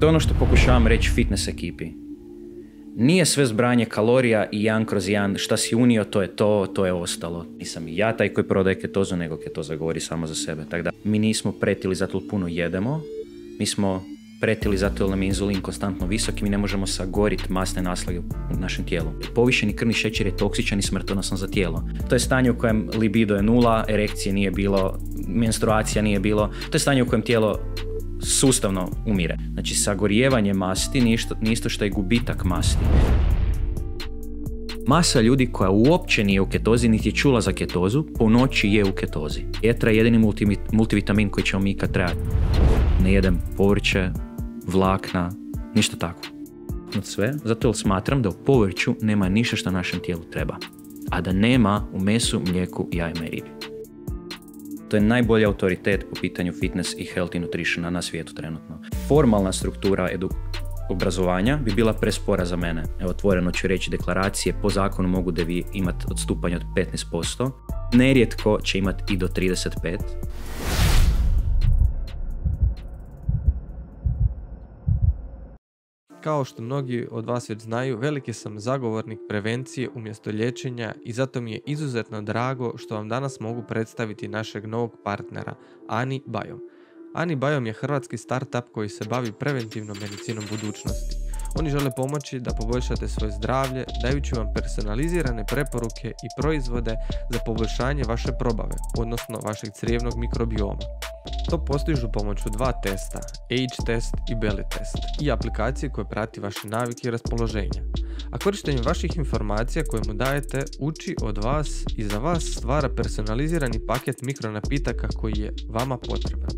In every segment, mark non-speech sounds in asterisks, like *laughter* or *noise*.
To je ono što pokušavam reći fitness ekipi. Nije sve zbranje kalorija i jedan kroz šta si unio, to je to, to je ostalo. Nisam i ja taj koji prodaje ketozu, nego ketoza govori samo za sebe. Tako da, mi nismo pretili zato li puno jedemo, mi smo pretili zato jer nam je inzulin konstantno visok i mi ne možemo sagorit masne naslage u našem tijelu. Povišeni krni šećer je toksičan i smrtonosan za tijelo. To je stanje u kojem libido je nula, erekcije nije bilo, menstruacija nije bilo, to je stanje u kojem tijelo sustavno umire. Znači sagorijevanje masti nije isto, što je gubitak masti. Masa ljudi koja uopće nije u ketozi, niti je čula za ketozu, po noći je u ketozi. Jetra je jedini multivitamin koji ćemo mi ikad trebati. Ne jedem povrće, vlakna, ništa tako. Od sve, zato jer smatram da u povrću nema ništa što našem tijelu treba. A da nema u mesu, mlijeku, jajima i ribi to je najbolji autoritet po pitanju fitness i healthy nutritiona na svijetu trenutno. Formalna struktura obrazovanja bi bila prespora za mene. Evo, otvoreno ću reći, deklaracije po zakonu mogu da vi imati odstupanje od 15%, nerijetko će imati i do 35%. Kao što mnogi od vas već znaju, veliki sam zagovornik prevencije umjesto liječenja i zato mi je izuzetno drago što vam danas mogu predstaviti našeg novog partnera, Ani Bajom. Ani Bajom je hrvatski startup koji se bavi preventivnom medicinom budućnosti. Oni žele pomoći da poboljšate svoje zdravlje dajući vam personalizirane preporuke i proizvode za poboljšanje vaše probave, odnosno vašeg crijevnog mikrobioma. To postižu pomoću dva testa, age test i belly test, i aplikacije koje prati vaše navike i raspoloženja. A korištenje vaših informacija koje mu dajete uči od vas i za vas stvara personalizirani paket mikronapitaka koji je vama potreban.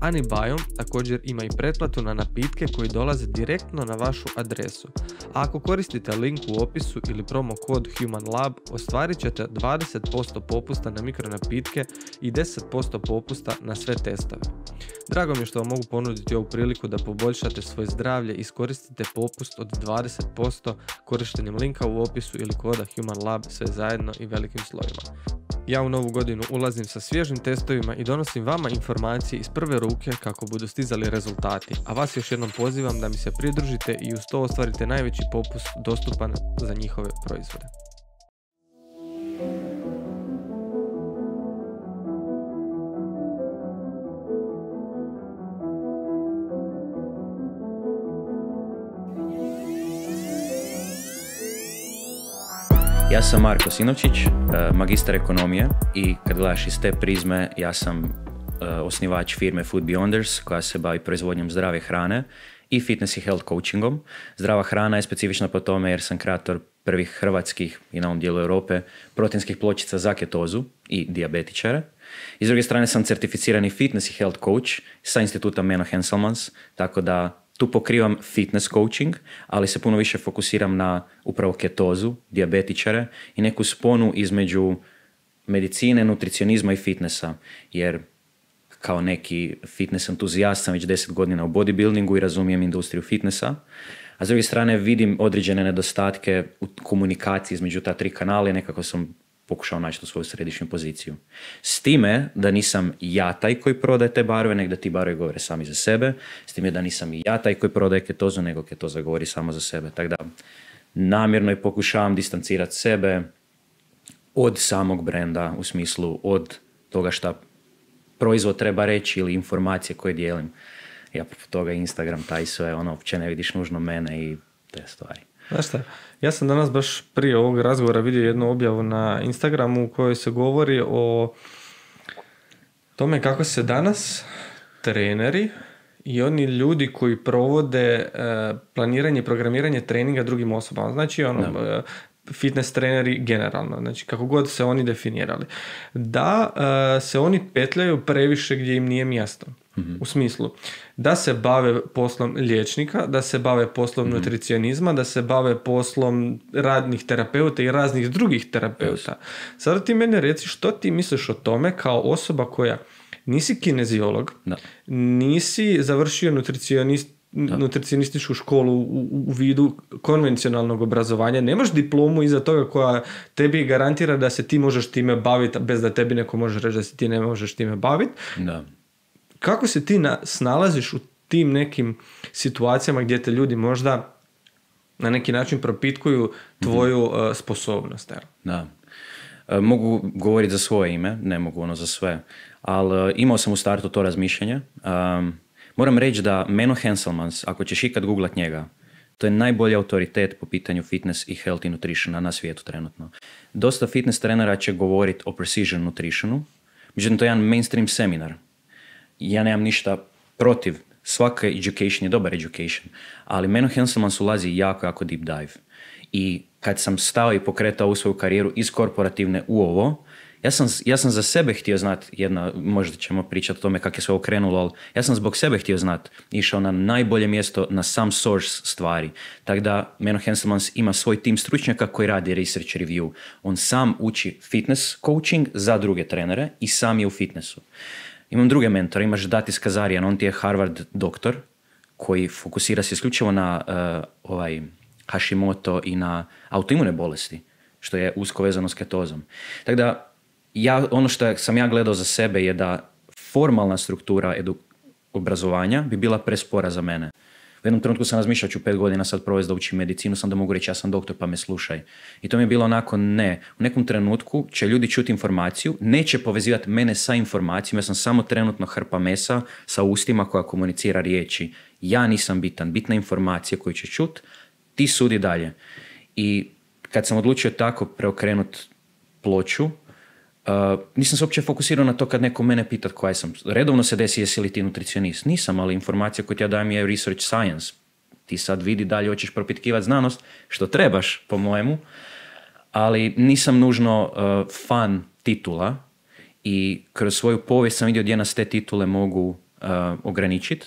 Anibajom također ima i pretplatu na napitke koji dolaze direktno na vašu adresu. A ako koristite link u opisu ili promo kod HumanLab, ostvarit ćete 20% popusta na mikronapitke i 10% popusta na sve testove. Drago mi je što vam mogu ponuditi ovu priliku da poboljšate svoje zdravlje i iskoristite popust od 20% korištenjem linka u opisu ili koda HumanLab sve zajedno i velikim slojima. Ja u novu godinu ulazim sa svježim testovima i donosim vama informacije iz prve ruke kako budu stizali rezultati, a vas još jednom pozivam da mi se pridružite i uz to ostvarite najveći popust dostupan za njihove proizvode. Ja sam Marko Sinovčić, e, magistar ekonomije i kad gledaš iz te prizme ja sam Eh, osnivač firme Food Beyonders koja se bavi proizvodnjom zdrave hrane i fitness i health coachingom. Zdrava hrana je specifična po tome jer sam kreator prvih hrvatskih i na ovom dijelu Europe proteinskih pločica za ketozu i diabetičare. I druge strane sam certificirani fitness i health coach sa instituta Meno Henselmans, tako da tu pokrivam fitness coaching, ali se puno više fokusiram na upravo ketozu, diabetičare i neku sponu između medicine, nutricionizma i fitnessa. Jer kao neki fitness entuzijast sam već deset godina u bodybuildingu i razumijem industriju fitnessa. A s druge strane vidim određene nedostatke u komunikaciji između ta tri kanala i nekako sam pokušao naći tu svoju središnju poziciju. S time da nisam ja taj koji prodaje te barove, nek da ti barovi govore sami za sebe. S time da nisam i ja taj koji prodaje ketozu, nego ketoza govori samo za sebe. Tako da namjerno i pokušavam distancirati sebe od samog brenda u smislu od toga šta proizvod treba reći ili informacije koje dijelim. Ja poput toga Instagram, taj sve, ono, uopće ne vidiš nužno mene i te stvari. ja sam danas baš prije ovog razgovora vidio jednu objavu na Instagramu u kojoj se govori o tome kako se danas treneri i oni ljudi koji provode e, planiranje i programiranje treninga drugim osobama. Znači, ono, fitness treneri generalno, znači kako god se oni definirali, da e, se oni petljaju previše gdje im nije mjesto. Mhm. U smislu da se bave poslom liječnika, da se bave poslom mhm. nutricionizma, da se bave poslom radnih terapeuta i raznih drugih terapeuta. Yes. Sada ti mene reci što ti misliš o tome kao osoba koja nisi kineziolog, nisi završio nutricionist nutricionističku školu u, u vidu konvencionalnog obrazovanja. Nemaš diplomu iza toga koja tebi garantira da se ti možeš time baviti bez da tebi neko može reći da se ti ne možeš time baviti. Da. Kako se ti na, snalaziš u tim nekim situacijama gdje te ljudi možda na neki način propitkuju tvoju mm sposobnost? Da. Eh, mogu govoriti za svoje ime, ne mogu ono za sve, ali eh, imao sam u startu to razmišljanje. Um, Moram reći da Meno Henselmans, ako ćeš ikad googlat njega, to je najbolji autoritet po pitanju fitness i healthy nutritiona na svijetu trenutno. Dosta fitness trenera će govoriti o precision nutritionu, međutim to je jedan mainstream seminar. Ja nemam ništa protiv, svake education je dobar education, ali Meno Henselmans ulazi jako, jako deep dive. I kad sam stao i pokretao u svoju karijeru iz korporativne u ovo, ja sam, ja sam za sebe htio znat, jedna, možda ćemo pričati o tome kako je sve okrenulo, ali ja sam zbog sebe htio znat, išao na najbolje mjesto, na sam source stvari. Tako da Meno Henselmans ima svoj tim stručnjaka koji radi research review. On sam uči fitness coaching za druge trenere i sam je u fitnessu. Imam druge mentore, imaš dati skazaria on ti je Harvard doktor koji fokusira se isključivo na uh, ovaj Hashimoto i na autoimune bolesti, što je usko vezano s ketozom. Tako da, ja, ono što sam ja gledao za sebe je da formalna struktura obrazovanja bi bila prespora za mene. U jednom trenutku sam razmišljao ću pet godina sad provesti da učim medicinu, sam da mogu reći ja sam doktor pa me slušaj. I to mi je bilo onako ne. U nekom trenutku će ljudi čuti informaciju, neće povezivati mene sa informacijom, ja sam samo trenutno hrpa mesa sa ustima koja komunicira riječi. Ja nisam bitan, bitna informacija koju će čut, ti sudi dalje. I kad sam odlučio tako preokrenut ploču, Uh, nisam se uopće fokusirao na to kad neko mene pita koja sam. Redovno se desi jesi li ti nutricionist. Nisam, ali informacija koju ti ja dajem je research science. Ti sad vidi dalje hoćeš propitkivati znanost, što trebaš po mojemu, ali nisam nužno uh, fan titula i kroz svoju povijest sam vidio gdje nas te titule mogu uh, ograničiti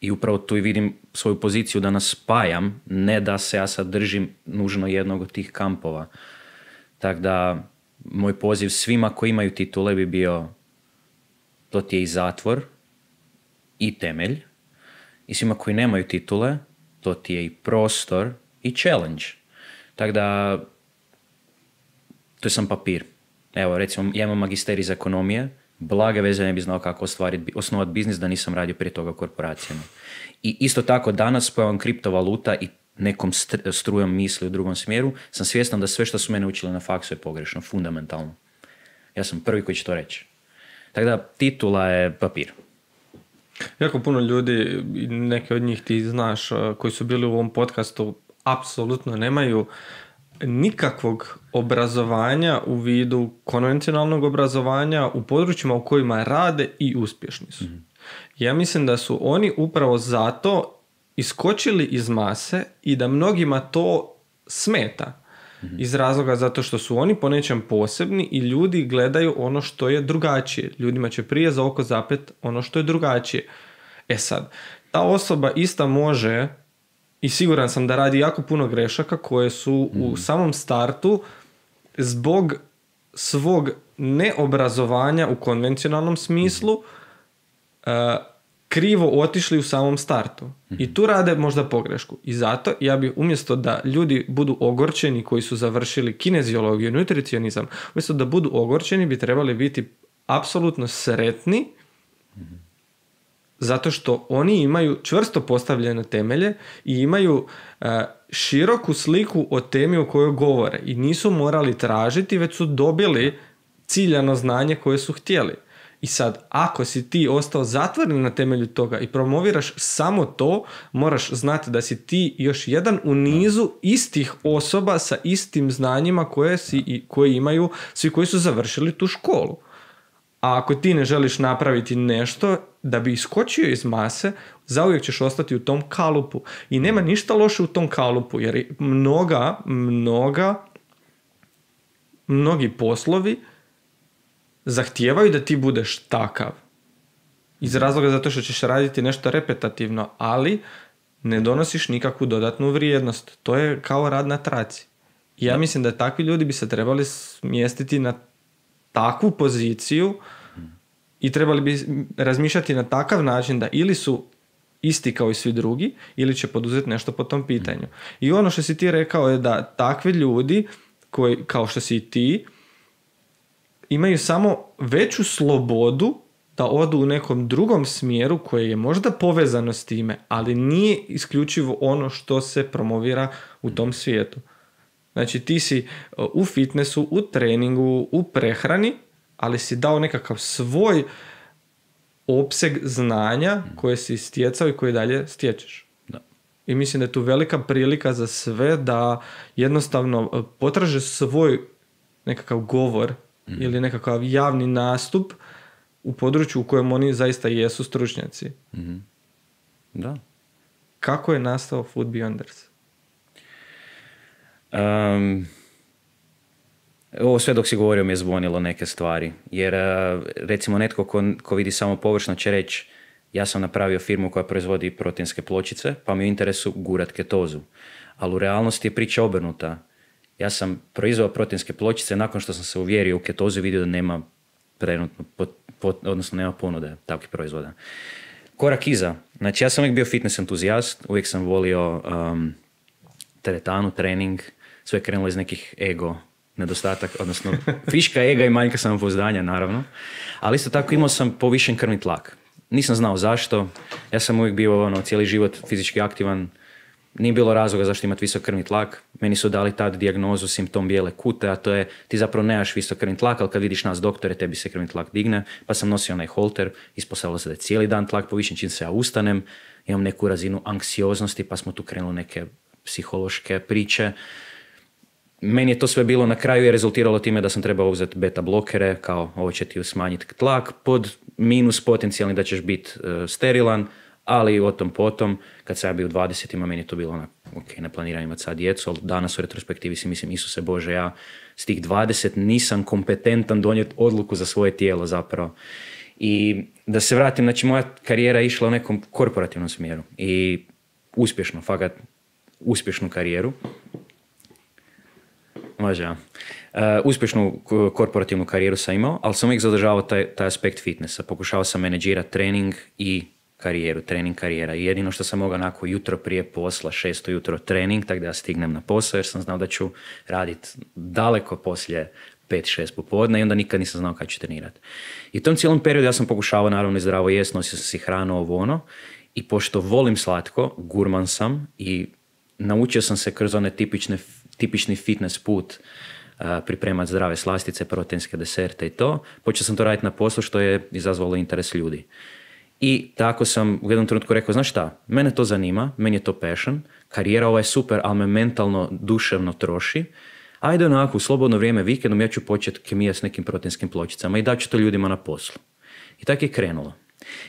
i upravo tu i vidim svoju poziciju da nas spajam, ne da se ja sad držim nužno jednog od tih kampova. Tako da moj poziv svima koji imaju titule bi bio to ti je i zatvor i temelj. I svima koji nemaju titule, to ti je i prostor i challenge. Tako da, to je sam papir. Evo, recimo, ja imam magister iz ekonomije, blage veze ne bi znao kako ostvariti, osnovati biznis da nisam radio prije toga korporacijama. I isto tako danas pojavam kriptovaluta i nekom strujom misli u drugom smjeru, sam svjestan da sve što su mene učili na faksu je pogrešno, fundamentalno. Ja sam prvi koji će to reći. Tako da, titula je papir. Jako puno ljudi, neke od njih ti znaš, koji su bili u ovom podcastu, apsolutno nemaju nikakvog obrazovanja u vidu konvencionalnog obrazovanja u područjima u kojima rade i uspješni su. Mhm. Ja mislim da su oni upravo zato iskočili iz mase i da mnogima to smeta. Mhm. Iz razloga zato što su oni po nečem posebni i ljudi gledaju ono što je drugačije. Ljudima će prije za oko zapet ono što je drugačije. E sad, ta osoba ista može i siguran sam da radi jako puno grešaka koje su u mhm. samom startu zbog svog neobrazovanja u konvencionalnom smislu mm krivo otišli u samom startu. I tu rade možda pogrešku. I zato ja bi umjesto da ljudi budu ogorčeni koji su završili kineziologiju, nutricionizam, umjesto da budu ogorčeni bi trebali biti apsolutno sretni zato što oni imaju čvrsto postavljene temelje i imaju e, široku sliku o temi o kojoj govore i nisu morali tražiti, već su dobili ciljano znanje koje su htjeli. I sad, ako si ti ostao zatvoren na temelju toga i promoviraš samo to, moraš znati da si ti još jedan u nizu istih osoba sa istim znanjima koje, si, koje imaju svi koji su završili tu školu. A ako ti ne želiš napraviti nešto da bi iskočio iz mase, zauvijek ćeš ostati u tom kalupu. I nema ništa loše u tom kalupu, jer mnoga, mnoga, mnogi poslovi zahtijevaju da ti budeš takav. Iz mhm. razloga zato što ćeš raditi nešto repetativno, ali ne donosiš nikakvu dodatnu vrijednost. To je kao rad na traci. ja mislim da takvi ljudi bi se trebali smjestiti na takvu poziciju i trebali bi razmišljati na takav način da ili su isti kao i svi drugi ili će poduzeti nešto po tom pitanju. Mhm. I ono što si ti rekao je da takvi ljudi koji, kao što si i ti imaju samo veću slobodu da odu u nekom drugom smjeru koje je možda povezano s time, ali nije isključivo ono što se promovira u tom svijetu. Znači ti si e, u fitnessu, u treningu, u prehrani, ali si dao nekakav svoj opseg znanja koje si stjecao i koje dalje stječeš. Da. I mislim da je tu velika prilika za sve da jednostavno e, potraže svoj nekakav govor Mhm. ili nekakav javni nastup u području u kojem oni zaista jesu stručnjaci. Mhm. Da. Kako je nastao Food Beyonders? Um, ovo sve dok si govorio mi je zvonilo neke stvari. Jer eh, recimo netko ko, vidi samo površno će reći ja sam napravio firmu koja proizvodi proteinske pločice pa mi je u interesu gurat ketozu. Ali u realnosti je priča obrnuta ja sam proizvao proteinske pločice nakon što sam se uvjerio u ketozu i vidio da nema trenutno, pot, odnosno nema ponude takvih proizvoda. Korak iza. Znači ja sam uvijek bio fitness entuzijast, uvijek sam volio um, teretanu, trening, sve je krenulo iz nekih ego nedostatak, odnosno *laughs* fiška ega i manjka samopouzdanja naravno, ali isto tako imao sam povišen krvni tlak. Nisam znao zašto, ja sam uvijek bio ono, cijeli život fizički aktivan, nije bilo razloga zašto imati visok krvni tlak. Meni su dali tad dijagnozu simptom bijele kute, a to je ti zapravo nemaš visok krvni tlak, ali kad vidiš nas doktore, tebi se krvni tlak digne. Pa sam nosio onaj holter, ispostavilo se da je cijeli dan tlak povišen, čim se ja ustanem, imam neku razinu anksioznosti, pa smo tu krenuli neke psihološke priče. Meni je to sve bilo na kraju je rezultiralo time da sam trebao uzeti beta blokere, kao ovo će ti smanjiti tlak, pod minus potencijalni da ćeš biti e, sterilan, ali o tom potom, kad sam ja bio u 20-ima, meni je to bilo onako, ok, ne planiram imati sad djecu, ali danas u retrospektivi si mislim, Isuse Bože, ja s tih 20 nisam kompetentan donijeti odluku za svoje tijelo zapravo. I da se vratim, znači moja karijera je išla u nekom korporativnom smjeru i uspješno, fakat uspješnu karijeru. Može, ja. E, uspješnu korporativnu karijeru sam imao, ali sam uvijek zadržavao taj, taj aspekt fitnessa. Pokušao sam menedžirati trening i karijeru, trening karijera. I jedino što sam mogao onako jutro prije posla, šesto jutro trening, tako da ja stignem na posao jer sam znao da ću raditi daleko poslije 5-6 popodne i onda nikad nisam znao kada ću trenirati. I u tom cijelom periodu ja sam pokušavao naravno zdravo jest, nosio sam si hranu ovo ono i pošto volim slatko, gurman sam i naučio sam se kroz one tipične, tipični fitness put uh, pripremati zdrave slastice, proteinske deserte i to. Počeo sam to raditi na poslu što je izazvalo interes ljudi. I tako sam u jednom trenutku rekao, znaš šta, mene to zanima, meni je to passion, karijera ova je super, ali me mentalno, duševno troši. Ajde onako, u slobodno vrijeme, vikendom, ja ću početi kemija s nekim proteinskim pločicama i daću to ljudima na poslu. I tako je krenulo.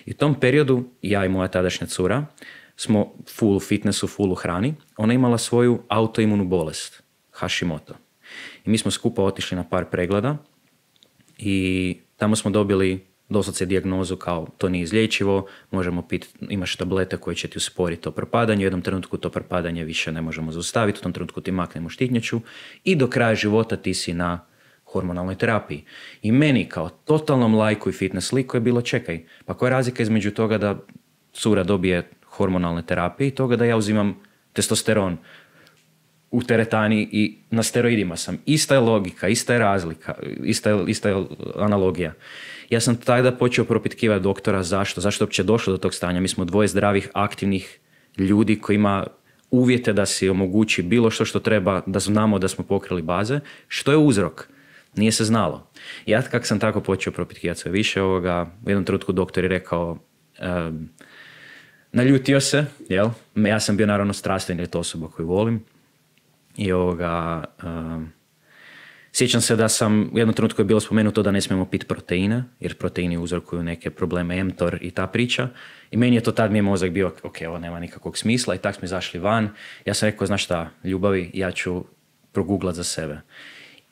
I u tom periodu, ja i moja tadašnja cura, smo full fitnessu, full u hrani, ona imala svoju autoimunu bolest, Hashimoto. I mi smo skupa otišli na par pregleda i tamo smo dobili doslovce dijagnozu kao to nije izlječivo, možemo pit, imaš tablete koje će ti usporiti to propadanje, u jednom trenutku to propadanje više ne možemo zaustaviti, u tom trenutku ti maknemo štitnjaču i do kraja života ti si na hormonalnoj terapiji. I meni kao totalnom lajku i fitness liku je bilo čekaj, pa koja je razlika između toga da cura dobije hormonalne terapije i toga da ja uzimam testosteron u teretani i na steroidima sam. Ista je logika, ista je razlika, ista je, ista je analogija. Ja sam tada počeo propitkivati doktora zašto, zašto je uopće došlo do tog stanja. Mi smo dvoje zdravih, aktivnih ljudi koji ima uvjete da si omogući bilo što što treba, da znamo da smo pokrili baze. Što je uzrok? Nije se znalo. Ja kak sam tako počeo propitkivati sve više ovoga, u jednom trenutku doktor je rekao, um, naljutio se, jel? Ja sam bio naravno strastven jer je to osoba koju volim. I ovoga, Sjećam se da sam, u jednom trenutku je bilo spomenuto da ne smijemo pit proteina, jer proteini uzrokuju neke probleme, mTOR i ta priča. I meni je to tad mi je mozak bio, ok, ovo nema nikakvog smisla i tak smo izašli van. Ja sam rekao, znaš šta, ljubavi, ja ću proguglat za sebe.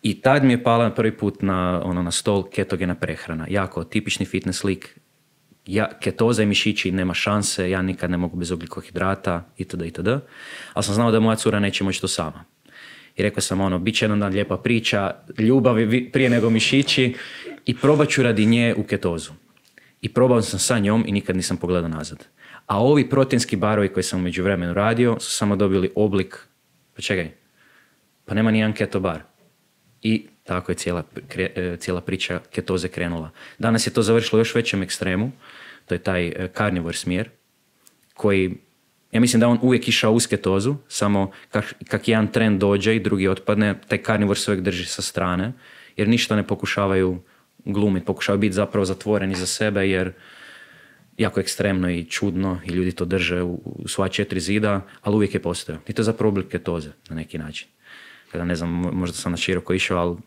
I tad mi je pala prvi put na, ono, na stol ketogena prehrana. Jako tipični fitness lik. Ja, ketoza i mišići nema šanse, ja nikad ne mogu bez ugljikohidrata, itd. itd. Ali sam znao da moja cura neće moći to sama. I rekao sam ono, bit će jedan dan lijepa priča, ljubavi prije nego mišići i probat ću radi nje u ketozu. I probao sam sa njom i nikad nisam pogledao nazad. A ovi proteinski barovi koje sam umeđu vremenu radio su samo dobili oblik, pa čekaj, pa nema nijedan keto bar. I tako je e, cijela, priča ketoze krenula. Danas je to završilo još većem ekstremu, to je taj e, karnivor smjer, koji ja mislim da on uvijek išao u sketozu, samo kak, kak jedan trend dođe i drugi otpadne, taj karnivor se uvijek drži sa strane, jer ništa ne pokušavaju glumiti, pokušavaju biti zapravo zatvoreni za sebe, jer jako ekstremno i čudno i ljudi to drže u, u svoja četiri zida, ali uvijek je postojao. I to je zapravo oblik ketoze na neki način. Kada ne znam, možda sam na široko išao, ali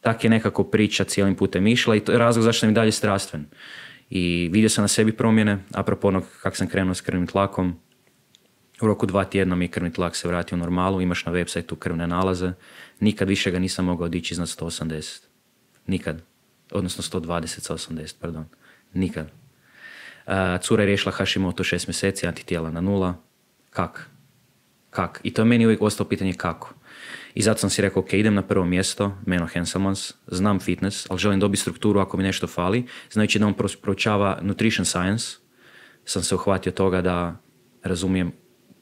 tak je nekako priča cijelim putem išla i to je razlog zašto sam i dalje strastven. I vidio sam na sebi promjene, apropo onog kako sam krenuo s krvnim tlakom, u roku dva tjedna mi krvni tlak se vratio u normalu, imaš na web sajtu krvne nalaze. Nikad više ga nisam mogao dići iznad 180. Nikad. Odnosno 120 sa 80, pardon. Nikad. cura je riješila Hashimoto šest mjeseci, antitijela na nula. Kak? Kak? I to je meni uvijek ostalo pitanje kako. I zato sam si rekao, ok, idem na prvo mjesto, Meno Henselmans, znam fitness, ali želim dobiti strukturu ako mi nešto fali. Znajući da on proučava nutrition science, sam se uhvatio toga da razumijem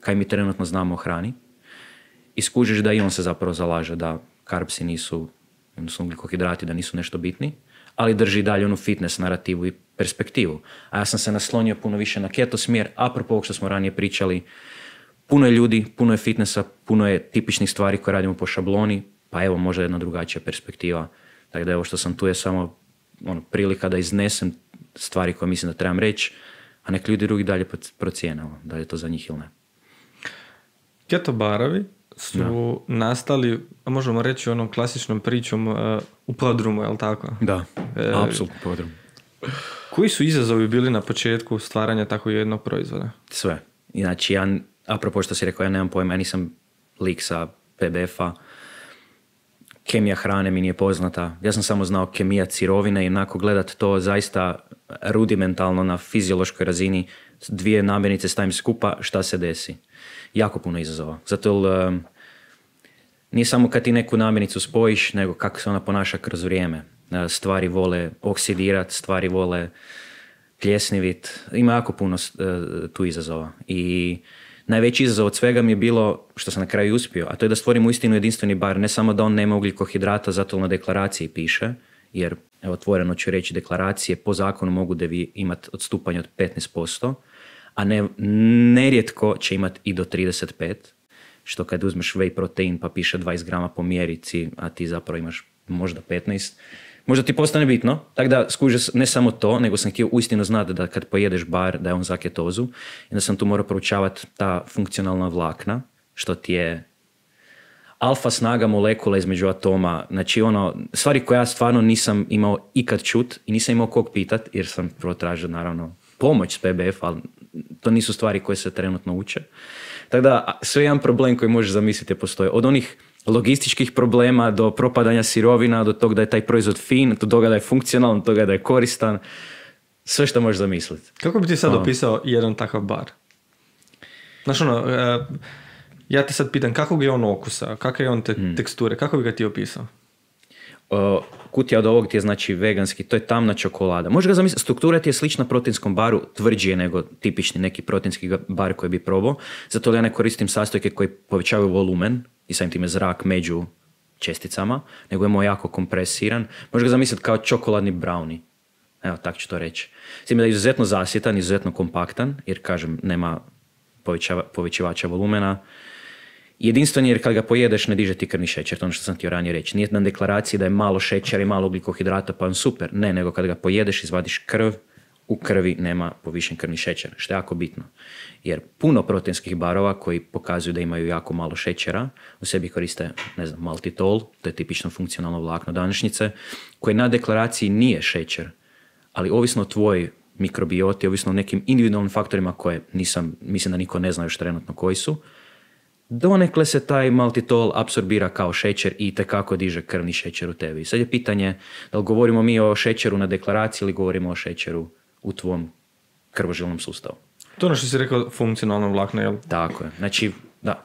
kaj mi trenutno znamo o hrani i da i on se zapravo zalaže da karpsi nisu, odnosno ugljikohidrati, da nisu nešto bitni, ali drži dalje onu fitness narativu i perspektivu. A ja sam se naslonio puno više na keto smjer, apropo ovog što smo ranije pričali, puno je ljudi, puno je fitnessa, puno je tipičnih stvari koje radimo po šabloni, pa evo možda jedna drugačija perspektiva. Tako da evo što sam tu je samo ono, prilika da iznesem stvari koje mislim da trebam reći, a nek ljudi drugi dalje procijene da je to za njih ili ne. Keto barovi su da. nastali, možemo reći, onom klasičnom pričom e, u podrumu, jel tako? Da, e, apsolutno podrum. Koji su izazovi bili na početku stvaranja takvog jednog proizvoda? Sve. Znači, ja, apropo što si rekao, ja nemam pojma, ja nisam lik sa PBF-a, kemija hrane mi nije poznata. Ja sam samo znao kemija cirovine i onako gledat to zaista rudimentalno na fiziološkoj razini. Dvije namirnice stavim skupa, šta se desi? jako puno izazova. Zato jer, nije samo kad ti neku namirnicu spojiš, nego kako se ona ponaša kroz vrijeme. E, stvari vole oksidirat, stvari vole pljesnivit. Ima jako puno e, tu izazova. I najveći izazov od svega mi je bilo, što sam na kraju uspio, a to je da stvorim uistinu jedinstveni bar. Ne samo da on nema ugljikohidrata, zato na deklaraciji piše, jer evo, otvoreno ću reći deklaracije po zakonu mogu da vi imati odstupanje od 15%, a ne, nerijetko će imati i do 35, što kad uzmeš whey protein pa piše 20 grama po mjerici, a ti zapravo imaš možda 15, možda ti postane bitno. Tako da skuže ne samo to, nego sam htio uistinu znati da kad pojedeš bar da je on za ketozu i da sam tu morao proučavati ta funkcionalna vlakna, što ti je alfa snaga molekula između atoma, znači ono, stvari koje ja stvarno nisam imao ikad čut i nisam imao kog pitat, jer sam prvo naravno pomoć s PBF, ali to nisu stvari koje se trenutno uče. Tako da, sve jedan problem koji možeš zamisliti postoje. Od onih logističkih problema do propadanja sirovina, do toga da je taj proizvod fin, do toga da je funkcionalan, do toga da je koristan. Sve što možeš zamisliti. Kako bi ti sad opisao jedan takav bar? Znaš ono, e, ja te sad pitan kakvog je on okusa, kakve je on te hmm. teksture, kako bi ga ti opisao? E, kutija od ovog ti je znači veganski, to je tamna čokolada. Možeš ga zamisliti, struktura ti je slična proteinskom baru, tvrđije nego tipični neki proteinski bar koji bi probao. Zato ja ne koristim sastojke koji povećavaju volumen i samim time zrak među česticama, nego je jako kompresiran. Možeš ga zamisliti kao čokoladni brownie. Evo, tako ću to reći. S da je izuzetno zasjetan, izuzetno kompaktan, jer kažem, nema povećavača povećivača volumena, jedinstven je jer kad ga pojedeš ne diže ti krvni šećer, to ono što sam htio ranije reći. Nije na deklaraciji da je malo šećera i malo ugljikohidrata pa on super, ne, nego kad ga pojedeš izvadiš krv, u krvi nema povišen krvni šećer, što je jako bitno. Jer puno proteinskih barova koji pokazuju da imaju jako malo šećera, u sebi koriste, ne znam, maltitol, to je tipično funkcionalno vlakno današnjice, koje na deklaraciji nije šećer, ali ovisno o tvojoj mikrobioti, ovisno o nekim individualnim faktorima koje nisam, mislim da niko ne zna još trenutno koji su, donekle se taj maltitol apsorbira kao šećer i tekako diže krvni šećer u tebi. Sad je pitanje da li govorimo mi o šećeru na deklaraciji ili govorimo o šećeru u tvom krvožilnom sustavu. To je ono što si rekao funkcionalno vlakno jel? Tako je. Znači, da.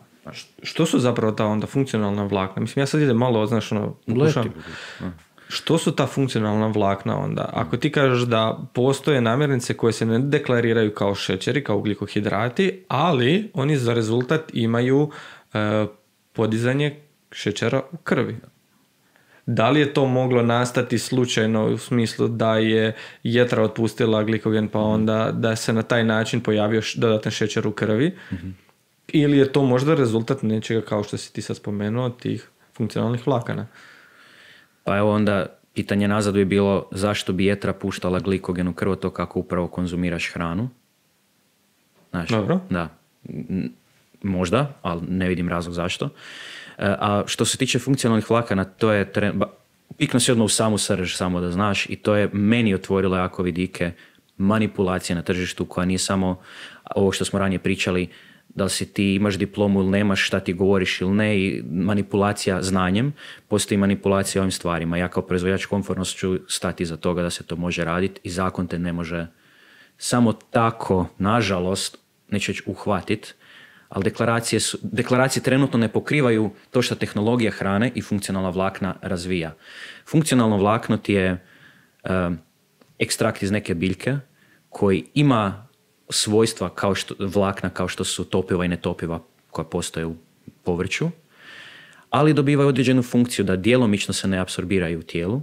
Što su zapravo ta onda funkcionalna vlakna? Mislim, ja sad idem malo, znaš, ono, što su ta funkcionalna vlakna onda? Ako ti kažeš da postoje namirnice koje se ne deklariraju kao šećeri, kao ugljikohidrati, ali oni za rezultat imaju e, podizanje šećera u krvi. Da li je to moglo nastati slučajno u smislu da je jetra otpustila glikogen pa mhm. onda da se na taj način pojavio dodatan šećer u krvi? mm Ili je to možda rezultat nečega kao što si ti sad spomenuo, tih funkcionalnih vlakana? Pa evo onda pitanje nazad je bilo zašto bi jetra puštala glikogen u krvotok kako upravo konzumiraš hranu? Znaš, Dobro. Da. Možda, ali ne vidim razlog zašto. E, a što se tiče funkcionalnih vlakana, to je tren... Pikno se odmah u samu srž, samo da znaš, i to je meni otvorilo jako vidike manipulacije na tržištu koja nije samo ovo što smo ranije pričali, da li si ti imaš diplomu ili nemaš, šta ti govoriš ili ne i manipulacija znanjem, postoji manipulacija ovim stvarima. Ja kao proizvođač komfortno ću stati za toga da se to može raditi i zakon te ne može samo tako, nažalost, neću reći uhvatit, ali deklaracije, deklaracije trenutno ne pokrivaju to što tehnologija hrane i funkcionalna vlakna razvija. Funkcionalno vlakno ti je eh, ekstrakt iz neke biljke koji ima svojstva kao što, vlakna kao što su topiva i netopiva koja postoje u povrću, ali dobivaju određenu funkciju da djelomično se ne apsorbiraju u tijelu,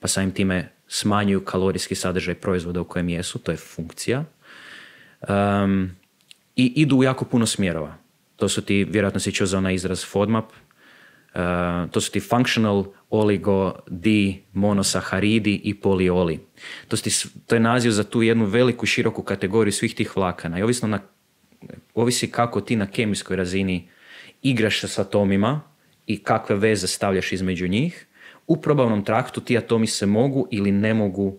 pa samim time smanjuju kalorijski sadržaj proizvoda u kojem jesu, to je funkcija. Um, I idu u jako puno smjerova. To su ti, vjerojatno si čuo za onaj izraz FODMAP, E, to su ti functional oligo di monosaharidi i polioli. To, to je naziv za tu jednu veliku široku kategoriju svih tih vlakana i ovisno na, ovisi kako ti na kemijskoj razini igraš sa atomima i kakve veze stavljaš između njih, u probavnom traktu ti atomi se mogu ili ne mogu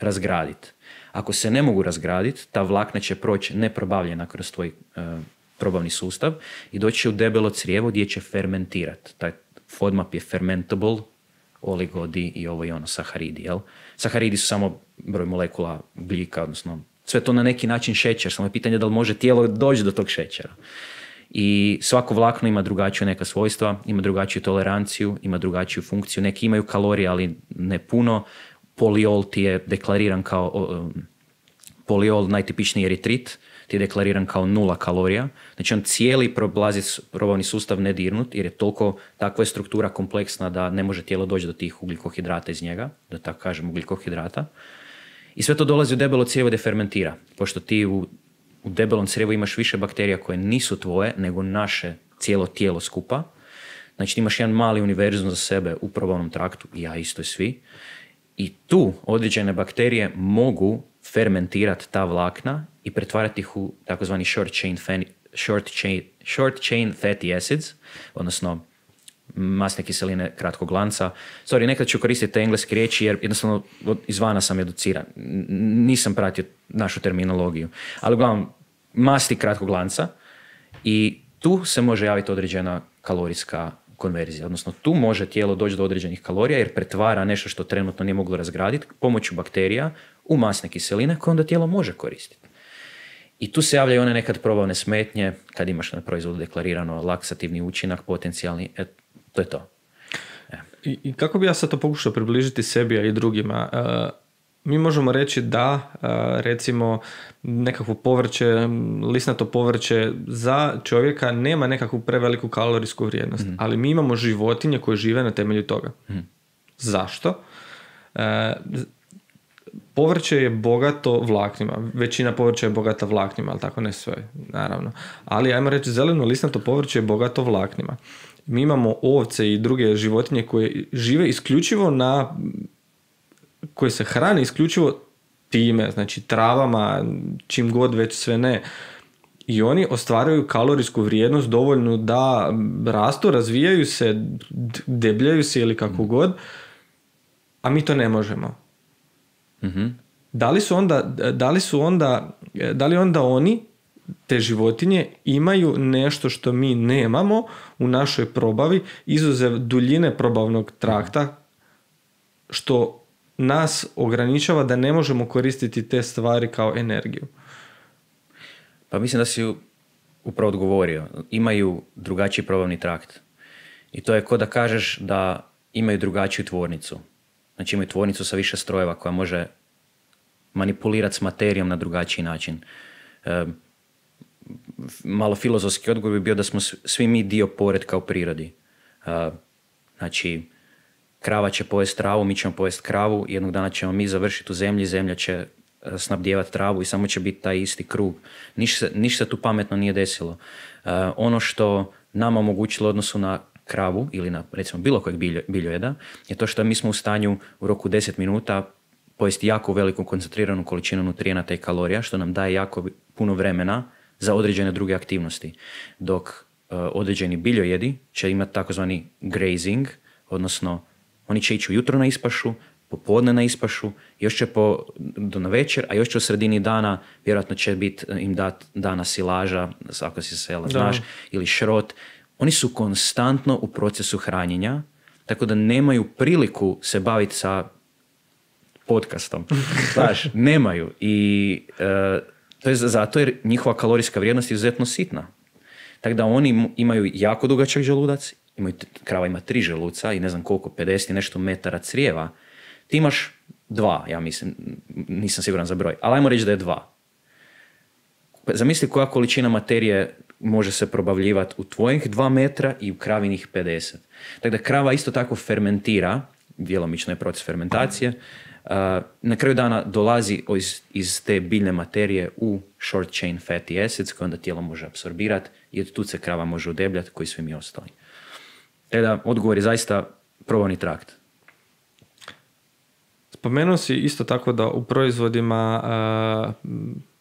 razgraditi. Ako se ne mogu razgraditi, ta vlakna će proći neprobavljena kroz tvoj e, probavni sustav i doći će u debelo crijevo gdje će fermentirati. Taj FODMAP je fermentable, oligodi i ovo i ono, saharidi. Jel? Saharidi su samo broj molekula gljika, odnosno sve to na neki način šećer, samo je pitanje da li može tijelo doći do tog šećera. I svako vlakno ima drugačije neka svojstva, ima drugačiju toleranciju, ima drugačiju funkciju. Neki imaju kalorije, ali ne puno. Poliol ti je deklariran kao um, poliol, najtipičniji eritrit, ti je deklariran kao nula kalorija. Znači on cijeli problazi probavni sustav dirnut, jer je toliko, takva je struktura kompleksna da ne može tijelo doći do tih ugljikohidrata iz njega, da tako kažem ugljikohidrata. I sve to dolazi u debelo crijevo gdje fermentira, pošto ti u, u debelom crijevu imaš više bakterija koje nisu tvoje, nego naše cijelo tijelo skupa. Znači ti imaš jedan mali univerzum za sebe u probavnom traktu, i ja isto i svi. I tu određene bakterije mogu fermentirati ta vlakna i pretvarati ih u takozvani short chain, fatty, short chain, short chain fatty acids, odnosno masne kiseline kratkog lanca. Sorry, nekad ću koristiti te engleske riječi jer jednostavno izvana sam educiran. Nisam pratio našu terminologiju. Ali uglavnom, masti kratkog lanca i tu se može javiti određena kalorijska konverzija. Odnosno, tu može tijelo doći do određenih kalorija jer pretvara nešto što trenutno nije moglo razgraditi pomoću bakterija u masne kiseline koje onda tijelo može koristiti. I tu se javljaju one nekad probavne smetnje kad imaš na proizvodu deklarirano laksativni učinak potencijalni, e, to je to. E. I, kako bi ja sad to pokušao približiti sebi, i drugima? E, mi možemo reći da, recimo, nekakvo povrće, lisnato povrće za čovjeka nema nekakvu preveliku kalorijsku vrijednost, mm. ali mi imamo životinje koje žive na temelju toga. Mm. Zašto? povrće je bogato vlaknima. Većina povrća je bogata vlaknima, ali tako ne sve, naravno. Ali ajmo reći, zeleno lisnato povrće je bogato vlaknima. Mi imamo ovce i druge životinje koje žive isključivo na koje se hrane isključivo time, znači travama, čim god već sve ne. I oni ostvaraju kalorijsku vrijednost dovoljnu da rastu, razvijaju se, debljaju se ili kako god, a mi to ne možemo Mhm. Da li su onda, da li su onda, da li onda oni te životinje imaju nešto što mi nemamo u našoj probavi, izuzev duljine probavnog trakta, što nas ograničava da ne možemo koristiti te stvari kao energiju. Pa mislim da si upravo odgovorio. Imaju drugačiji probavni trakt. I to je ko da kažeš da imaju drugačiju tvornicu. Znači imaju tvornicu sa više strojeva koja može manipulirati s materijom na drugačiji način. malo filozofski odgovor bi bio da smo svi mi dio poredka u prirodi. znači, krava će pojest travu, mi ćemo pojest kravu, jednog dana ćemo mi završiti u zemlji, zemlja će e, snabdjevati travu i samo će biti taj isti krug. Ništa, se tu pametno nije desilo. ono što nama omogućilo odnosu na kravu ili na recimo bilo kojeg biljojeda je to što mi smo u stanju u roku 10 minuta pojesti jako veliku koncentriranu količinu nutrijenata i kalorija što nam daje jako puno vremena za određene druge aktivnosti. Dok eh, određeni biljojedi će imati takozvani grazing, odnosno oni će ići ujutro na ispašu, popodne na ispašu, još će po, do na a još će u sredini dana, vjerojatno će biti eh, im dat dana silaža, ako si sela, znaš, ili šrot, oni su konstantno u procesu hranjenja, tako da nemaju priliku se baviti sa podcastom. *laughs* Znaš, nemaju. I e, to je zato jer njihova kalorijska vrijednost je izuzetno sitna. Tako da oni imaju jako dugačak želudac, imaju, krava ima tri želuca i ne znam koliko, 50 i nešto metara crijeva. Ti imaš dva, ja mislim, nisam siguran za broj, ali ajmo reći da je dva. Zamisli koja količina materije može se probavljivati u tvojih 2 metra i u kravinih 50. Tako da krava isto tako fermentira, djelomično je proces fermentacije, na kraju dana dolazi iz, te biljne materije u short chain fatty acids koje onda tijelo može apsorbirati i od tu se krava može udebljati koji svi mi ostali. Tako e da odgovor je zaista probavni trakt. Spomenuo si isto tako da u proizvodima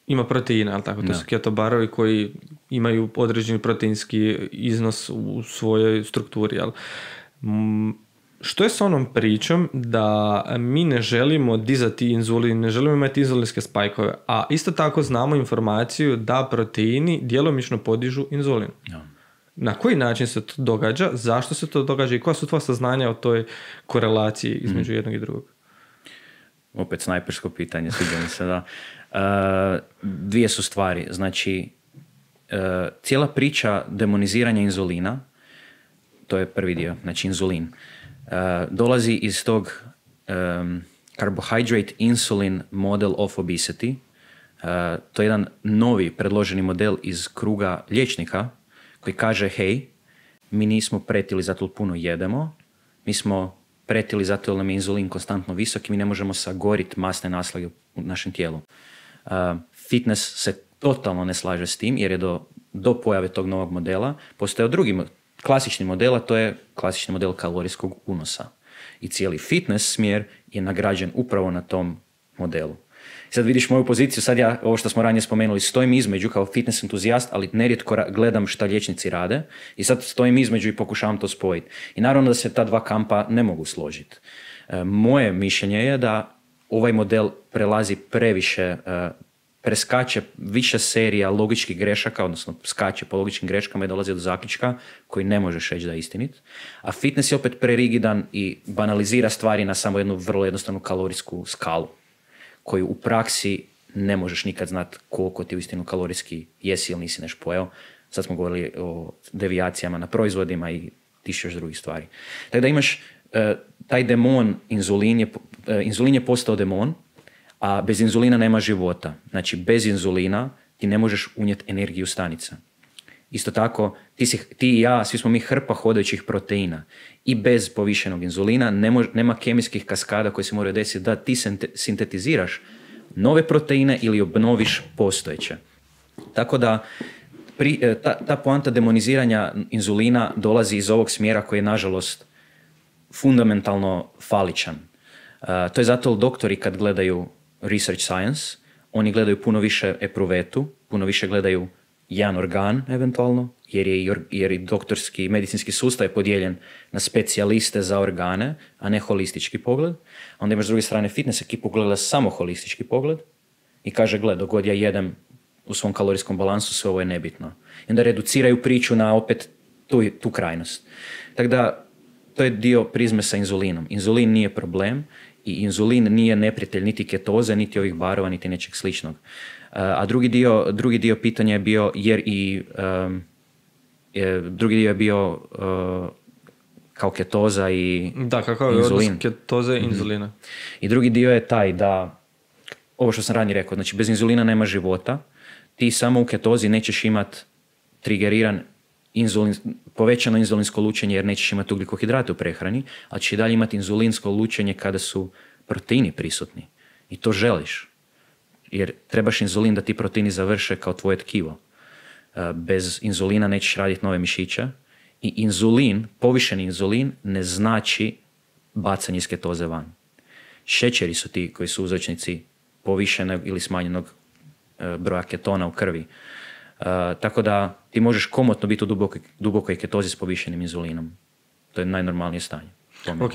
ima proteina, ali tako, to su ketobarovi barovi koji imaju određeni proteinski iznos u svojoj strukturi, Što je s onom pričom da mi ne želimo dizati inzulin, ne želimo imati inzulinske spajkove, a isto tako znamo informaciju da proteini djelomično podižu inzulin. Na koji način se to događa, zašto se to događa i koja su tvoja saznanja o toj korelaciji mhm. između jednog i drugog? Opet snajpersko pitanje, sviđa mi se da. Eh, dvije su stvari. Znači, eh, cijela priča demoniziranja inzulina, to je prvi dio, znači inzulin, eh, dolazi iz tog um, carbohydrate insulin model of obesity. To je jedan novi predloženi model iz kruga liječnika koji kaže, hej, mi nismo pretili zato puno jedemo, mi smo pretili zato jer nam je inzulin konstantno visok i mi ne možemo sagorit masne naslage u našem tijelu. Ehm, fitness se totalno ne slaže s tim jer je do, do pojave tog novog modela postojao drugi klasični model, a to je klasični model kalorijskog unosa. I cijeli fitness smjer je nagrađen upravo na tom modelu. Sad vidiš moju poziciju, sad ja, ovo što smo ranije spomenuli, stojim između kao fitness entuzijast, ali nerijetko gledam šta liječnici rade i sad stojim između i pokušavam to spojiti. I naravno da se ta dva kampa ne mogu složiti. Ehm, moje mišljenje je da ovaj model prelazi previše, e, preskače više serija logičkih grešaka, odnosno skače po logičkim greškama i dolazi do zaključka koji ne možeš reći da je istinit. A fitness je opet prerigidan i banalizira stvari na samo jednu vrlo jednostavnu kalorijsku skalu koju u praksi ne možeš nikad znat koliko ti u istinu kalorijski jesi ili nisi nešto pojeo. Sad smo govorili o devijacijama na proizvodima i tiše drugih stvari. Tako da imaš e, taj demon inzulin je Eh, inzulin je postao demon, a bez inzulina nema života. Znači, bez inzulina ti ne možeš unijeti energiju stanica. Isto tako, ti, si, ti i ja, svi smo mi hrpa hodajućih proteina. I bez povišenog inzulina ne nema kemijskih kaskada koje se moraju desiti da ti sintetiziraš nove proteine ili obnoviš postojeće. Tako da, eh, ta, ta poanta demoniziranja inzulina dolazi iz ovog smjera koji je, nažalost, fundamentalno faličan. Eh, to je zato doktori kad gledaju research science, oni gledaju puno više epruvetu, puno više gledaju jedan organ eventualno, jer je, jer i doktorski medicinski sustav je podijeljen na specijaliste za organe, a ne holistički pogled. onda imaš s druge strane fitness ekipu gleda samo holistički pogled i kaže, gle, dok god ja jedem u svom kalorijskom balansu, sve ovo je nebitno. I onda reduciraju priču na opet tu, tu krajnost. Tako da, to je dio prizme sa inzulinom. Inzulin nije problem, i inzulin nije neprijatelj niti ketoze, niti ovih barova, niti nečeg sličnog. E, a drugi dio, drugi dio pitanja je bio, jer i e, drugi dio je bio e, kao ketoza i Da, kako je odnos ketoze i mhm. inzulina. I drugi dio je taj da, ovo što sam ranije rekao, znači bez inzulina nema života, ti samo u ketozi nećeš imat trigeriran inzulin, povećano inzulinsko lučenje jer nećeš imati ugljikohidrate u prehrani, ali ćeš i dalje imati inzulinsko lučenje kada su proteini prisutni. I to želiš. Jer trebaš inzulin da ti proteini završe kao tvoje tkivo. E, bez inzulina nećeš raditi nove mišića. I inzulin, povišeni inzulin, ne znači bacanje iz ketoze van. Šećeri su ti koji su uzročnici povišenog ili smanjenog e, broja ketona u krvi E, tako da ti možeš komotno biti u dubokoj, dubokoj ketozi s povišenim inzulinom. To je najnormalnije stanje. Uh,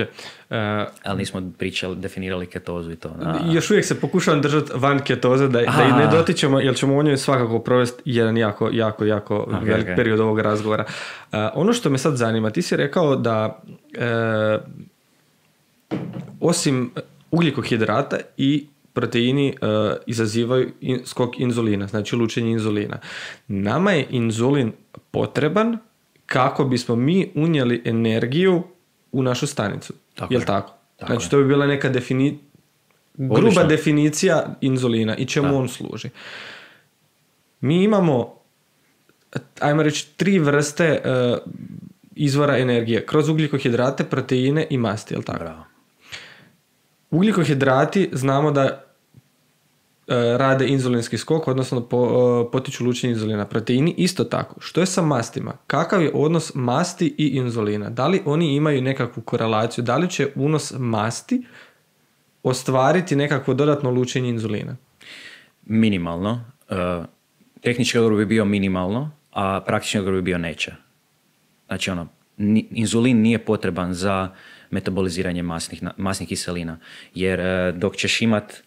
Ali nismo pričali, definirali ketozu i to. Još uvijek se pokušavam držati van ketoze, da, da i ne dotičemo, jer ćemo u njoj svakako provesti jedan jako, jako, jako okay, velik period ovog razgovora. E, ono što me sad zanima, ti si rekao da uh, osim ugljikohidrata i proteini eh, izazivaju in, skok inzulina, znači lučenje inzulina. Nama je inzulin potreban kako bismo mi unijeli energiju u našu stanicu. Tako Jel je. tako? tako? Znači to bi bila neka defini... gruba definicija inzulina i čemu on služi. Mi imamo ajmo reći tri vrste eh, izvora energije. Kroz ugljikohidrate, proteine i masti. Jel tako? Bravo. Ugljikohidrati znamo da E, rade inzulinski skok, odnosno po, e, potiču lučenje inzulina. Proteini isto tako. Što je sa mastima? Kakav je odnos masti i inzulina? Da li oni imaju nekakvu korelaciju? Da li će unos masti ostvariti nekakvo dodatno lučenje inzulina? Minimalno. E, tehnički odgovor bi bio minimalno, a praktični odgovor bi bio neće. Znači ono, inzulin nije potreban za metaboliziranje masnih, masnih kiselina. Jer dok ćeš imat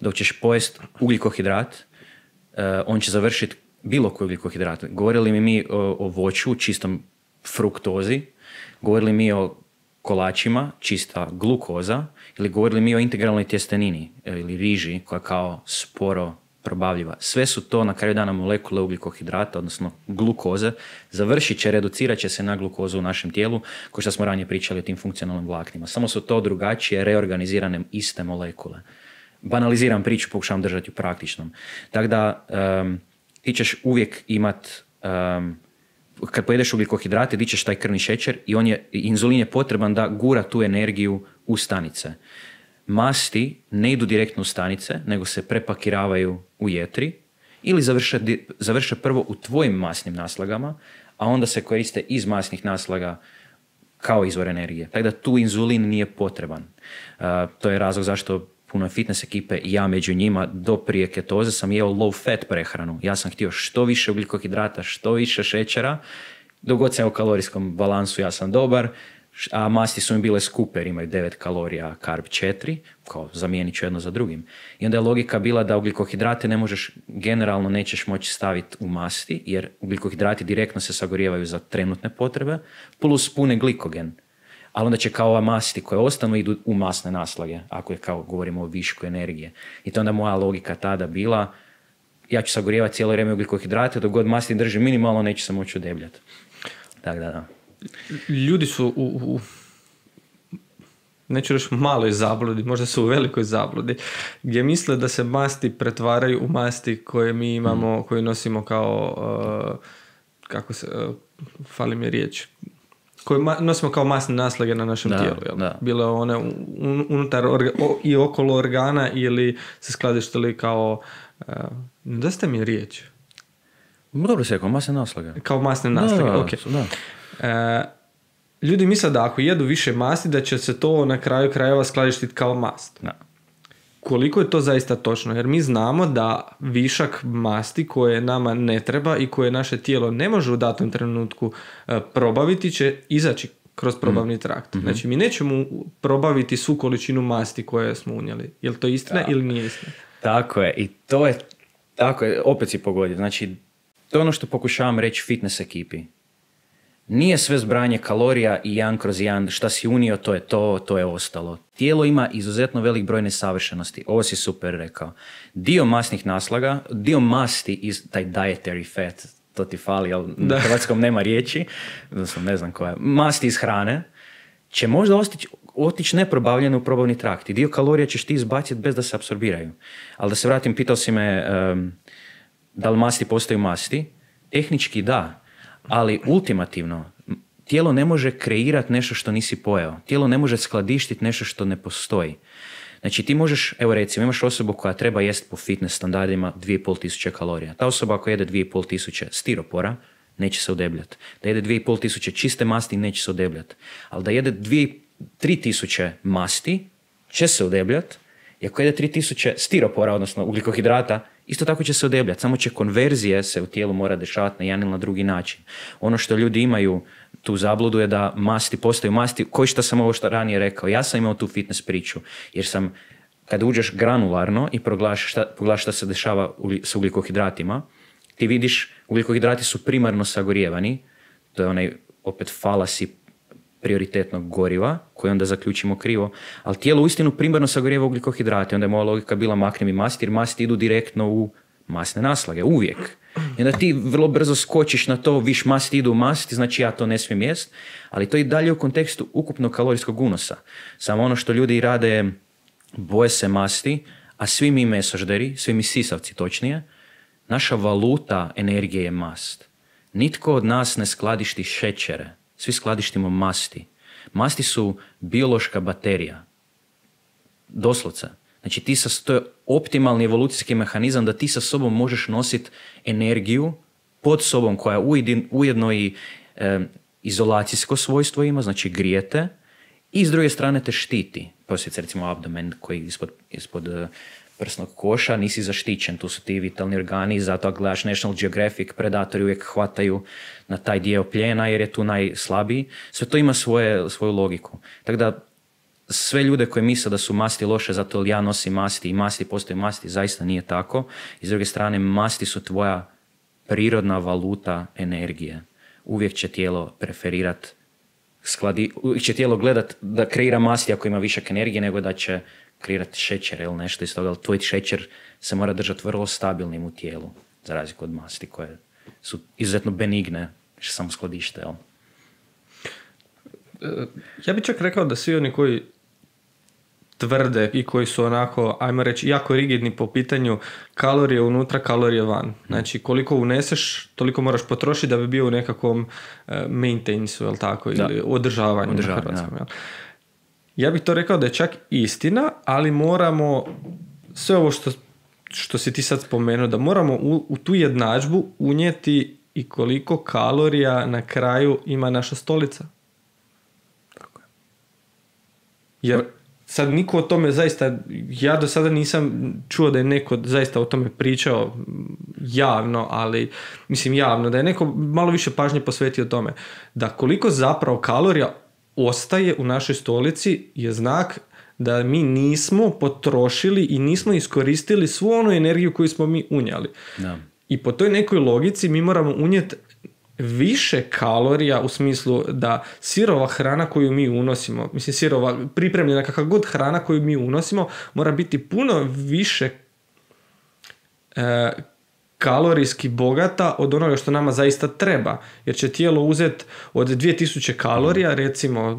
dok ćeš pojest ugljikohidrat, eh, on će završiti bilo koji ugljikohidrat. Govorili mi mi o, voću, čistom fruktozi, govorili mi o kolačima, čista glukoza, ili govorili mi o integralnoj tjestenini eh, ili riži koja kao sporo probavljiva. Sve su to na kraju dana molekule ugljikohidrata, odnosno glukoze, završit će, reducirat će se na glukozu u našem tijelu, kao što smo ranije pričali o tim funkcionalnim vlaknima. Samo su to drugačije reorganizirane iste molekule banaliziram priču, pokušavam držati u praktičnom. Tako da, ti ćeš uvijek imat, um, kad pojedeš ugljikohidrate, ti ćeš taj krvni šećer i on je, inzulin je potreban da gura tu energiju u stanice. Masti ne idu direktno u stanice, nego se prepakiravaju u jetri ili završe, prvo u tvojim masnim naslagama, a onda se koriste iz masnih naslaga kao izvor energije. Tako da tu inzulin nije potreban. E, to je razlog zašto puno fitness ekipe ja među njima do prije ketoze sam jeo low fat prehranu. Ja sam htio što više ugljikohidrata, što više šećera. Dogod sam u kalorijskom balansu ja sam dobar, a masti su mi bile skupe jer imaju 9 kalorija, karb 4, kao zamijenit ću jedno za drugim. I onda je logika bila da ugljikohidrate ne možeš, generalno nećeš moći staviti u masti jer ugljikohidrati direktno se sagorijevaju za trenutne potrebe, plus pune glikogen ali onda će kao ova masti koje ostanu idu u masne naslage, ako je kao govorimo o višku energije. I to onda moja logika tada bila, ja ću sagorijevati cijelo vrijeme ugljikohidrate, dok god masti drži minimalno, neće se moći udebljati. Tako da, da. Ljudi su u, u neću reći maloj zabludi, možda su u velikoj zabludi, gdje misle da se masti pretvaraju u masti koje mi imamo, mm. koje nosimo kao, uh, kako se, uh, fali mi riječ, koje nosimo kao masne naslage na našem tijelu. Jel? Da. Bile one unutar i okolo organa ili se skladištili kao... Uh, ste mi riječ. Dobro se kao masne naslage. Kao masne naslage, da, da. Eh, ljudi misle da ako jedu više masti da će se to na kraju krajeva skladištiti kao mast koliko je to zaista točno, jer mi znamo da višak masti koje nama ne treba i koje naše tijelo ne može u datom trenutku e, probaviti će izaći kroz probavni mm. trakt. Mhm. Znači mi nećemo probaviti svu količinu masti koje smo unijeli. Je to istina ili nije istina? Tako je i to je, tako je, opet si pogodio. Znači to je ono što pokušavam reći fitness ekipi nije sve zbranje kalorija i jedan kroz jedan, šta si unio, to je to, to je ostalo. Tijelo ima izuzetno velik broj nesavršenosti, ovo si super rekao. Dio masnih naslaga, dio masti, iz, taj dietary fat, to ti fali, ali *laughs* na hrvatskom nema riječi, znači ne znam koja, masti iz hrane, će možda ostići otići neprobavljeno u probavni trakt i dio kalorija ćeš ti izbaciti bez da se absorbiraju. Ali da se vratim, pitao si me da li masti postaju masti. Tehnički da, ali ultimativno, tijelo ne može kreirati nešto što nisi pojeo. Tijelo ne može skladištiti nešto što ne postoji. Znači ti možeš, evo recimo, imaš osobu koja treba jesti po fitness standardima 2500 kalorija. Ta osoba ako jede 2500 stiropora, neće se odebljati. Da jede 2500 čiste masti, neće se odebljati. Ali da jede 3000 masti, će se odebljati, i ako jede 3000 stiropora, odnosno ugljikohidrata, isto tako će se odebljati. Samo će konverzije se u tijelu mora dešavati na jedan ili na drugi način. Ono što ljudi imaju tu zabludu je da masti postaju masti. Koji što sam ovo što ranije rekao? Ja sam imao tu fitness priču. Jer sam, kad uđeš granularno i proglaš šta, se dešava s ugljikohidratima, ti vidiš ugljikohidrati su primarno sagorijevani. To je onaj opet falasi prioritetnog goriva, koje onda zaključimo krivo, ali tijelo istinu primarno sagorijeva ugljikohidrate. Onda je moja logika bila maknem i masti, jer masti idu direktno u masne naslage, uvijek. I onda ti vrlo brzo skočiš na to, viš masti idu u masti, znači ja to ne smijem jest, ali to i dalje u kontekstu ukupnog kalorijskog unosa. Samo ono što ljudi rade, boje se masti, a svi mi mesožderi, svi mi sisavci točnije, naša valuta energije je mast. Nitko od nas ne skladišti šećere. Svi skladištimo masti. Masti su biološka baterija. Doslovce. Znači ti sa, to je optimalni evolucijski mehanizam da ti sa sobom možeš nositi energiju pod sobom koja ujedno i izolacijsko svojstvo ima, znači grijete, i s druge strane te štiti. Posljedice recimo abdomen koji ispod, ispod e, prsnog koša nisi zaštićen, tu su ti vitalni organi, zato ako gledaš National Geographic, predatori uvijek hvataju na taj dio pljena jer je tu najslabiji. Sve to ima svoje, svoju logiku. Tako da sve ljude koji misle da su masti loše zato li ja nosim masti i masti postoje masti, zaista nije tako. I s druge strane, masti su tvoja prirodna valuta energije. Uvijek će tijelo preferirat skladi, uvijek će tijelo gledat da kreira masti ako ima višak energije nego da će kreirati šećer ili nešto iz toga, ali tvoj šećer se mora držati vrlo stabilnim u tijelu, za razliku od masti koje su izuzetno benigne, samo skladište, jel? E, ja bih čak rekao da svi oni koji tvrde i koji su onako, ajmo reći, jako rigidni po pitanju kalorije unutra, kalorije van. Hmm. Znači, koliko uneseš, toliko moraš potrošiti da bi bio u nekakvom maintenance maintenance jel tako, ili održavanju, hrvatskom. Ja bih to rekao da je čak istina, ali moramo sve ovo što što si ti sad spomenuo, da moramo u, tu jednadžbu unijeti i koliko kalorija na kraju ima naša stolica. Tako je. Jer sad niko o tome zaista, ja do sada nisam čuo da je neko zaista o tome pričao javno, ali mislim javno, da je neko malo više pažnje posvetio tome. Da koliko zapravo kalorija ostaje u našoj stolici je znak da mi nismo potrošili i nismo iskoristili svu onu energiju koju smo mi unijeli. I po toj nekoj logici mi moramo unijeti više kalorija u smislu da sirova hrana koju mi unosimo, mislim sirova pripremljena kakva god hrana koju mi unosimo mora biti puno više e, kalorijski bogata od onoga što nama zaista treba. Jer će tijelo uzeti od 2000 kalorija, recimo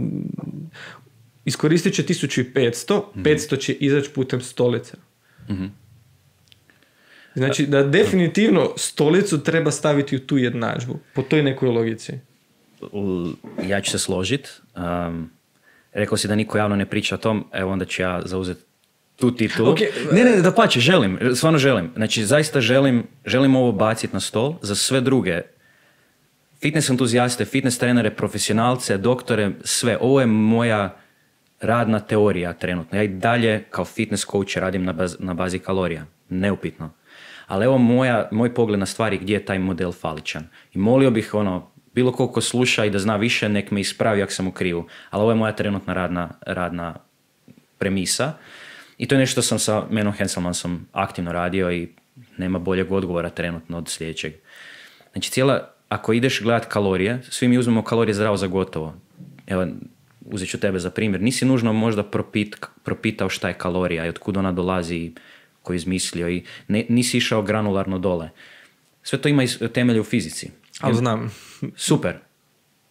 iskoristit će 1500, mm-hmm. 500 će izaći putem stolice. mm Znači da definitivno stolicu treba staviti u tu jednadžbu, po toj nekoj logici. Ja ću se složit. Um, rekao si da niko javno ne priča o tom, evo onda ću ja zauzeti tu titulu. Okay. Ne, ne, e- da pače, želim, stvarno želim. Znači, zaista želim, ovo baciti na stol za sve druge fitness entuzijaste, fitness trenere, profesionalce, doktore, sve. Ovo je moja radna teorija trenutno. Ja i dalje kao fitness coach radim na, na bazi kalorija, neupitno. Ali evo moja, moj pogled na stvari gdje je taj model faličan. I molio bih ono, bilo koliko sluša i da zna više, nek me ispravi ako sam u krivu. Ali ovo je moja trenutna radna, radna premisa. I to je nešto sam sa Menom Henselmansom aktivno radio i nema boljeg odgovora trenutno od sljedećeg. Znači cijela, ako ideš gledat kalorije, svi mi uzmemo kalorije zdravo za gotovo. Evo, uzet ću tebe za primjer, nisi nužno možda propit, propitao šta je kalorija i otkud ona dolazi ko je izmislio i ne, nisi išao granularno dole. Sve to ima temelje u fizici. Ali znam. Super.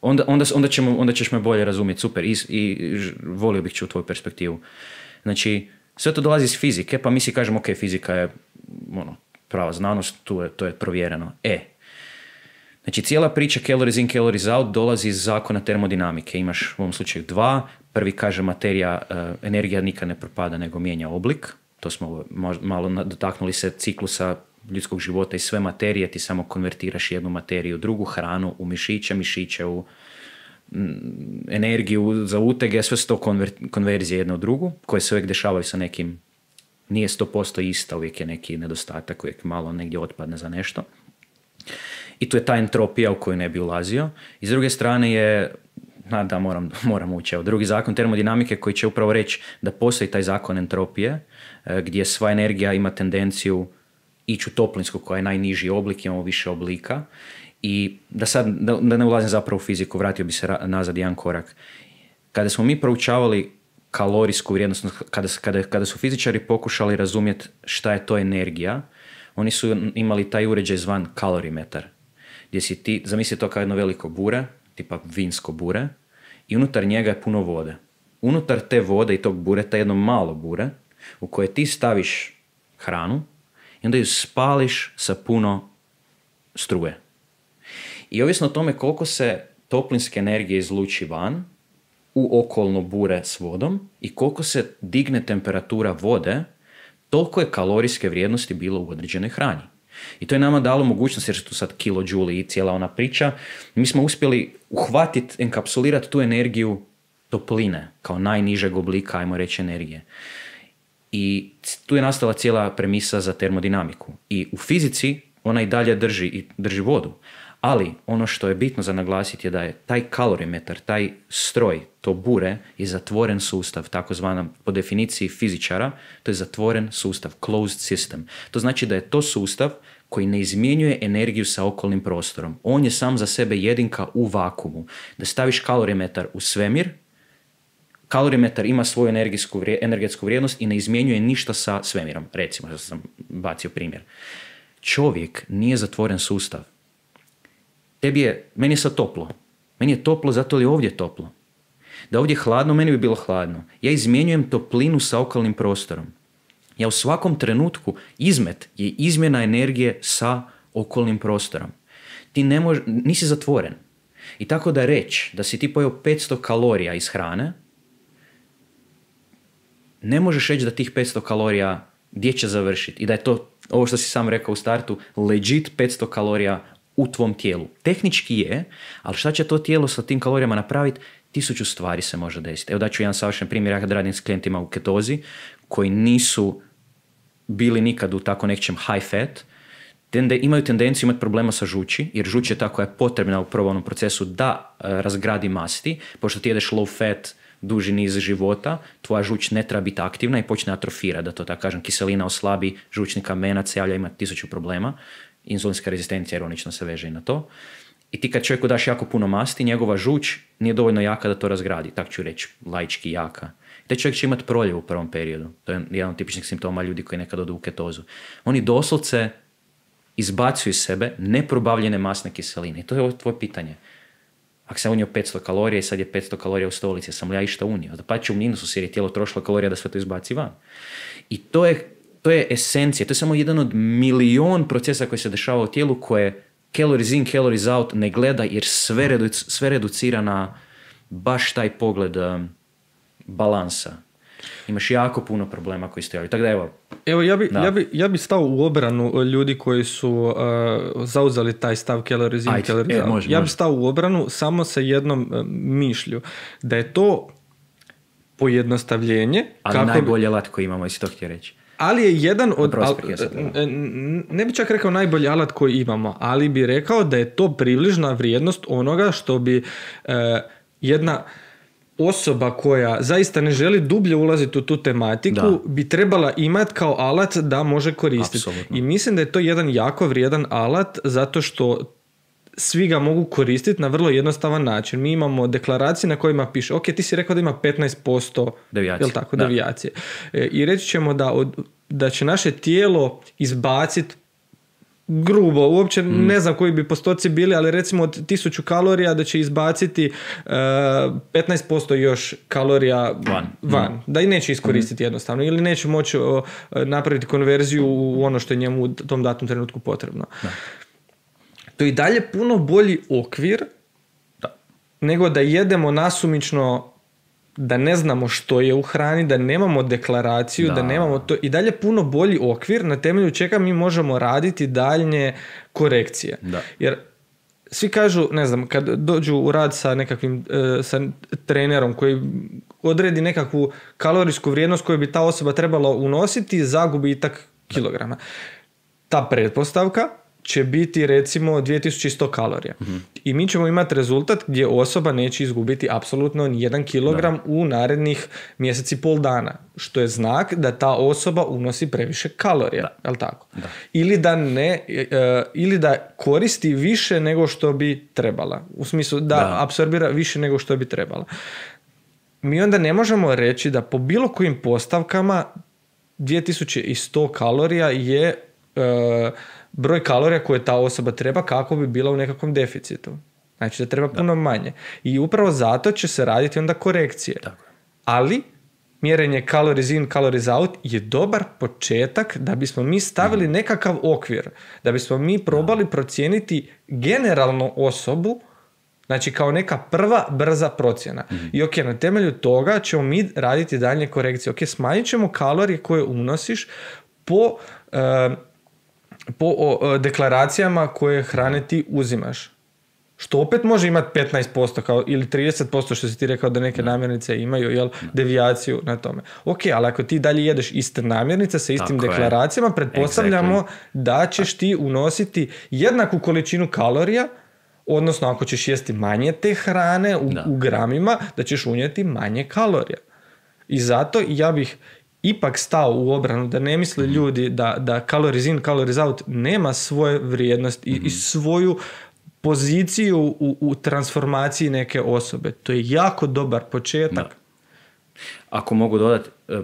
Onda, onda, onda, ćemo, onda ćeš me bolje razumjeti, super. I, i volio bih ću u tvoju perspektivu. Znači, sve to dolazi iz fizike, pa mi si kažemo, ok, fizika je ono, prava znanost, tu je, to je provjereno. E, Znači cijela priča calories in, calories out dolazi iz zakona termodinamike. Imaš u ovom slučaju dva. Prvi kaže materija, eh, energija nikad ne propada nego mijenja oblik. To smo malo dotaknuli se ciklusa ljudskog života i sve materije. Ti samo konvertiraš jednu materiju, u drugu hranu u mišiće, mišiće u mm, energiju za utege, sve su to konver- konverzije jedno u drugu, koje se uvijek dešavaju sa nekim, nije 100% ista, uvijek je neki nedostatak, uvijek malo negdje otpadne za nešto i tu je ta entropija u koju ne bi ulazio. I s druge strane je na, da, moram, *laughs* moram ući. Evo, drugi zakon termodinamike koji će upravo reći da postoji taj zakon entropije, e, gdje sva energija ima tendenciju ići u toplinsku koja je najniži oblik, imamo više oblika. I da sad, da, ne ulazim zapravo u fiziku, vratio bi se nazad jedan korak. Kada smo mi proučavali kalorijsku vrijednost, kada, kada, kada su fizičari pokušali razumjeti šta je to energija, oni su imali taj uređaj zvan kalorimetar gdje si ti, zamisli to kao jedno veliko bure, tipa vinsko bure, i unutar njega je puno vode. Unutar te vode i tog bure ta jedno malo bure u koje ti staviš hranu i onda ju spališ sa puno struje. I ovisno o tome koliko se toplinske energije izluči van u okolno bure s vodom i koliko se digne temperatura vode, toliko je kalorijske vrijednosti bilo u određenoj hrani. I to je nama dalo mogućnost, jer su tu sad džuli i cijela ona priča, mi smo uspjeli uhvatiti, enkapsulirati tu energiju topline, kao najnižeg oblika, ajmo reći, energije. I tu je nastala cijela premisa za termodinamiku. I u fizici ona i dalje drži, i drži vodu. Ali ono što je bitno za naglasiti je da je taj kalorimetar, taj stroj, to bure je zatvoren sustav, takozvana po definiciji fizičara, to je zatvoren sustav, closed system. To znači da je to sustav koji ne izmjenjuje energiju sa okolnim prostorom. On je sam za sebe jedinka u vakumu. Da staviš kalorimetar u svemir, kalorimetar ima svoju energetsku vrijednost i ne izmjenjuje ništa sa svemirom. Recimo, da sam bacio primjer. Čovjek nije zatvoren sustav tebi je, meni je sad toplo. Meni je toplo zato li ovdje toplo. Da ovdje je hladno, meni bi bilo hladno. Ja izmjenjujem toplinu sa okolnim prostorom. Ja u svakom trenutku, izmet je izmjena energije sa okolnim prostorom. Ti ne mož, nisi zatvoren. I tako da reći da si ti pojeo 500 kalorija iz hrane, ne možeš reći da tih 500 kalorija gdje će završiti i da je to, ovo što si sam rekao u startu, legit 500 kalorija u tvom tijelu. Tehnički je, ali šta će to tijelo sa tim kalorijama napraviti? Tisuću stvari se može desiti. Evo daću jedan savršen primjer, ja kad radim s klijentima u ketozi, koji nisu bili nikad u tako nekčem high fat, tende, imaju tendenciju imati problema sa žući, jer žuć je ta koja je potrebna u probavnom procesu da e, razgradi masti, pošto ti jedeš low fat, duži niz života, tvoja žuć ne treba biti aktivna i počne atrofira. da to tako kažem, kiselina oslabi, žučni kamenac javlja, ima tisuću problema insulinska rezistencija ironično se veže i na to. I ti kad čovjeku daš jako puno masti, njegova žuć nije dovoljno jaka da to razgradi, tak ću reći, laički jaka. I taj čovjek će imati proljev u prvom periodu. To je jedan od tipičnih simptoma ljudi koji nekad odu u ketozu. Oni doslovce izbacuju iz sebe neprobavljene masne kiseline. I to je ovo tvoje pitanje. Ako sam unio 500 kalorija i sad je 500 kalorija u stolici, sam li ja išta unio? Da pa u minusu jer je tijelo trošilo kalorija da sve to izbaci van. I to je to je esencija, to je samo jedan od milion procesa koji se dešava u tijelu koje calories in, calories out ne gleda jer sve, sve reducira na baš taj pogled um, balansa. Imaš jako puno problema koji ste Tako da evo... Evo, ja bi, ja, ja stao u obranu e, ljudi koji su uh, zauzeli taj stav calories in, calories e, out. ja bih stao u obranu samo sa jednom uh, mišlju. Da je to pojednostavljenje... Ali kako najbolje bi... koji imamo, jesi to htio reći ali je jedan od... ne bi čak rekao najbolji alat koji imamo, ali bi rekao da je to približna vrijednost onoga što bi e, jedna osoba koja zaista ne želi dublje ulaziti u tu tematiku bi trebala imati kao alat da može koristiti. I mislim da je to jedan jako vrijedan alat zato što svi ga mogu koristiti na vrlo jednostavan način. Mi imamo deklaracije na kojima piše, ok, ti si rekao da ima 15% devijacije. tako, da. devijacije. E, I reći ćemo da, od, da će naše tijelo izbaciti grubo, uopće mm. ne znam koji bi postoci bili, ali recimo od 1000 kalorija da će izbaciti uh, e, 15% još kalorija van, van. Mm. da i neće iskoristiti mm-hmm. jednostavno ili neće moći napraviti konverziju u ono što je njemu u tom datom trenutku potrebno. Da to je i dalje puno bolji okvir nego da jedemo nasumično da ne znamo što je u hrani, da nemamo deklaraciju, da. nemamo to i dalje puno bolji okvir na temelju čega mi možemo raditi daljnje korekcije. Jer svi kažu, ne znam, kad dođu u rad sa nekakvim e, sa trenerom koji odredi nekakvu kalorijsku vrijednost koju bi ta osoba trebala unositi za gubitak kilograma. Ta pretpostavka će biti recimo 2100 kalorija. mm I mi ćemo imati rezultat gdje osoba neće izgubiti apsolutno nijedan kilogram u narednih mjeseci i pol dana. Što je znak da ta osoba unosi previše kalorija. Da. Jel tako? Ili da ne, e, e, ili da koristi više nego što bi trebala. U smislu da apsorbira više nego što bi trebala. Mi onda ne možemo reći da po bilo kojim postavkama 2100 kalorija je... E, broj kalorija koje ta osoba treba kako bi bila u nekakvom deficitu. Znači da treba puno manje. I upravo zato će se raditi onda korekcije. Ali mjerenje calories in, calories out je dobar početak da bismo mi stavili mhm. nekakav okvir, da bismo mi probali procijeniti generalno osobu, znači kao neka prva brza procjena. Mhm. I ok, na temelju toga ćemo mi raditi dalje korekcije. Ok, smanjit ćemo kalorije koje unosiš po... Eh, po o, e, deklaracijama koje hrane ti uzimaš. Što opet može imati 15% kao, ili 30% što si ti rekao da neke namirnice imaju jel, devijaciju na tome. Ok, ali ako ti dalje jedeš iste namirnice sa istim deklaracijama, pretpostavljamo da ćeš ti unositi jednaku količinu kalorija, odnosno ako ćeš jesti manje te hrane u, u gramima, da ćeš unijeti manje kalorija. I zato ja bih ipak stao u obranu, da ne misle mhm. ljudi da, da calories in, calories out nema svoje vrijednost i, mhm. svoju poziciju u, transformaciji neke osobe. To je jako dobar početak. Ako mogu dodati, e,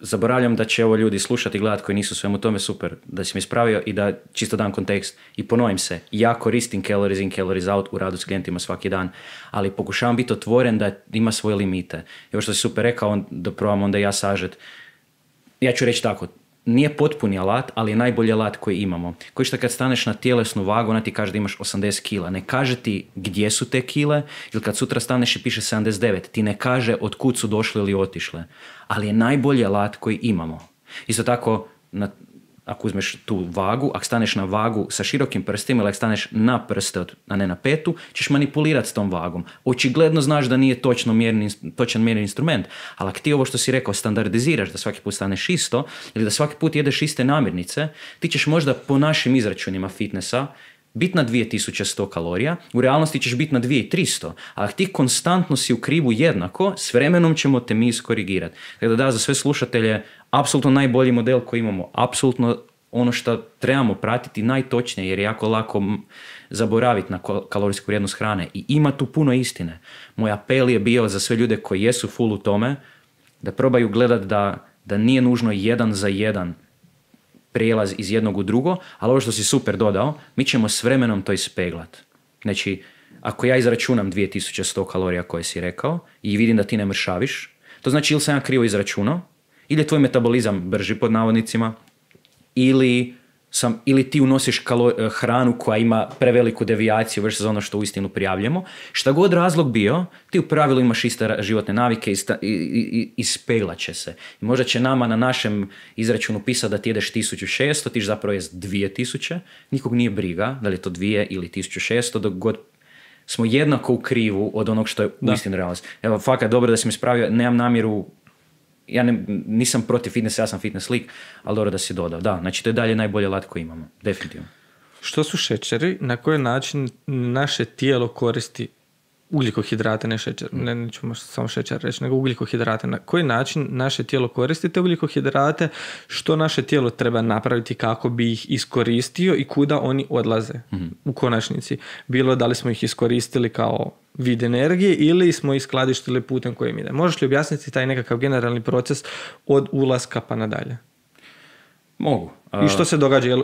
zaboravljam da će ovo ljudi slušati i gledati koji nisu svemu tome super, da si mi ispravio i da čisto dan kontekst i ponovim se, ja koristim calories in, calories out u radu s klijentima svaki dan, ali pokušavam biti otvoren da ima svoje limite. I što si super rekao, da probam onda ja sažet ja ću reći tako, nije potpuni alat, ali je najbolji alat koji imamo. Koji što kad staneš na tjelesnu vagu, ona ti kaže da imaš 80 kila. Ne kaže ti gdje su te kile, ili kad sutra staneš i piše 79, ti ne kaže od kud su došle ili otišle. Ali je najbolji alat koji imamo. Isto tako, na, ako uzmeš tu vagu, ako staneš na vagu sa širokim prstima ili ako staneš na prste, a ne na petu, ćeš manipulirati s tom vagom. Očigledno znaš da nije točno mjerni, točan mjerni instrument, ali ako ti ovo što si rekao standardiziraš, da svaki put staneš isto ili da svaki put jedeš iste namirnice, ti ćeš možda po našim izračunima fitnessa bit na 2100 kalorija, u realnosti ćeš biti na 2300, ali ti konstantno si u krivu jednako, s vremenom ćemo te mi iskorigirati. Tako da da, za sve slušatelje, apsolutno najbolji model koji imamo, apsolutno ono što trebamo pratiti najtočnije jer je jako lako zaboraviti na kalorijsku vrijednost hrane i ima tu puno istine. Moj apel je bio za sve ljude koji jesu full u tome da probaju gledat da, da nije nužno jedan za jedan prijelaz iz jednog u drugo, ali ovo što si super dodao, mi ćemo s vremenom to ispeglat. Znači, ako ja izračunam 2100 kalorija koje si rekao i vidim da ti ne mršaviš, to znači ili sam ja krivo izračunao, ili je tvoj metabolizam brži pod navodnicima, ili sam ili ti unosiš eh, hranu koja ima preveliku devijaciju za ono što uistinu prijavljamo. Šta god razlog bio, ti u pravilu imaš iste životne navike i, i, će se. I možda će nama na našem izračunu pisati da ti jedeš 1600, tiš zapravo je 2000. Nikog nije briga da li je to 2 ili 1600 dok god smo jednako u krivu od onog što je uistinu realnost. Evo, fakat, dobro da sam ispravio, nemam namjeru ja nisam protiv fitnessa, ja sam fitness lik, ali dobro da si dodao. Da, znači to je dalje najbolje alat koji imamo, definitivno. Što su šećeri, na koji način naše tijelo koristi ugljikohidrate, ne šećer, ne, nećemo samo šećer reći, nego ugljikohidrate. Na koji način naše tijelo koristi te ugljikohidrate, što naše tijelo treba napraviti kako bi ih iskoristio i kuda oni odlaze mhm. u konačnici. Bilo da li smo ih iskoristili kao vid energije ili smo ih skladištili putem kojim ide. Možeš li objasniti taj nekakav generalni proces od ulaska pa nadalje? Mogu. I što se događa?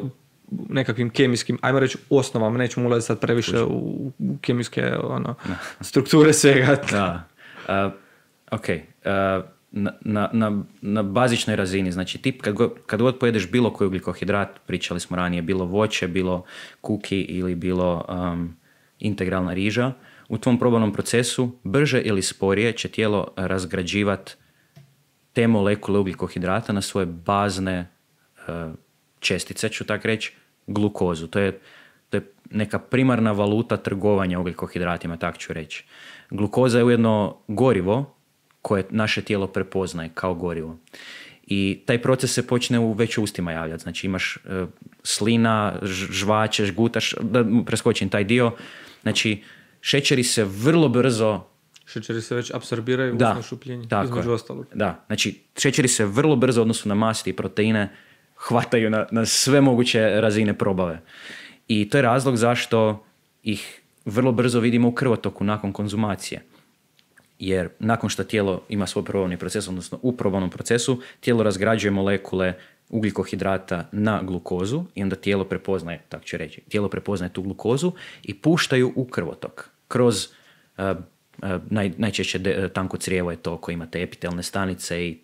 nekakvim kemijskim, ajmo reći osnovama, nećemo ulaziti sad previše u, u kemijske ono, strukture svega. Da. ok. na, na, na, bazičnoj razini, znači tip kad, go, kad god pojedeš bilo koji ugljikohidrat, pričali smo ranije, bilo voće, bilo kuki ili bilo um, integralna riža, u tvom probavnom procesu brže ili sporije će tijelo razgrađivati te molekule ugljikohidrata na svoje bazne uh, čestice, ću tak reći, glukozu. To je, to neka primarna valuta trgovanja ugljikohidratima, tako ću reći. Glukoza je ujedno gorivo koje naše tijelo prepoznaje kao gorivo. I taj proces se počne u već ustima javljati. Znači imaš e, slina, žvače, gutaš da preskočim taj dio. Znači šećeri se vrlo brzo Šećeri se već apsorbiraju da, Da, znači šećeri se vrlo brzo odnosu na masti i proteine hvataju na, na sve moguće razine probave. I to je razlog zašto ih vrlo brzo vidimo u krvotoku nakon konzumacije. Jer nakon što tijelo ima svoj probavni proces, odnosno u probavnom procesu, tijelo razgrađuje molekule ugljikohidrata na glukozu i onda tijelo prepoznaje, tako će reći, tijelo prepoznaje tu glukozu i puštaju u krvotok kroz e, e, naj, najčešće de, tanko crijevo je to koje imate epitelne stanice i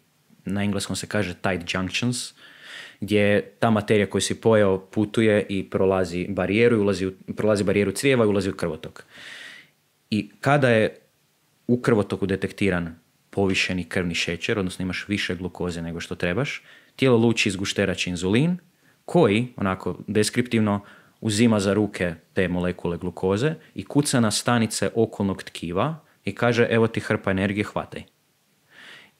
na engleskom se kaže tight junctions, gdje ta materija koju si pojao putuje i prolazi barijeru, i ulazi, prolazi barijeru crijeva i ulazi u krvotok. I kada je u krvotoku detektiran povišeni krvni šećer, odnosno imaš više glukoze nego što trebaš, tijelo luči iz gušterač inzulin, koji, onako deskriptivno, uzima za ruke te molekule glukoze i kuca na stanice okolnog tkiva i kaže evo ti hrpa energije, hvataj.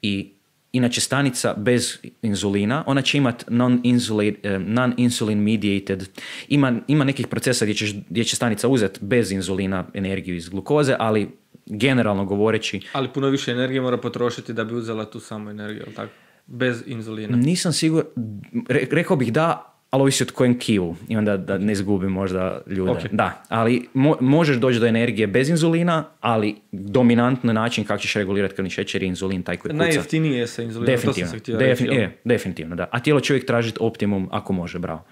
I inače stanica bez inzulina, ona će imati eh, non-insulin mediated, ima, ima nekih procesa gdje će, će stanica uzeti bez inzulina energiju iz glukoze, ali generalno govoreći... Ali puno više energije mora potrošiti da bi uzela tu samu energiju, tako? Bez inzulina. Nisam siguran, rekao bih da, ali ovisi od kojem kivu i onda da ne izgubi možda ljude. Da, ali možeš doći do energije bez inzulina, ali dominantno način kako ćeš regulirati krvni šećer je inzulin taj koji kuca Najjeftinije definitivno, definitivno, da. A tijelo čovjek uvijek optimum ako može, bravo.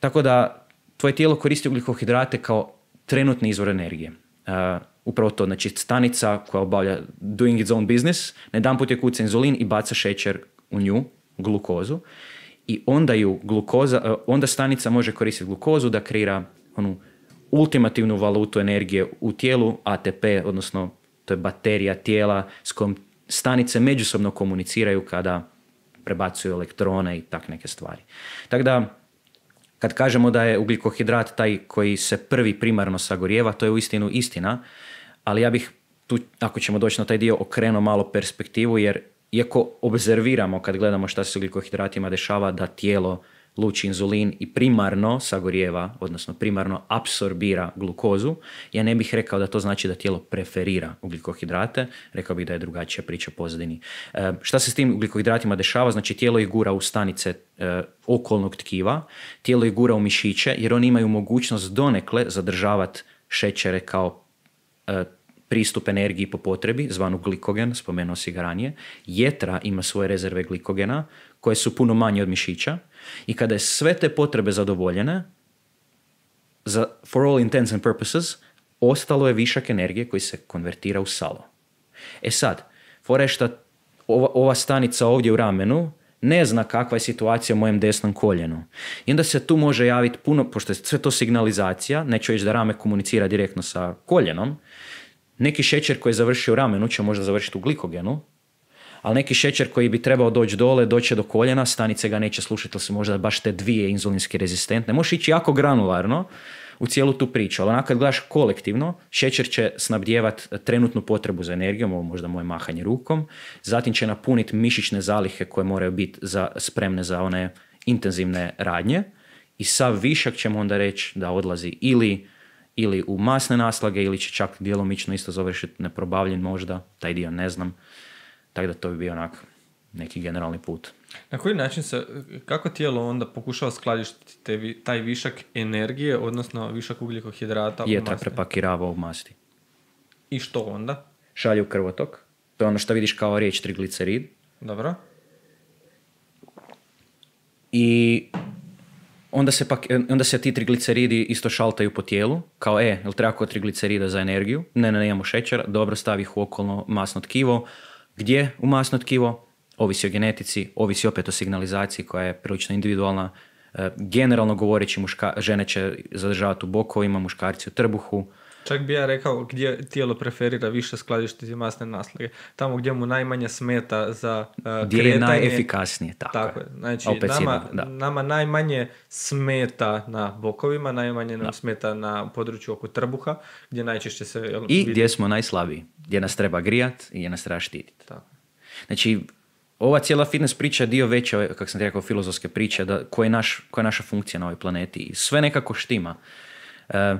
tako da tvoje tijelo koristi ugljikohidrate kao trenutni izvor energije. Uh, upravo to, znači stanica koja obavlja doing its own business, na jedan put je kuca inzulin i baca šećer u nju glukozu i onda ju glukoza, e, onda stanica može koristiti glukozu da kreira onu ultimativnu valutu energije u tijelu ATP, odnosno to je baterija tijela s kojom stanice međusobno komuniciraju kada prebacuju elektrone i tak neke stvari. Tako da, kad kažemo da je ugljikohidrat taj koji se prvi primarno sagorijeva, to je istinu istina, ali ja bih tu, ako ćemo doći na taj dio, okrenuo malo perspektivu jer iako obzerviramo kad gledamo šta se s ugljikohidratima dešava da tijelo luči inzulin i primarno sagorijeva, odnosno primarno apsorbira glukozu, ja ne bih rekao da to znači da tijelo preferira ugljikohidrate, rekao bih da je drugačija priča pozadini. E, šta se s tim ugljikohidratima dešava? Znači tijelo ih gura u stanice e, okolnog tkiva, tijelo ih gura u mišiće jer oni imaju mogućnost donekle zadržavati šećere kao e, pristup energiji po potrebi, zvanu glikogen, spomenuo si ga ranije. Jetra ima svoje rezerve glikogena, koje su puno manje od mišića. I kada je sve te potrebe zadovoljene, za, for all intents and purposes, ostalo je višak energije koji se konvertira u salo. E sad, forešta ova, ova stanica ovdje u ramenu ne zna kakva je situacija u mojem desnom koljenu. I onda se tu može javiti puno, pošto je sve to signalizacija, neću reći da rame komunicira direktno sa koljenom, neki šećer koji završio u ramenu će možda završiti u glikogenu, ali neki šećer koji bi trebao doći dole, doće do koljena, stanice ga neće slušati, ali su možda baš te dvije inzulinski rezistentne. Možeš ići jako granularno u cijelu tu priču, ali onako kad gledaš kolektivno, šećer će snabdjevat trenutnu potrebu za energijom, ovo možda moje mahanje rukom, zatim će napuniti mišićne zalihe koje moraju biti za, spremne za one intenzivne radnje i sav višak ćemo onda reći da odlazi ili ili u masne naslage ili će čak djelomično isto završiti neprobavljen možda, taj dio ne znam. Tako da to bi bio onak neki generalni put. Na koji način se, kako tijelo onda pokušava skladištiti taj višak energije, odnosno višak ugljikohidrata je, u masti? Je, prepakirava u masti. I što onda? Šalje u krvotok. To je ono što vidiš kao riječ triglicerid. Dobro. I onda se, pak, eh, onda se ti trigliceridi isto šaltaju po tijelu, kao e, jel treba kod triglicerida za energiju? Ne, ne, imamo šećer, dobro stavi ih u okolno masno tkivo. Gdje u masno tkivo? Ovisi o genetici, ovisi opet o signalizaciji koja je prilično individualna. Eh, generalno govoreći, muška, žene će zadržavati u bokovima, muškarci u trbuhu, Čak bi ja rekao gdje tijelo preferira više skladištiti masne naslage. Tamo gdje mu najmanje smeta za uh, Gdje kretanje, je najefikasnije, tako, tako je. Znači, nama, nama najmanje smeta na bokovima, najmanje nam smeta na području oko trbuha, gdje najčešće se... Jel, I gdje smo najslabiji, gdje nas treba grijat i gdje nas treba štititi. Znači, ova cijela fitness priča je dio veće, kako sam rekao, filozofske priče, da, koja, je naš, koja naša funkcija na ovoj planeti. Sve nekako štima. E,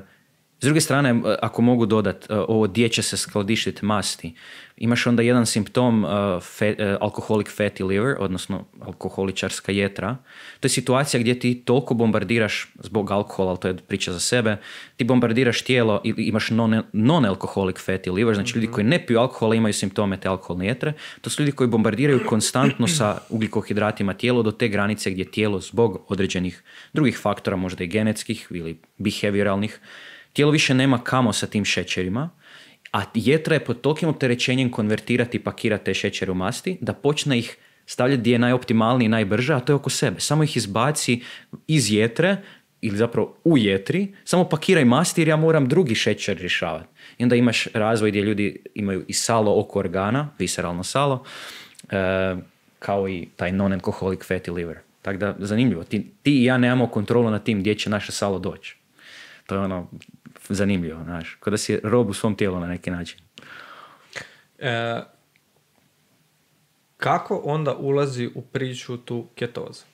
s druge strane, e, ako mogu dodat, e, ovo gdje će se skladištiti masti, imaš onda jedan simptom e, fe, alkoholik fatty liver, odnosno alkoholičarska jetra. To je situacija gdje ti toliko bombardiraš, zbog alkohola, ali to je priča za sebe, ti bombardiraš tijelo i imaš non-alkoholik non fatty liver, znači ljudi mhm. koji ne piju alkohola imaju simptome te alkoholne jetre. To su ljudi koji bombardiraju konstantno sa *clears throat* ugljikohidratima tijelo do te granice gdje tijelo zbog određenih drugih faktora, možda i genetskih ili behavioralnih, Tijelo više nema kamo sa tim šećerima, a jetra je pod tolikim opterećenjem konvertirati i pakirati te šećere u masti da počne ih stavljati gdje je najoptimalniji i najbrže, a to je oko sebe. Samo ih izbaci iz jetre ili zapravo u jetri, samo pakiraj masti jer ja moram drugi šećer rješavati. I onda imaš razvoj gdje ljudi imaju i salo oko organa, visceralno salo, e, kao i taj non-alcoholic fatty liver. Tako da, zanimljivo. Ti, ti i ja nemamo kontrolu nad tim gdje će naše salo doći. To je ono zanimljivo, znaš. Kao da si rob u svom tijelu na neki način. E, kako onda ulazi u priču tu ketoza?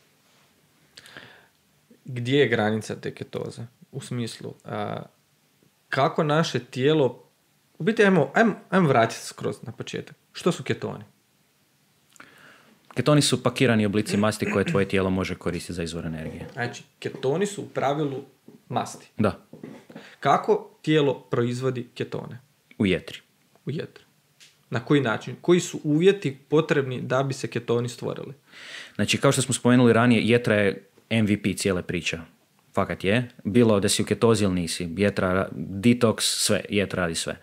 Gdje je granica te ketoze? U smislu, e, kako naše tijelo... U biti, ajmo, ajmo, ajmo vratiti skroz na početak. Što su ketoni? Ketoni su pakirani oblici masti koje tvoje tijelo može koristiti za izvor energije. Znači, ketoni su u pravilu masti. Da. Kako tijelo proizvodi ketone? U jetri. U jetri. Na koji način? Koji su uvjeti potrebni da bi se ketoni stvorili? Znači, kao što smo spomenuli ranije, jetra je MVP cijele priča. Fakat je. Bilo da si u ketozi ili nisi. Jetra, detox, sve. Jetra radi sve.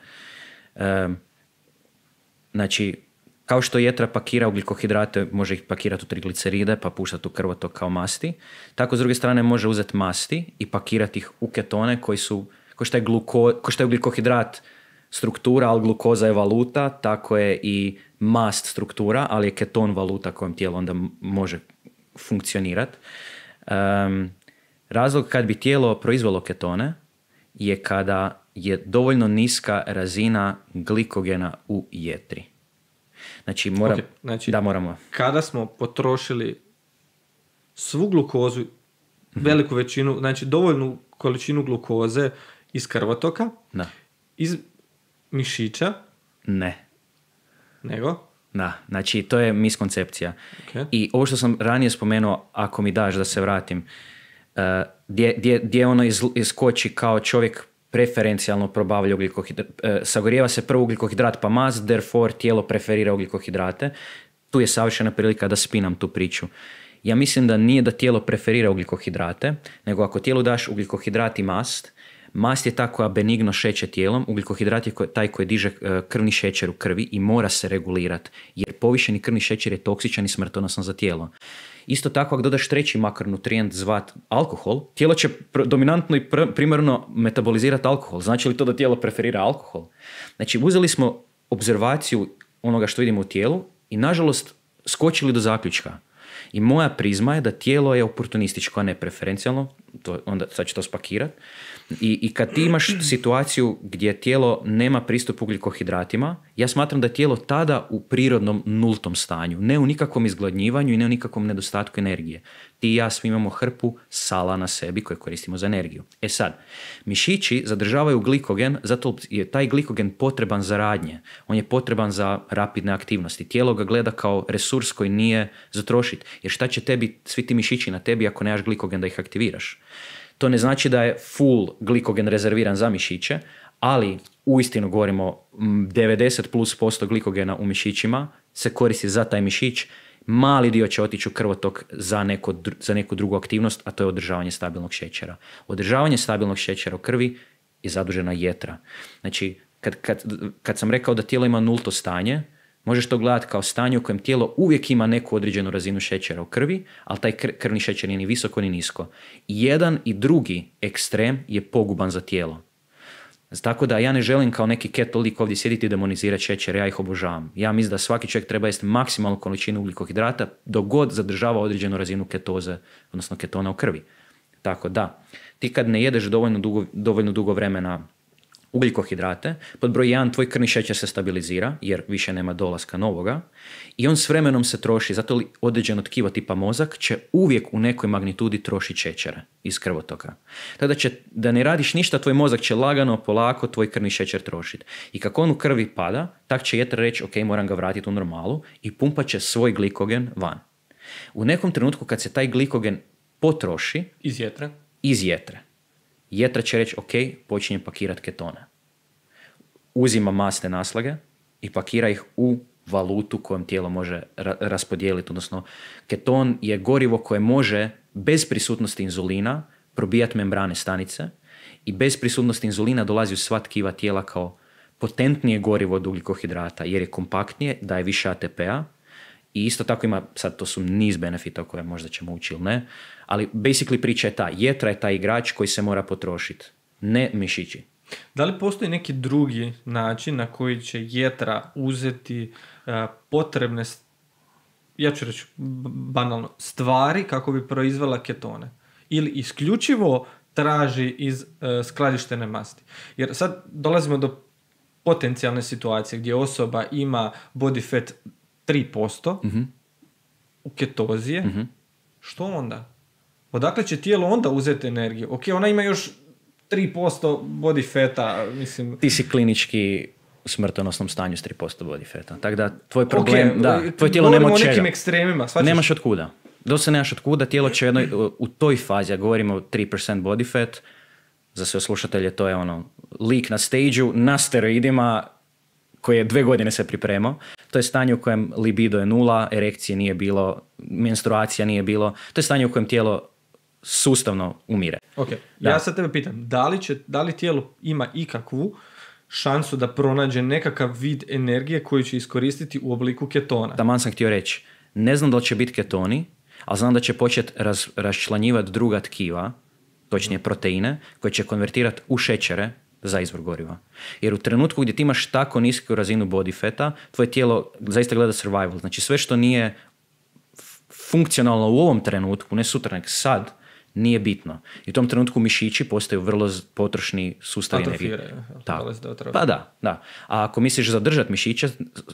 znači, kao što jetra pakira ugljikohidrate, može ih pakirati u trigliceride pa puštati u krvotok kao masti. Tako s druge strane može uzeti masti i pakirati ih u ketone koji su, ko što je, gluko, ugljikohidrat struktura, ali glukoza je valuta, tako je i mast struktura, ali je keton valuta kojom tijelo onda može funkcionirati. razlog kad bi tijelo proizvelo ketone je kada je dovoljno niska razina glikogena u jetri. Znači, moram, znači, da moramo. Kada smo potrošili svu glukozu, mhm. veliku većinu, znači dovoljnu količinu glukoze iz krvotoka, da. iz mišića. Ne. Nego? Da, znači to je miskoncepcija. Okay. I ovo što sam ranije spomenuo, ako mi daš da se vratim, eh, gdje ono iz, iskoči kao čovjek preferencijalno probavlja ugljikohidrat, e, sagorijeva se prvo ugljikohidrat pa mast, therefore tijelo preferira ugljikohidrate. Tu je savršena prilika da spinam tu priču. Ja mislim da nije da tijelo preferira ugljikohidrate, nego ako tijelu daš ugljikohidrat i mast, mast je ta koja benigno šeće tijelom, ugljikohidrat je taj koji diže e, krvni šećer u krvi i mora se regulirati, jer povišeni krvni šećer je toksičan i smrtonosan za tijelo. Isto tako, ako dodaš treći makronutrijent zvat alkohol, tijelo će dominantno i pr- primarno metabolizirati alkohol. Znači li to da tijelo preferira alkohol? Znači, uzeli smo observaciju onoga što vidimo u tijelu i nažalost skočili do zaključka. I moja prizma je da tijelo je oportunističko, a ne preferencijalno, to, onda sad ću to spakirati. I, I kad ti imaš situaciju gdje tijelo nema pristup ugljikohidratima, ja smatram da tijelo tada u prirodnom nultom stanju, ne u nikakvom izgladnjivanju i ne u nikakvom nedostatku energije. Ti i ja svi imamo hrpu sala na sebi koje koristimo za energiju. E sad, mišići zadržavaju glikogen, zato je taj glikogen potreban za radnje. On je potreban za rapidne aktivnosti. Tijelo ga gleda kao resurs koji nije zatrošit. Jer šta će tebi, svi ti mišići na tebi ako nemaš glikogen da ih aktiviraš? To ne znači da je full glikogen rezerviran za mišiće, ali uistinu govorimo 90 plus posto glikogena u mišićima se koristi za taj mišić, mali dio će otići u krvotok za, neko, za neku drugu aktivnost, a to je održavanje stabilnog šećera. Održavanje stabilnog šećera u krvi je zadužena jetra. Znači, kad, kad, kad sam rekao da tijelo ima nulto stanje, Možeš to gledati kao stanje u kojem tijelo uvijek ima neku određenu razinu šećera u krvi, ali taj krvni šećer nije ni visoko ni nisko. Jedan i drugi ekstrem je poguban za tijelo. Tako da ja ne želim kao neki ketolik ovdje sjediti i demonizirati šećer, ja ih obožavam. Ja mislim da svaki čovjek treba jesti maksimalnu količinu ugljikohidrata dok god zadržava određenu razinu ketoze, odnosno ketona u krvi. Tako da, ti kad ne jedeš dovoljno dugo, dovoljno dugo vremena ugljikohidrate, pod broj 1 tvoj krvni šećer se stabilizira jer više nema dolaska novoga i on s vremenom se troši, zato li određeno tkivo tipa mozak će uvijek u nekoj magnitudi troši šećere iz krvotoka. Tada će, da ne radiš ništa, tvoj mozak će lagano, polako tvoj krvni šećer trošiti. I kako on u krvi pada, tak će jetra reći ok, moram ga vratiti u normalu i pumpa će svoj glikogen van. U nekom trenutku kad se taj glikogen potroši... Iz jetre? Iz jetre jetra će reći, ok, počinje pakirati ketone. Uzima masne naslage i pakira ih u valutu kojom tijelo može ra- raspodijeliti. Odnosno, keton je gorivo koje može bez prisutnosti inzulina probijati membrane stanice i bez prisutnosti inzulina dolazi u sva tkiva tijela kao potentnije gorivo od ugljikohidrata jer je kompaktnije, daje više ATP-a i isto tako ima, sad to su niz benefita koje možda ćemo ući ili ne, ali basically priča je ta, jetra je taj igrač koji se mora potrošiti, ne mišići. Da li postoji neki drugi način na koji će jetra uzeti e, potrebne, ja ću reći banalno, stvari kako bi proizvela ketone? Ili isključivo traži iz uh, skladištene masti? Jer sad dolazimo do potencijalne situacije gdje osoba ima body fat 3% mm u ketozije, mhm. što onda? odakle će tijelo onda uzeti energiju? Ok, ona ima još 3% body feta, mislim... Ti si klinički u smrtonosnom stanju s 3% body feta. Tako da tvoj problem, okay, da, e, tvoje tijelo nema od čega. nekim ekstremima, Nemaš od kuda. Do se nemaš od kuda, tijelo će u toj fazi, a govorimo o 3% body fat, za sve slušatelje to je ono, lik na stage na steroidima koje je dve godine se pripremao. To je stanje u kojem libido je nula, erekcije nije bilo, menstruacija nije bilo. To je stanje u kojem tijelo sustavno umire. Ok, da. ja sad tebe pitam, da li, će, da li tijelo ima ikakvu šansu da pronađe nekakav vid energije koju će iskoristiti u obliku ketona? man sam htio reći, ne znam da li će biti ketoni, ali znam da će početi raz, raščlanjivati druga tkiva, točnije proteine, koje će konvertirati u šećere za izvor goriva. Jer u trenutku gdje ti imaš tako nisku razinu body feta, tvoje tijelo zaista gleda survival. Znači sve što nije funkcionalno u ovom trenutku, ne sutra, nek sad, nije bitno. I u tom trenutku mišići postaju vrlo potrošni sustav energije. Da. Pa da, da. A ako misliš zadržati mišiće,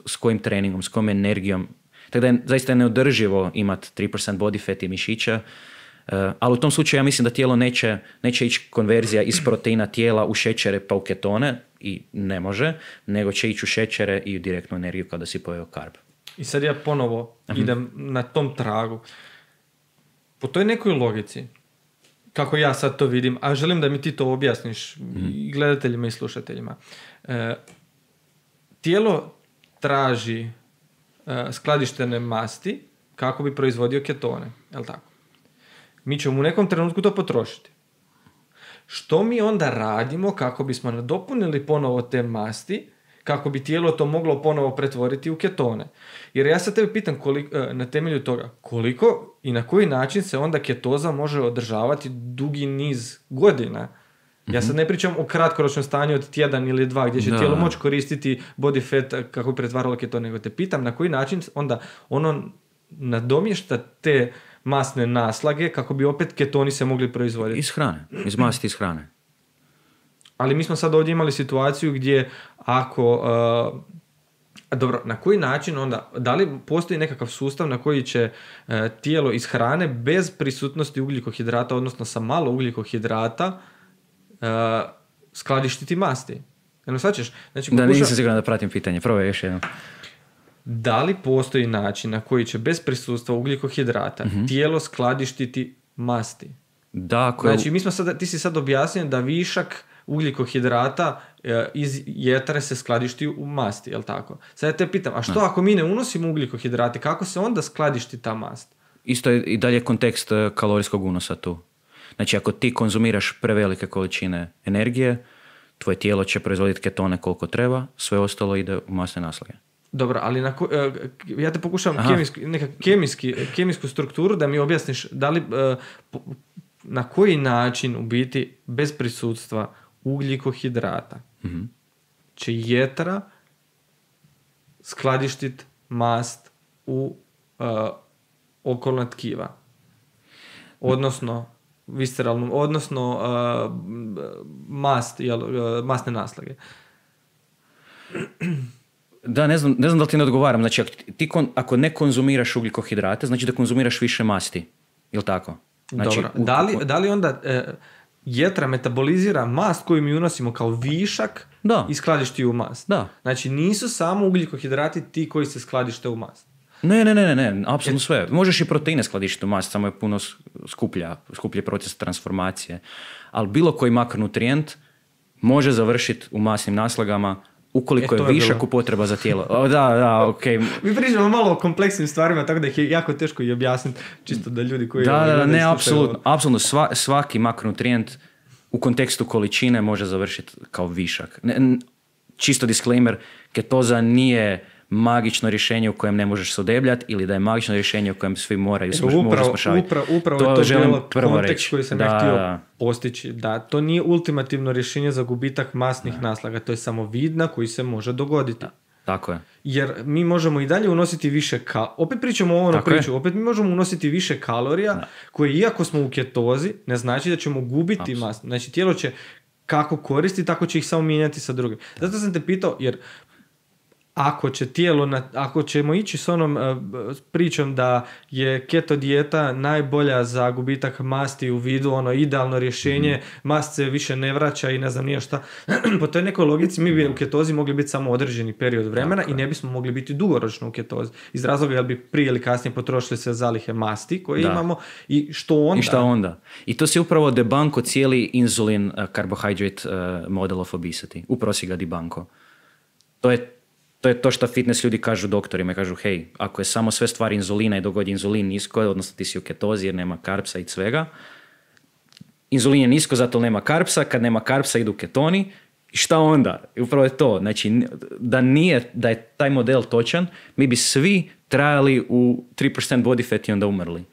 s kojim treningom, s kojom energijom, tako da je zaista neodrživo imati 3% body fat i mišića, uh, ali u tom slučaju ja mislim da tijelo neće, neće ići konverzija iz proteina tijela u šećere pa u ketone i ne može, nego će ići u šećere i u direktnu energiju kada si pojeo karb. I sad ja ponovo mhm. idem na tom tragu. Po toj nekoj logici, kako ja sad to vidim, a želim da mi ti to objasniš mm. i gledateljima i slušateljima. E, tijelo traži e, skladištene masti kako bi proizvodio ketone, jel tako? Mi ćemo u nekom trenutku to potrošiti. Što mi onda radimo kako bismo nadopunili ponovo te masti kako bi tijelo to moglo ponovo pretvoriti u ketone. Jer ja sad tebi pitam koliko, e, na temelju toga koliko i na koji način se onda ketoza može održavati dugi niz godina. Ja sad mhm. ne pričam o kratkoročnom stanju od tjedan ili dva gdje će tijelo moći koristiti body fat kako bi pretvaralo ketone, nego te pitam na koji način onda ono nadomješta te masne naslage kako bi opet ketoni se mogli proizvoditi. Iz hrane, iz masti iz hrane. Ali mi smo sad ovdje imali situaciju gdje ako... Eh, dobro, na koji način onda, da li postoji nekakav sustav na koji će eh, tijelo iz hrane bez prisutnosti ugljikohidrata, odnosno sa malo ugljikohidrata, eh, skladištiti masti? Jel sad ćeš? Znači, da, nisam siguran da pratim pitanje. je još jedno Da li postoji način na koji će bez prisustva ugljikohidrata mhm. tijelo skladištiti masti? Da, Znači, ti si sad objasnio da višak ugljikohidrata e, iz jetre se skladišti u masti, jel tako? Sad ja te pitam, a što ako mi ne unosimo ugljikohidrate, kako se onda skladišti ta mast? Isto je i dalje kontekst e, kalorijskog unosa tu. Znači ako ti konzumiraš prevelike količine energije, tvoje tijelo će proizvoditi ketone koliko treba, sve ostalo ide u masne naslage. Dobro, ali na e, ja te pokušavam kemijski, kemijsku strukturu da mi objasniš da li, na koji način u biti bez prisustva ugljikohidrata mm-hmm. će jetra skladištit mast u uh, okolna tkiva. Odnosno, visceralno, odnosno e, mast, jel, e, masne naslage. Da, ne znam, ne znam da li ti ne odgovaram. Znači, ako, ti kon, ako ne konzumiraš ugljikohidrate, znači da konzumiraš više masti. Jel tako? Znači, Dobro. Da li, onda jetra metabolizira mast koju mi unosimo kao višak da. i skladišti u mast. Da. Znači nisu samo ugljikohidrati ti koji se skladište u mast. Ne, ne, ne, ne, ne, apsolutno sve. Možeš i proteine skladišiti u mast, samo je puno skuplja, skuplji proces transformacije. Ali bilo koji makronutrijent može završiti u masnim naslagama Ukoliko e, je, je višak u potreba za tijelo. da, da, ok Okay. Mi pričamo malo o kompleksnim stvarima, tako da je jako teško i objasniti, čisto da ljudi koji... Da, da, ne, apsolutno. Apsolutno, sva, svaki makronutrijent u kontekstu količine može završiti kao višak. Ne, čisto disclaimer, ketoza nije magično rješenje u kojem ne možeš se odebljati ili da je magično rješenje u kojem svi moraju se upravo, upravo, to, to želim kontekst koji sam da, ja htio postići. Da, to nije ultimativno rješenje za gubitak masnih da. naslaga, to je samo vidna koji se može dogoditi. Tako je. Jer mi možemo i dalje unositi više kalorija. Opet pričamo o ono priču, opet mi možemo unositi više kalorija da. koje iako smo u ketozi, ne znači da ćemo gubiti Absolut. mas. Znači tijelo će kako koristi, tako će ih samo mijenjati sa drugim. Zato sam te pitao, jer ako će tijelo, na, ako ćemo ići s onom eh, pričom da je keto dijeta najbolja za gubitak masti u vidu, ono idealno rješenje, mm. mast se više ne vraća i ne znam nije šta, *clears throat* po toj nekoj logici mi bi u ketozi mogli biti samo određeni period vremena i ne bismo mogli biti dugoročno u ketozi. Iz razloga jer bi prije ili kasnije potrošili se zalihe masti koje imamo i što onda? I šta onda? I to se upravo debanko cijeli inzulin uh, eh, carbohydrate eh, model of obesity. Upravo si ga debanko. To je to je to što fitness ljudi kažu doktorima, kažu hej, ako je samo sve stvari inzulina i dogodi inzulin nisko, odnosno ti si u ketozi jer nema karpsa i svega, inzulin je nisko, zato nema karpsa, kad nema karpsa idu ketoni, i šta onda? Upravo je to, znači da nije, da je taj model točan, mi bi svi trajali u 3% body fat i onda umrli.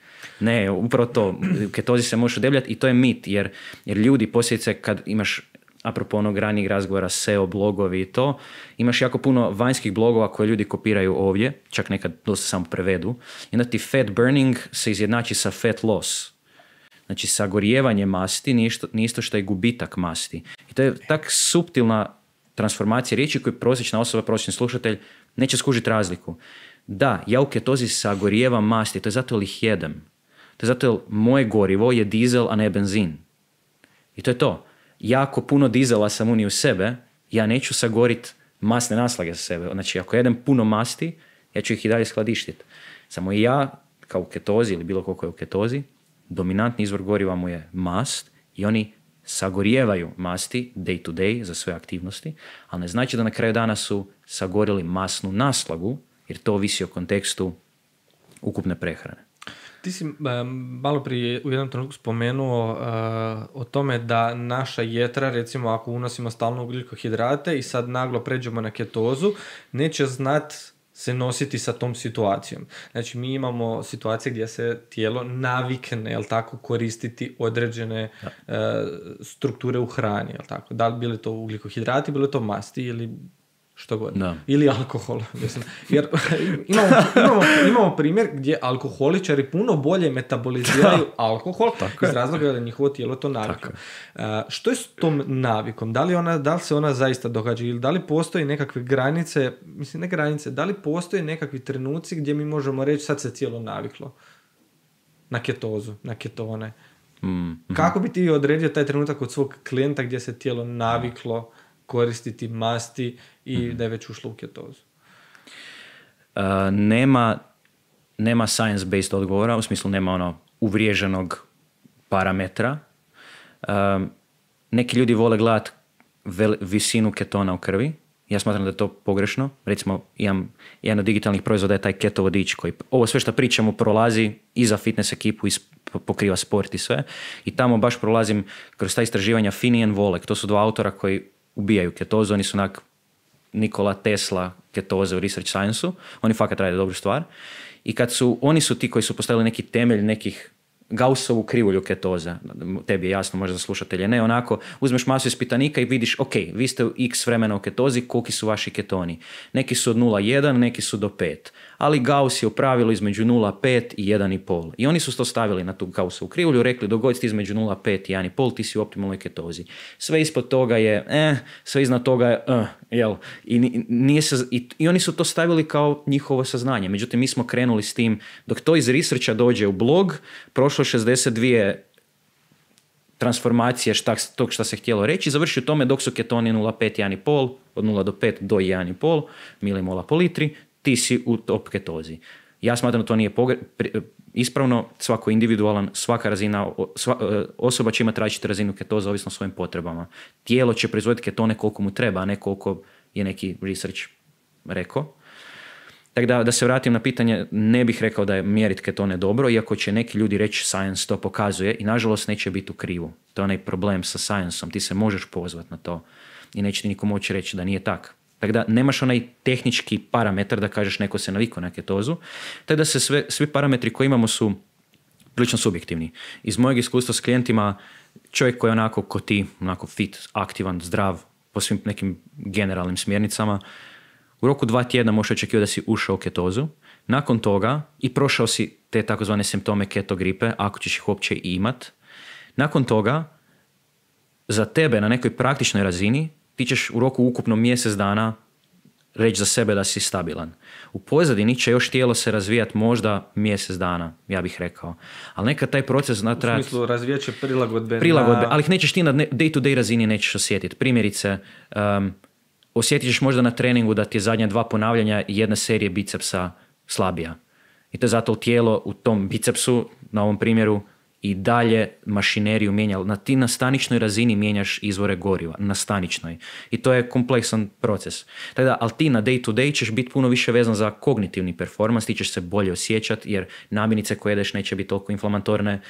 Ne, upravo to, ketozi se može udebljati i to je mit, jer, jer ljudi posljedice kad imaš apropo onog ranijeg razgovora SEO blogovi i to, imaš jako puno vanjskih blogova koje ljudi kopiraju ovdje, čak nekad dosta samo prevedu, i onda ti fat burning se izjednači sa fat loss. Znači sagorjevanje masti nije isto, što je gubitak masti. I to je tak subtilna transformacija riječi koju prosječna osoba, prosječni slušatelj neće skužiti razliku. Da, ja u ketozi sagorijevam masti, to je zato jer ih jedem. To je zato jer moje gorivo je dizel, a ne benzin. I to je to jako puno dizela sam uniju u sebe, ja neću sagorit masne naslage za sebe. Znači, ako jedem puno masti, ja ću ih i dalje skladištiti. Samo i ja, kao u ketozi ili bilo koliko je u ketozi, dominantni izvor goriva mu je mast i oni sagorijevaju masti day to day za svoje aktivnosti, ali ne znači da na kraju dana su sagorili masnu naslagu, jer to visi o kontekstu ukupne prehrane. Ti si e, malo prije u jednom trenutku spomenuo e, o tome da naša jetra, recimo ako unosimo stalno ugljikohidrate i sad naglo pređemo na ketozu, neće znat se nositi sa tom situacijom. Znači, mi imamo situacije gdje se tijelo navikne, jel tako, koristiti određene e, strukture u hrani, jel tako. Da li bili to ugljikohidrati, bile to masti ili što god. Ili alkohol. *laughs* Mislim. Jer *laughs* imamo, imamo, primjer gdje alkoholičari puno bolje metaboliziraju *laughs* alkohol Tako iz razloga da njihovo tijelo to naviklo. što je s tom navikom? Da li, ona, da li se ona zaista događa ili da li postoji nekakve granice, mislim ne granice, da li postoje nekakvi trenuci gdje mi možemo reći sad se cijelo naviklo na ketozu, na ketone. Mm, mhm. Kako bi ti odredio taj trenutak od svog klijenta gdje se tijelo naviklo koristiti masti i mhm. da je već ušlo u ketozu? E, nema, nema science-based odgovora, u smislu nema ono uvriježenog parametra. E, neki ljudi vole gledati visinu ketona u krvi. Ja smatram da je to pogrešno. Recimo, imam jedan od digitalnih proizvoda je taj keto koji ovo sve što pričamo prolazi i za fitness ekipu i pokriva sport i sve. I tamo baš prolazim kroz ta istraživanja Finian Volek. To su dva autora koji ubijaju ketozu, oni su onak Nikola Tesla ketoze u research science-u, oni fakat rade dobru stvar. I kad su, oni su ti koji su postavili neki temelj nekih Gaussovu krivulju ketoza, tebi je jasno možda slušatelje, ne onako, uzmeš masu ispitanika i vidiš, ok, vi ste u x vremena u ketozi, koliki su vaši ketoni? Neki su od 0,1, neki su do 5, ali Gauss je u pravilu između 0,5 i 1,5. I oni su to stavili na tu Gaussovu krivulju, rekli dogod ti između 0,5 i 1,5, ti si u optimalnoj ketozi. Sve ispod toga je, eh, sve iznad toga je, eh, jel? I, nije se, i, I oni su to stavili kao njihovo saznanje. Međutim, mi smo krenuli s tim, dok to iz researcha dođe u blog, prošlo prošlo 62 transformacije šta, tog šta se htjelo reći, završi u tome dok su ketoni 0,5, 1,5, od 0 do 5 do 1,5 milimola po litri, ti si u top ketozi. Ja smatram da to nije e, ispravno, svako individualan, svaka razina, sva, e, osoba će imati različitu razinu ketoza ovisno o svojim potrebama. Tijelo će proizvoditi ketone koliko mu treba, a ne koliko je neki research rekao. Tako da, se vratim na pitanje, ne bih rekao da je mjerit ketone dobro, iako će neki ljudi reći science to pokazuje i nažalost neće biti u krivu. To je onaj problem sa scienceom, ti se možeš pozvati na to i neće ti niko moći reći da nije tak. Tako da nemaš onaj tehnički parametar da kažeš neko se naviko na ketozu, tako da se sve, svi parametri koji imamo su prilično subjektivni. Iz mojeg iskustva s klijentima, čovjek koji je onako ko ti, onako fit, aktivan, zdrav, po svim nekim generalnim smjernicama, u roku dva tjedna možeš očekivati da si ušao u ketozu, nakon toga i prošao si te takozvane simptome keto gripe, ako ćeš ih uopće i imat. Nakon toga, za tebe na nekoj praktičnoj razini, ti ćeš u roku ukupno mjesec dana reći za sebe da si stabilan. U pozadini će još tijelo se razvijati možda mjesec dana, ja bih rekao. Ali neka taj proces zna U smislu razvijat će prilagodbe. ali ih nećeš ti na day to day razini nećeš osjetiti. Primjerice, um, osjetit ćeš možda na treningu da ti je zadnja dva ponavljanja i jedna serija bicepsa slabija. I to je zato tijelo u tom bicepsu, na ovom primjeru, i dalje mašineriju mijenja. Na ti na staničnoj razini mijenjaš izvore goriva, na staničnoj. I to je kompleksan proces. Tako da, ali ti na day to day ćeš biti puno više vezan za kognitivni performans, ti ćeš se bolje osjećati jer namirnice koje jedeš neće biti toliko inflamatorne,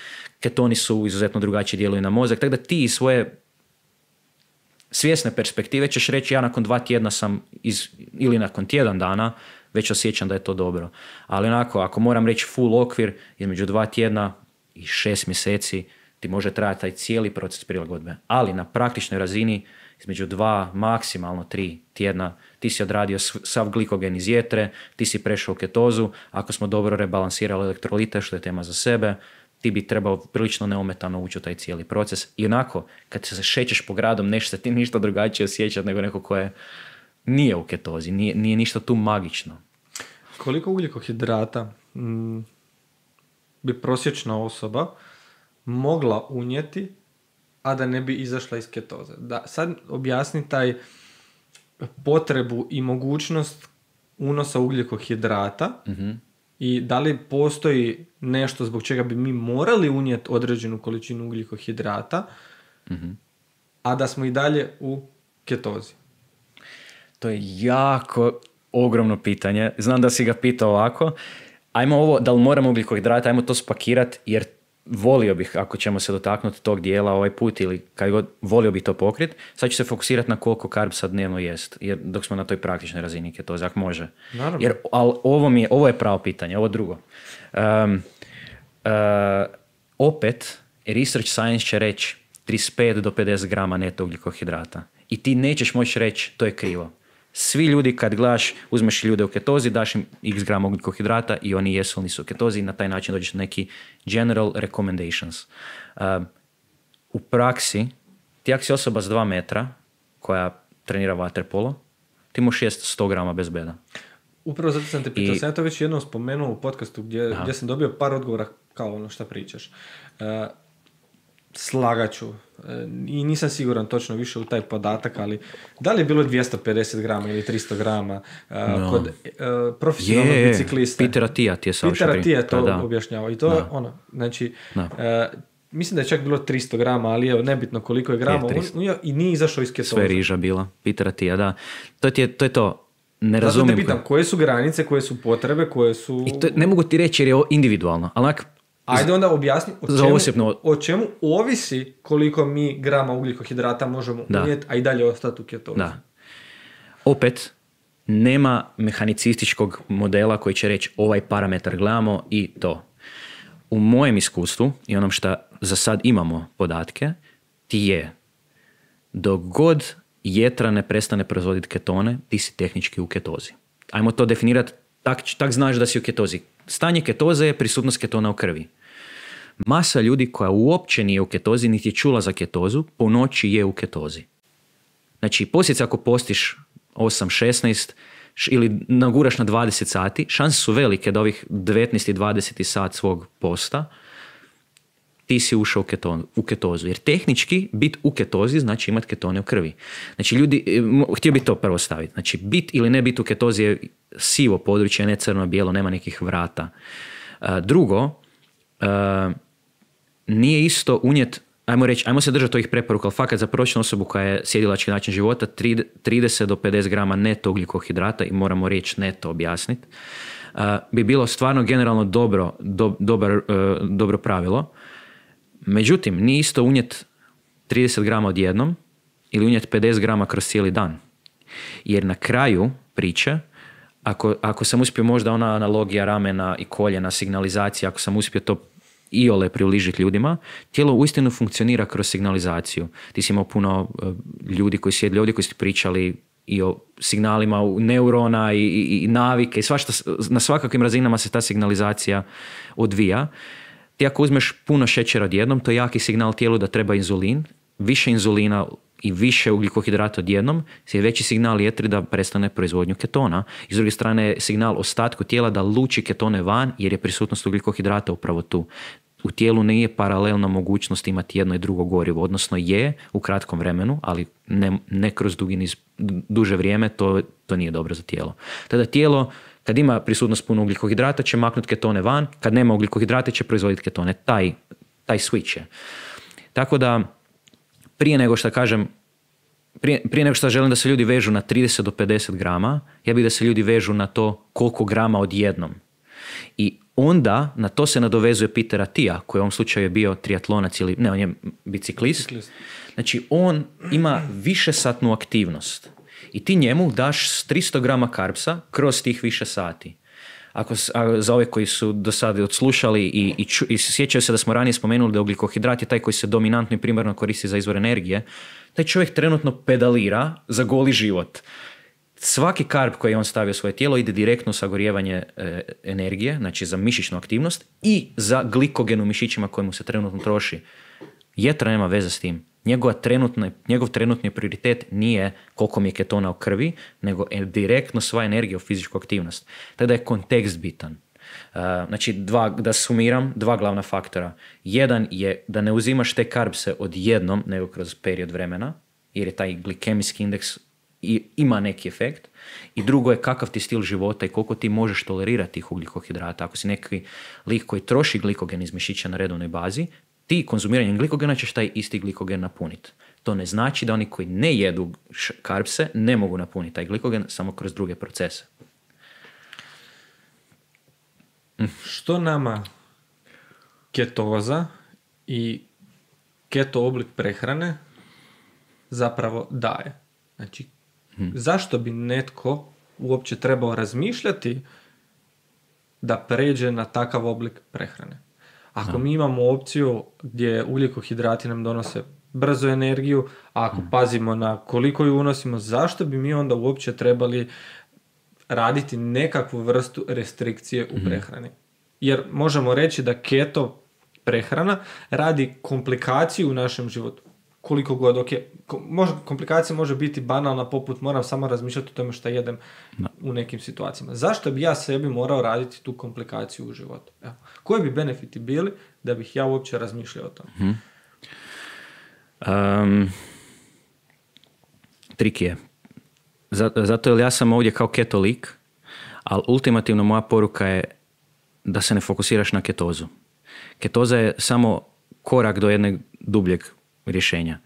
ketoni su izuzetno drugačije djeluju na mozak, tako da ti svoje svjesne perspektive ćeš reći ja nakon dva tjedna sam iz, ili nakon tjedan dana već osjećam da je to dobro. Ali onako, ako moram reći full okvir, između dva tjedna i šest mjeseci ti može trajati taj cijeli proces prilagodbe. Ali na praktičnoj razini između dva, maksimalno tri tjedna ti si odradio sav glikogen iz jetre, ti si prešao u ketozu, ako smo dobro rebalansirali elektrolite, što je tema za sebe, ti bi trebao prilično neometano ući u taj cijeli proces. I onako, kad se šećeš po gradom, nešto se ti ništa drugačije osjećat nego neko koje nije u ketozi, nije, nije ništa tu magično. Koliko ugljikohidrata mm, bi prosječna osoba mogla unijeti, a da ne bi izašla iz ketoze? Da, sad objasni taj potrebu i mogućnost unosa ugljikohidrata mm i da li postoji nešto zbog čega bi mi morali unijeti određenu količinu ugljikohidrata, mm a da smo i dalje u ketozi? To je jako ogromno pitanje. Znam da si ga pitao ovako. Ajmo ovo, da li moramo ugljikohidrata, ajmo to spakirati jer volio bih, ako ćemo se dotaknuti tog dijela ovaj put ili kad god volio bih to pokrit, sad ću se fokusirati na koliko sad dnevno jest, jer dok smo na toj praktičnoj razini to može. Jer ali ovo, mi je, ovo je pravo pitanje, ovo drugo. Um, opet, research science će reći 35 do 50 grama neto ugljikohidrata. I ti nećeš moći reći to je krivo svi ljudi kad gledaš, uzmeš ljude u ketozi, daš im x grama hidrata i oni jesu oni su u ketozi i na taj način dođeš do neki general recommendations. Ehm, u praksi, ti ako si osoba s dva metra koja trenira polo, ti možeš jesti 100 grama bez beda. Upravo zato sam te pitao, sam ja to već jednom spomenuo u podcastu gdje, gdje sam dobio par odgovora kao ono šta pričaš. Ehm, slagaću e, i nisam siguran točno više u taj podatak, ali da li je bilo 250 grama ili 300 grama e, kod e, profesionalnog je, biciklista? Atija ti je Peter što to pa da. objašnjava i to da. ono, znači, mislim da je čak bilo 300 grama, ali je nebitno koliko je grama, je, on, i nije izašao iz ketoza. Sve riža bila, Peter da. To, je, to je to, ne razumijem. te pitam, koje su granice, koje su potrebe, koje su... I to, ne mogu ti reći jer je individualno, ali Ajde onda objasni o čemu, o čemu ovisi koliko mi grama ugljikohidrata možemo unijeti, a i dalje ostati u ketozi. Da. Opet, nema mehanicističkog modela koji će reći ovaj parametar gledamo i to. U mojem iskustvu i onom što za sad imamo podatke, ti je dok god jetra ne prestane proizvoditi ketone, ti si tehnički u ketozi. Ajmo to definirati, tak, tak znaš da si u ketozi. Stanje ketoze je prisutnost ketona u krvi. Masa ljudi koja uopće nije u ketozi, niti je čula za ketozu, po noći je u ketozi. Znači, posljedice ako postiš 8, 16 ili naguraš na 20 sati, šanse su velike da ovih 19 20 sat svog posta ti si ušao u, u ketozu. Jer tehnički bit u ketozi znači imat ketone u krvi. Znači ljudi, e, htio bi to prvo staviti. Znači bit ili ne bit u ketozi je sivo područje, ne crno-bijelo, nema nekih vrata. E, drugo, e, nije isto unijet, ajmo reći, ajmo se držati ovih preporuka, ali fakat za prosječnu osobu koja je sjedilački način života, 30 do 50 grama neto ugljikohidrata i moramo reći neto objasniti, objasnit. bi bilo stvarno generalno dobro, e, dobro pravilo. Međutim, nije isto unijet 30 grama odjednom ili unijet 50 grama kroz cijeli dan. Jer na kraju priče, ako, ako sam uspio možda ona analogija ramena i koljena, signalizacija, ako sam uspio to iole približiti ljudima, tijelo uistinu funkcionira kroz signalizaciju. Ti si imao puno e, ljudi koji sjedli ovdje, koji su pričali i o signalima neurona i, i, i navike i svašta, na svakakvim razinama se ta signalizacija odvija. Ti ako uzmeš puno šećera odjednom, to je jaki signal tijelu da treba inzulin, više inzulina i više ugljikohidrata odjednom je veći signal jetri da prestane proizvodnju ketona. I s druge strane je signal ostatku tijela da luči ketone van jer je prisutnost ugljikohidrata upravo tu. U tijelu nije paralelna mogućnost imati jedno i drugo gorivo, odnosno je u kratkom vremenu, ali ne, ne kroz dugi duže vrijeme, to, to nije dobro za tijelo. Tada tijelo kad ima prisutnost puno ugljikohidrata će maknuti ketone van, kad nema ugljikohidrata će proizvoditi ketone. Taj, taj switch je. Tako da prije nego što kažem, prije, nego što želim da se ljudi vežu na 30 do 50 grama, ja bih da se ljudi vežu na to koliko grama odjednom. I onda na to se nadovezuje Peter Atija, koji u ovom slučaju je bio triatlonac ili ne, on je biciklist. biciklist. Znači on ima višesatnu aktivnost i ti njemu daš 300 grama karpsa kroz tih više sati ako, za ove koji su do sada odslušali i, i, sjećaju se da smo ranije spomenuli da ugljikohidrat je taj koji se dominantno i primarno koristi za izvor energije, taj čovjek trenutno pedalira za goli život. Svaki karb koji je on stavio svoje tijelo ide direktno u sagorijevanje e, energije, znači za mišićnu aktivnost i za u mišićima kojemu se trenutno troši. Jetra nema veze s tim njegov trenutni prioritet nije koliko mi je ketona u krvi, nego direktno sva energija u fizičku aktivnost. Tako da je kontekst bitan. Uh, znači, dva, da sumiram, dva glavna faktora. Jedan je da ne uzimaš te karbse odjednom, nego kroz period vremena, jer je taj glikemijski indeks i, ima neki efekt. I drugo je kakav ti stil života i koliko ti možeš tolerirati tih ugljikohidrata. Ako si neki lik koji troši glikogen iz mišića na redovnoj bazi, ti konzumiranjem glikogena ćeš taj isti glikogen napuniti. To ne znači da oni koji ne jedu karpse ne mogu napuniti taj glikogen samo kroz druge procese. Što nama ketoza i keto oblik prehrane zapravo daje? Znači, mhm. zašto bi netko uopće trebao razmišljati da pređe na takav oblik prehrane? Ako mi imamo opciju gdje ugljikohidrati nam donose brzo energiju, a ako mm. pazimo na koliko ju unosimo, zašto bi mi onda uopće trebali raditi nekakvu vrstu restrikcije u mhm. prehrani? Jer možemo reći da keto prehrana radi komplikaciju u našem životu koliko god, ok, može, komplikacija može biti banalna poput moram samo razmišljati o tome što jedem u nekim situacijama. Zašto bi ja sebi morao raditi tu komplikaciju u životu? Evo. Koji bi benefiti bili da bih ja uopće razmišljao o tome? Hmm. Um, trik je. Zato jer ja sam ovdje kao ketolik, ali ultimativno moja poruka je da se ne fokusiraš na ketozu. Ketoza je samo korak do jednog dubljeg rješenja.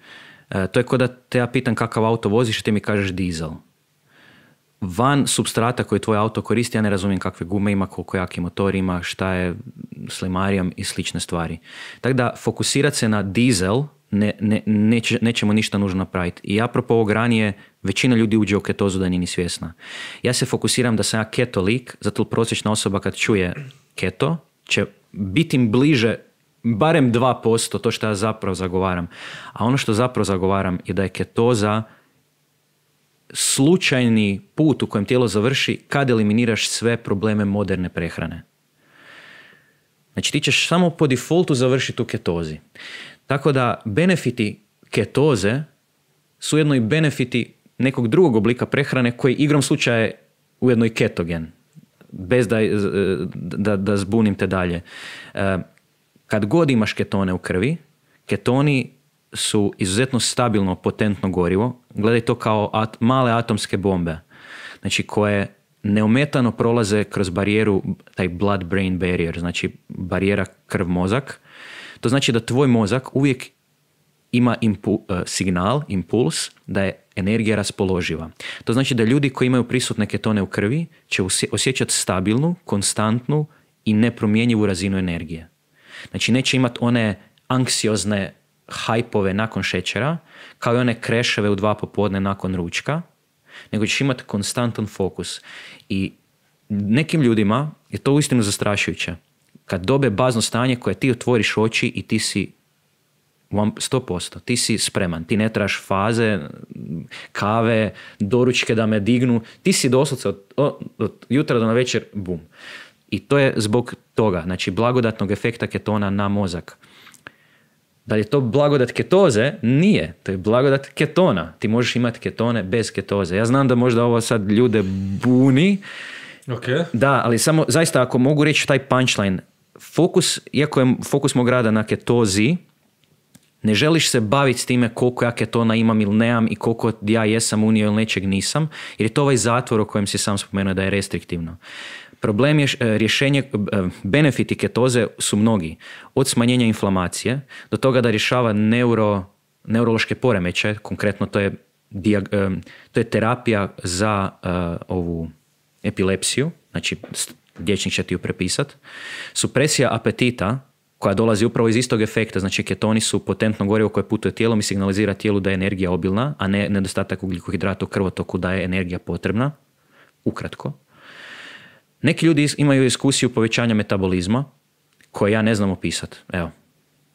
E, to je kao da te ja pitam kakav auto voziš i ti mi kažeš dizel. Van substrata koji tvoj auto koristi, ja ne razumijem kakve gume ima, koliko jaki motor ima, šta je s limarijom i slične stvari. Tako da fokusirati se na dizel ne, ne, neće, nećemo ništa nužno napraviti. I apropo ovog ranije, većina ljudi uđe u ketozu da nije ni svjesna. Ja se fokusiram da sam ja ketolik, zato prosječna osoba kad čuje keto će biti im bliže barem 2%, to što ja zapravo zagovaram. A ono što zapravo zagovaram je da je ketoza slučajni put u kojem tijelo završi kad eliminiraš sve probleme moderne prehrane. Znači ti ćeš samo po defaultu završiti u ketozi. Tako da benefiti ketoze su jedno i benefiti nekog drugog oblika prehrane koji igrom slučaja je ujedno i ketogen. Bez da, eh, da, da zbunim te dalje. Eh, kad god imaš ketone u krvi, ketoni su izuzetno stabilno potentno gorivo. Gledaj to kao at- male atomske bombe. Znači koje neometano prolaze kroz barijeru, taj blood-brain barrier, znači barijera krv-mozak. To znači da tvoj mozak uvijek ima e, signal, impuls, da je energija raspoloživa. To znači da ljudi koji imaju prisutne ketone u krvi će osjećati stabilnu, konstantnu i nepromjenjivu razinu energije. Znači neće imati one anksiozne hajpove nakon šećera, kao i one kreševe u dva popodne nakon ručka, nego ćeš imati konstantan fokus. I nekim ljudima je to uistinu zastrašujuće. Kad dobe bazno stanje koje ti otvoriš oči i ti si 100%, ti si spreman, ti ne traš faze, kave, doručke da me dignu, ti si doslovce od, od, od jutra do na večer, bum. I to je zbog toga, znači blagodatnog efekta ketona na mozak. Da li je to blagodat ketoze? Nije. To je blagodat ketona. Ti možeš imati ketone bez ketoze. Ja znam da možda ovo sad ljude buni. Da, ali samo zaista ako mogu reći taj punchline. Fokus, iako je fokus mog rada na ketozi, ne želiš se baviti s time koliko ja ketona imam ili nemam i koliko ja jesam unio ili nečeg nisam, jer je to ovaj zatvor o kojem si sam spomenuo da je restriktivno. Problem je e, rješenje, e, benefiti ketoze su mnogi. Od smanjenja inflamacije do toga da rješava neuro, neurološke poremeće konkretno to je, e, to je terapija za ovu epilepsiju, znači dječnik će ti ju prepisat, supresija apetita koja dolazi upravo iz istog efekta, znači ketoni su potentno gorivo koje putuje tijelom i signalizira tijelu da je energija obilna, a ne nedostatak ugljikohidrata u krvotoku da je energija potrebna, ukratko. Neki ljudi imaju iskusiju povećanja metabolizma koje ja ne znam opisati. Evo.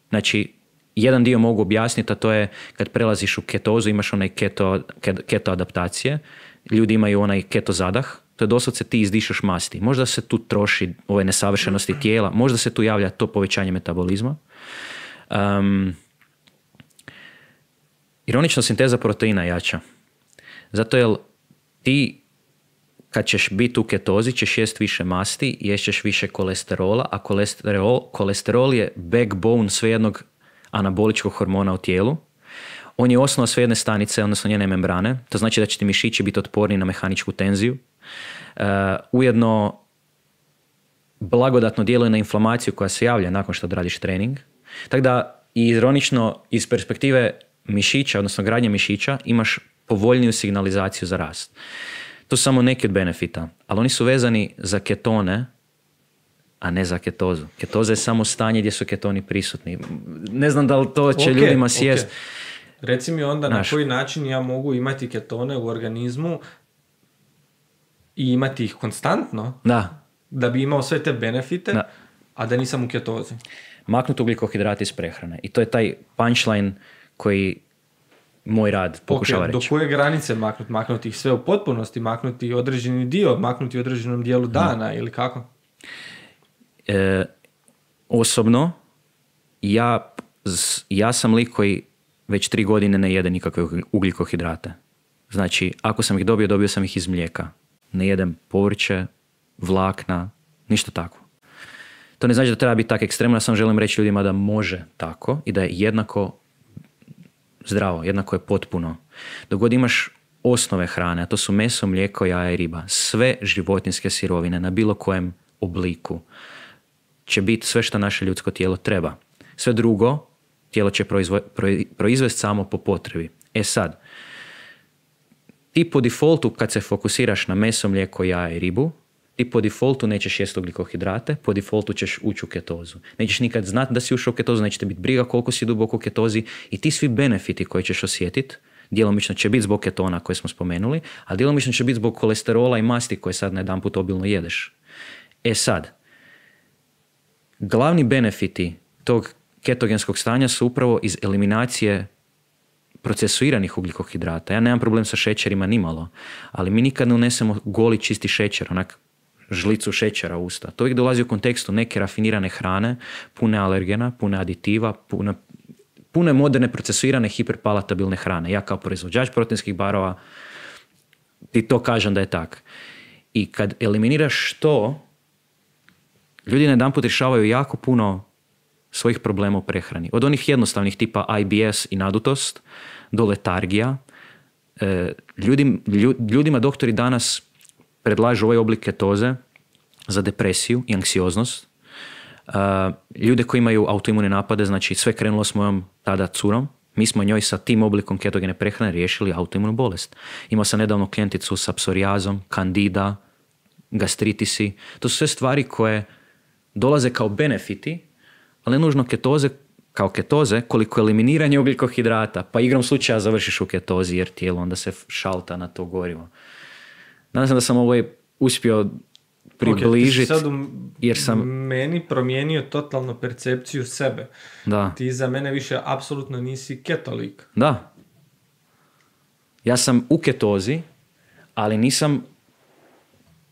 Znači, jedan dio mogu objasniti, a to je kad prelaziš u ketozu, imaš onaj keto, keto adaptacije, ljudi imaju onaj keto zadah, to je doslovce ti izdišaš masti. Možda se tu troši ove nesavršenosti tijela, možda se tu javlja to povećanje metabolizma. Um, ironično sinteza proteina jača. Zato je ti kad ćeš biti u ketozi ćeš jest više masti, ješćeš više kolesterola, a kolesterol, je backbone svejednog anaboličkog hormona u tijelu. On je osnova sve stanice, odnosno njene membrane. To znači da će ti mišići biti otporni na mehaničku tenziju. Uh, ujedno blagodatno djeluje na inflamaciju koja se javlja nakon što odradiš trening. Tako da, ironično, iz perspektive mišića, odnosno gradnje mišića, imaš povoljniju signalizaciju za rast. To su samo neki od benefita, ali oni su vezani za ketone, a ne za ketozu. Ketoza je samo stanje gdje su ketoni prisutni. Ne znam da li to će okay, ljudima sjest. Reci mi onda na koji način ja mogu imati ketone u organizmu i imati ih konstantno da, da bi imao sve te benefite, a da nisam u ketozi. Maknuti ugljikohidrati iz prehrane. I to je taj punchline koji moj rad pokušava okay, reći. Do koje granice maknuti? Maknuti ih sve u potpunosti? Maknuti određeni dio? Maknuti određenom dijelu mhm. dana ili kako? E, osobno, ja, ja sam lik koji već tri godine ne jede nikakve ugljikohidrate. Znači, ako sam ih dobio, dobio sam ih iz mlijeka. Ne jedem povrće, vlakna, ništa tako. To ne znači da treba biti tako ekstremno, ja sam želim reći ljudima da može tako i da je jednako zdravo, jednako je potpuno. Dok god imaš osnove hrane, a to su meso, mlijeko, jaja i riba, sve životinske sirovine na bilo kojem obliku će biti sve što naše ljudsko tijelo treba. Sve drugo tijelo će proizvesti samo po potrebi. E sad, ti po defaultu kad se fokusiraš na meso, mlijeko, jaja i ribu, ti po defaultu nećeš jesti ugljikohidrate, po defaultu ćeš ući u ketozu. Nećeš nikad znati da si ušao u ketozu, neće te biti briga koliko si duboko u ketozi i ti svi benefiti koje ćeš osjetiti, djelomično će biti zbog ketona koje smo spomenuli, a djelomično će biti zbog kolesterola i masti koje sad na jedan put obilno jedeš. E sad, glavni benefiti tog ketogenskog stanja su upravo iz eliminacije procesuiranih ugljikohidrata. Ja nemam problem sa šećerima nimalo, ali mi nikad ne unesemo goli čisti šećer, onak žlicu šećera u usta. To uvijek dolazi u kontekstu neke rafinirane hrane, pune alergena, pune aditiva, pune, pune moderne procesuirane hiperpalatabilne hrane. Ja kao proizvođač proteinskih barova ti to kažem da je tak. I kad eliminiraš to, ljudi na jedan put rješavaju jako puno svojih problema u prehrani. Od onih jednostavnih tipa IBS i nadutost do letargija. E, ljudima, ljudima doktori danas predlažu ovaj oblik ketoze za depresiju i anksioznost. Uh, ljude koji imaju autoimune napade, znači sve krenulo s mojom tada curom, mi smo njoj sa tim oblikom ketogene prehrane riješili autoimunu bolest. Imao sam nedavno klijenticu sa psorijazom, kandida, gastritisi. To su sve stvari koje dolaze kao benefiti, ali nužno ketoze kao ketoze koliko eliminiranje ugljikohidrata, pa igrom slučaja završiš u ketozi jer tijelo onda se šalta na to gorivo. Nadam se da sam ovo ovaj uspio približiti. Okay, jer sam... meni promijenio totalno percepciju sebe. Da. Ti za mene više apsolutno nisi ketolik. Da. Ja sam u ketozi, ali nisam,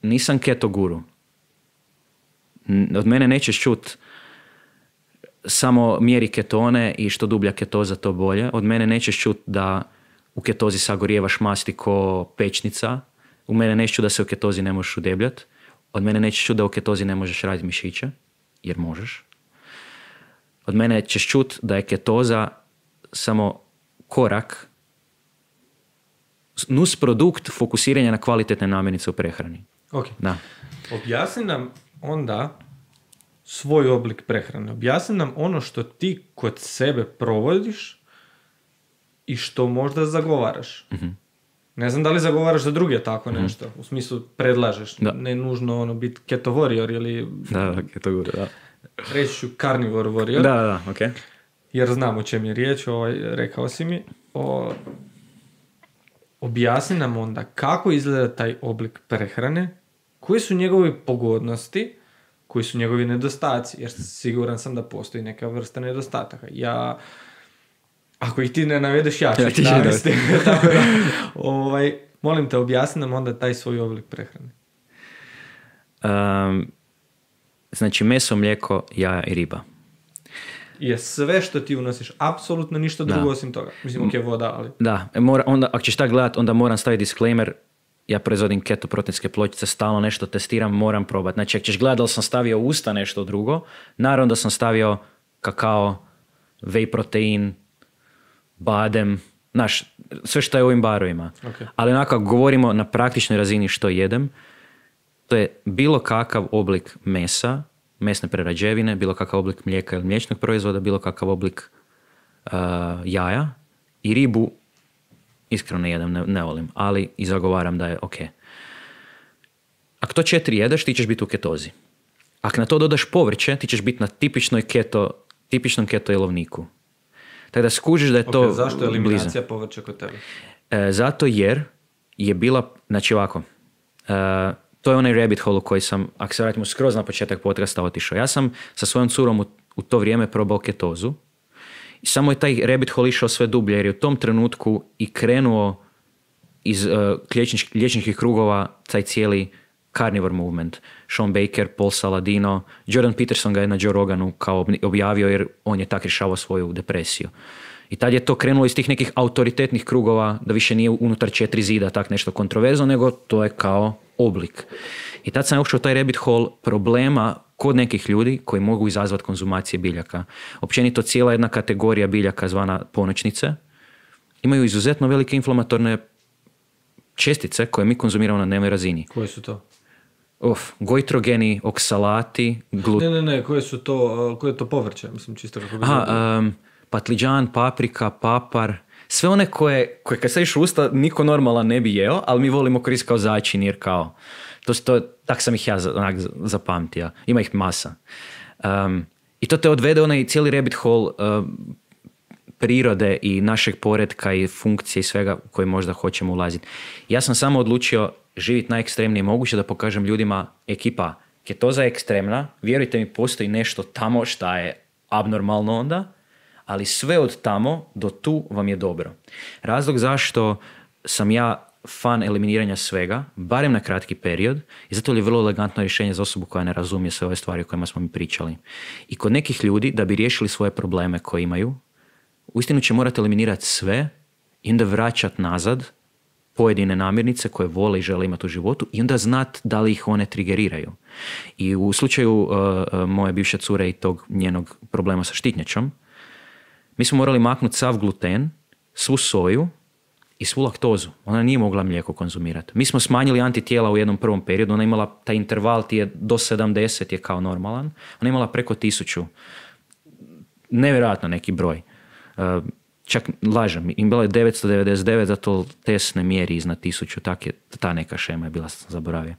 nisam keto guru. Od mene nećeš čut samo mjeri ketone i što dublja ketoza to bolje. Od mene nećeš čut da u ketozi sagorijevaš masti ko pečnica, u mene neću da se u ketozi ne možeš udebljati. Od mene nećeš čuti da u ketozi ne možeš raditi mišiće, jer možeš. Od mene ćeš čut da je ketoza samo korak, nus produkt fokusiranja na kvalitetne namirnice u prehrani. Ok. Da. Objasni nam onda svoj oblik prehrane. Objasni nam ono što ti kod sebe provodiš i što možda zagovaraš. mm ne znam da li zagovaraš za druge tako mhm. nešto, u smislu predlažeš, da. ne nužno ono biti keto warrior ili... Da, da, keto warrior, da. Reći ću carnivore warrior. Da, da, Jer znam o čem je riječ, ovaj, rekao si mi. O... Objasni nam onda kako izgleda taj oblik prehrane, koji su njegove pogodnosti, koji su njegovi nedostaci, jer siguran sam da postoji neka vrsta nedostataka. Ja... Ako ih ti ne navedeš, ja ću ja, ti *laughs* *laughs* ovaj, molim te, objasni nam onda taj svoj oblik prehrane. Um, znači, meso, mlijeko, jaja i riba. Je sve što ti unosiš, apsolutno ništa drugo osim toga. Mislim, ok, voda, ali... Da, e, mora, onda, ako ćeš tako gledat, onda moram staviti disclaimer, ja proizvodim keto proteinske pločice, stalno nešto testiram, moram probati. Znači, ako ćeš gledat da li sam stavio usta nešto drugo, naravno da sam stavio kakao, whey protein, badem, znaš, sve što je u ovim barovima. Ali onako govorimo na praktičnoj razini što jedem, to je bilo kakav oblik mesa, mesne prerađevine, bilo kakav oblik mlijeka ili mliječnog proizvoda, bilo kakav oblik uh, jaja i ribu iskreno ne jedem, ne, volim, ali i zagovaram da je ok. Ako to četiri jedeš, ti ćeš biti u ketozi. Ako na to dodaš povrće, ti ćeš biti na tipičnoj keto, tipičnom keto jelovniku. Tako da skužiš da je okay, to Zašto je eliminacija povrća kod tebe? E, zato jer je bila, znači ovako, e, to je onaj rabbit hole koji sam, ako se vratimo skroz na početak podcasta, otišao. Ja sam sa svojom curom u, to vrijeme probao ketozu i samo je taj rabbit hole išao sve dublje jer je u tom trenutku i krenuo iz uh, liječničkih krugova taj cijeli Carnivore Movement, Sean Baker, Paul Saladino, Jordan Peterson ga je na Joe Roganu kao objavio jer on je tako rješavao svoju depresiju. I tad je to krenulo iz tih nekih autoritetnih krugova da više nije unutar četiri zida tak nešto kontroverzno, nego to je kao oblik. I tad sam ušao taj rabbit hole problema kod nekih ljudi koji mogu izazvati konzumacije biljaka. Općenito cijela jedna kategorija biljaka zvana ponoćnice imaju izuzetno velike inflamatorne čestice koje mi konzumiramo na dnevnoj razini. Koje su to? Of, gojtrogeni, oksalati, Ne, ne, ne, koje su to, koje to povrće, mislim, čisto kako bi um, patliđan, paprika, papar, sve one koje, koje kad sadiš u usta niko normala ne bi jeo, ali mi volimo koristiti kao začin jer kao, to, to tak sam ih ja onak, zapamtio, ima ih masa. Um, I to te odvede onaj cijeli rabbit hole prirode i našeg poredka i funkcije i svega koje možda hoćemo ulaziti. Ja sam samo odlučio živjeti najekstremnije moguće da pokažem ljudima ekipa ketoza je ekstremna, vjerujte mi postoji nešto tamo šta je abnormalno onda, ali sve od tamo do tu vam je dobro. Razlog zašto sam ja fan eliminiranja svega, barem na kratki period, i zato je vrlo elegantno rješenje za osobu koja ne razumije sve ove stvari o kojima smo mi pričali. I kod nekih ljudi, da bi riješili svoje probleme koje imaju, uistinu će morati eliminirati sve i onda vraćati nazad pojedine namirnice koje vole i žele imati u životu i onda znat da li ih one trigeriraju. I u slučaju uh, uh, moje bivše cure i tog njenog problema sa štitnjačom, mi smo morali maknuti sav gluten, svu soju i svu laktozu. Ona nije mogla mlijeko konzumirati. Mi smo smanjili antitijela u jednom prvom periodu, ona imala taj interval ti je do 70 je kao normalan, ona imala preko tisuću, Nevjerojatno neki broj. Uh, čak lažem, im bilo je 999, zato to ne mjeri iznad 1000, tak je, ta neka šema je bila, sam zaboravio.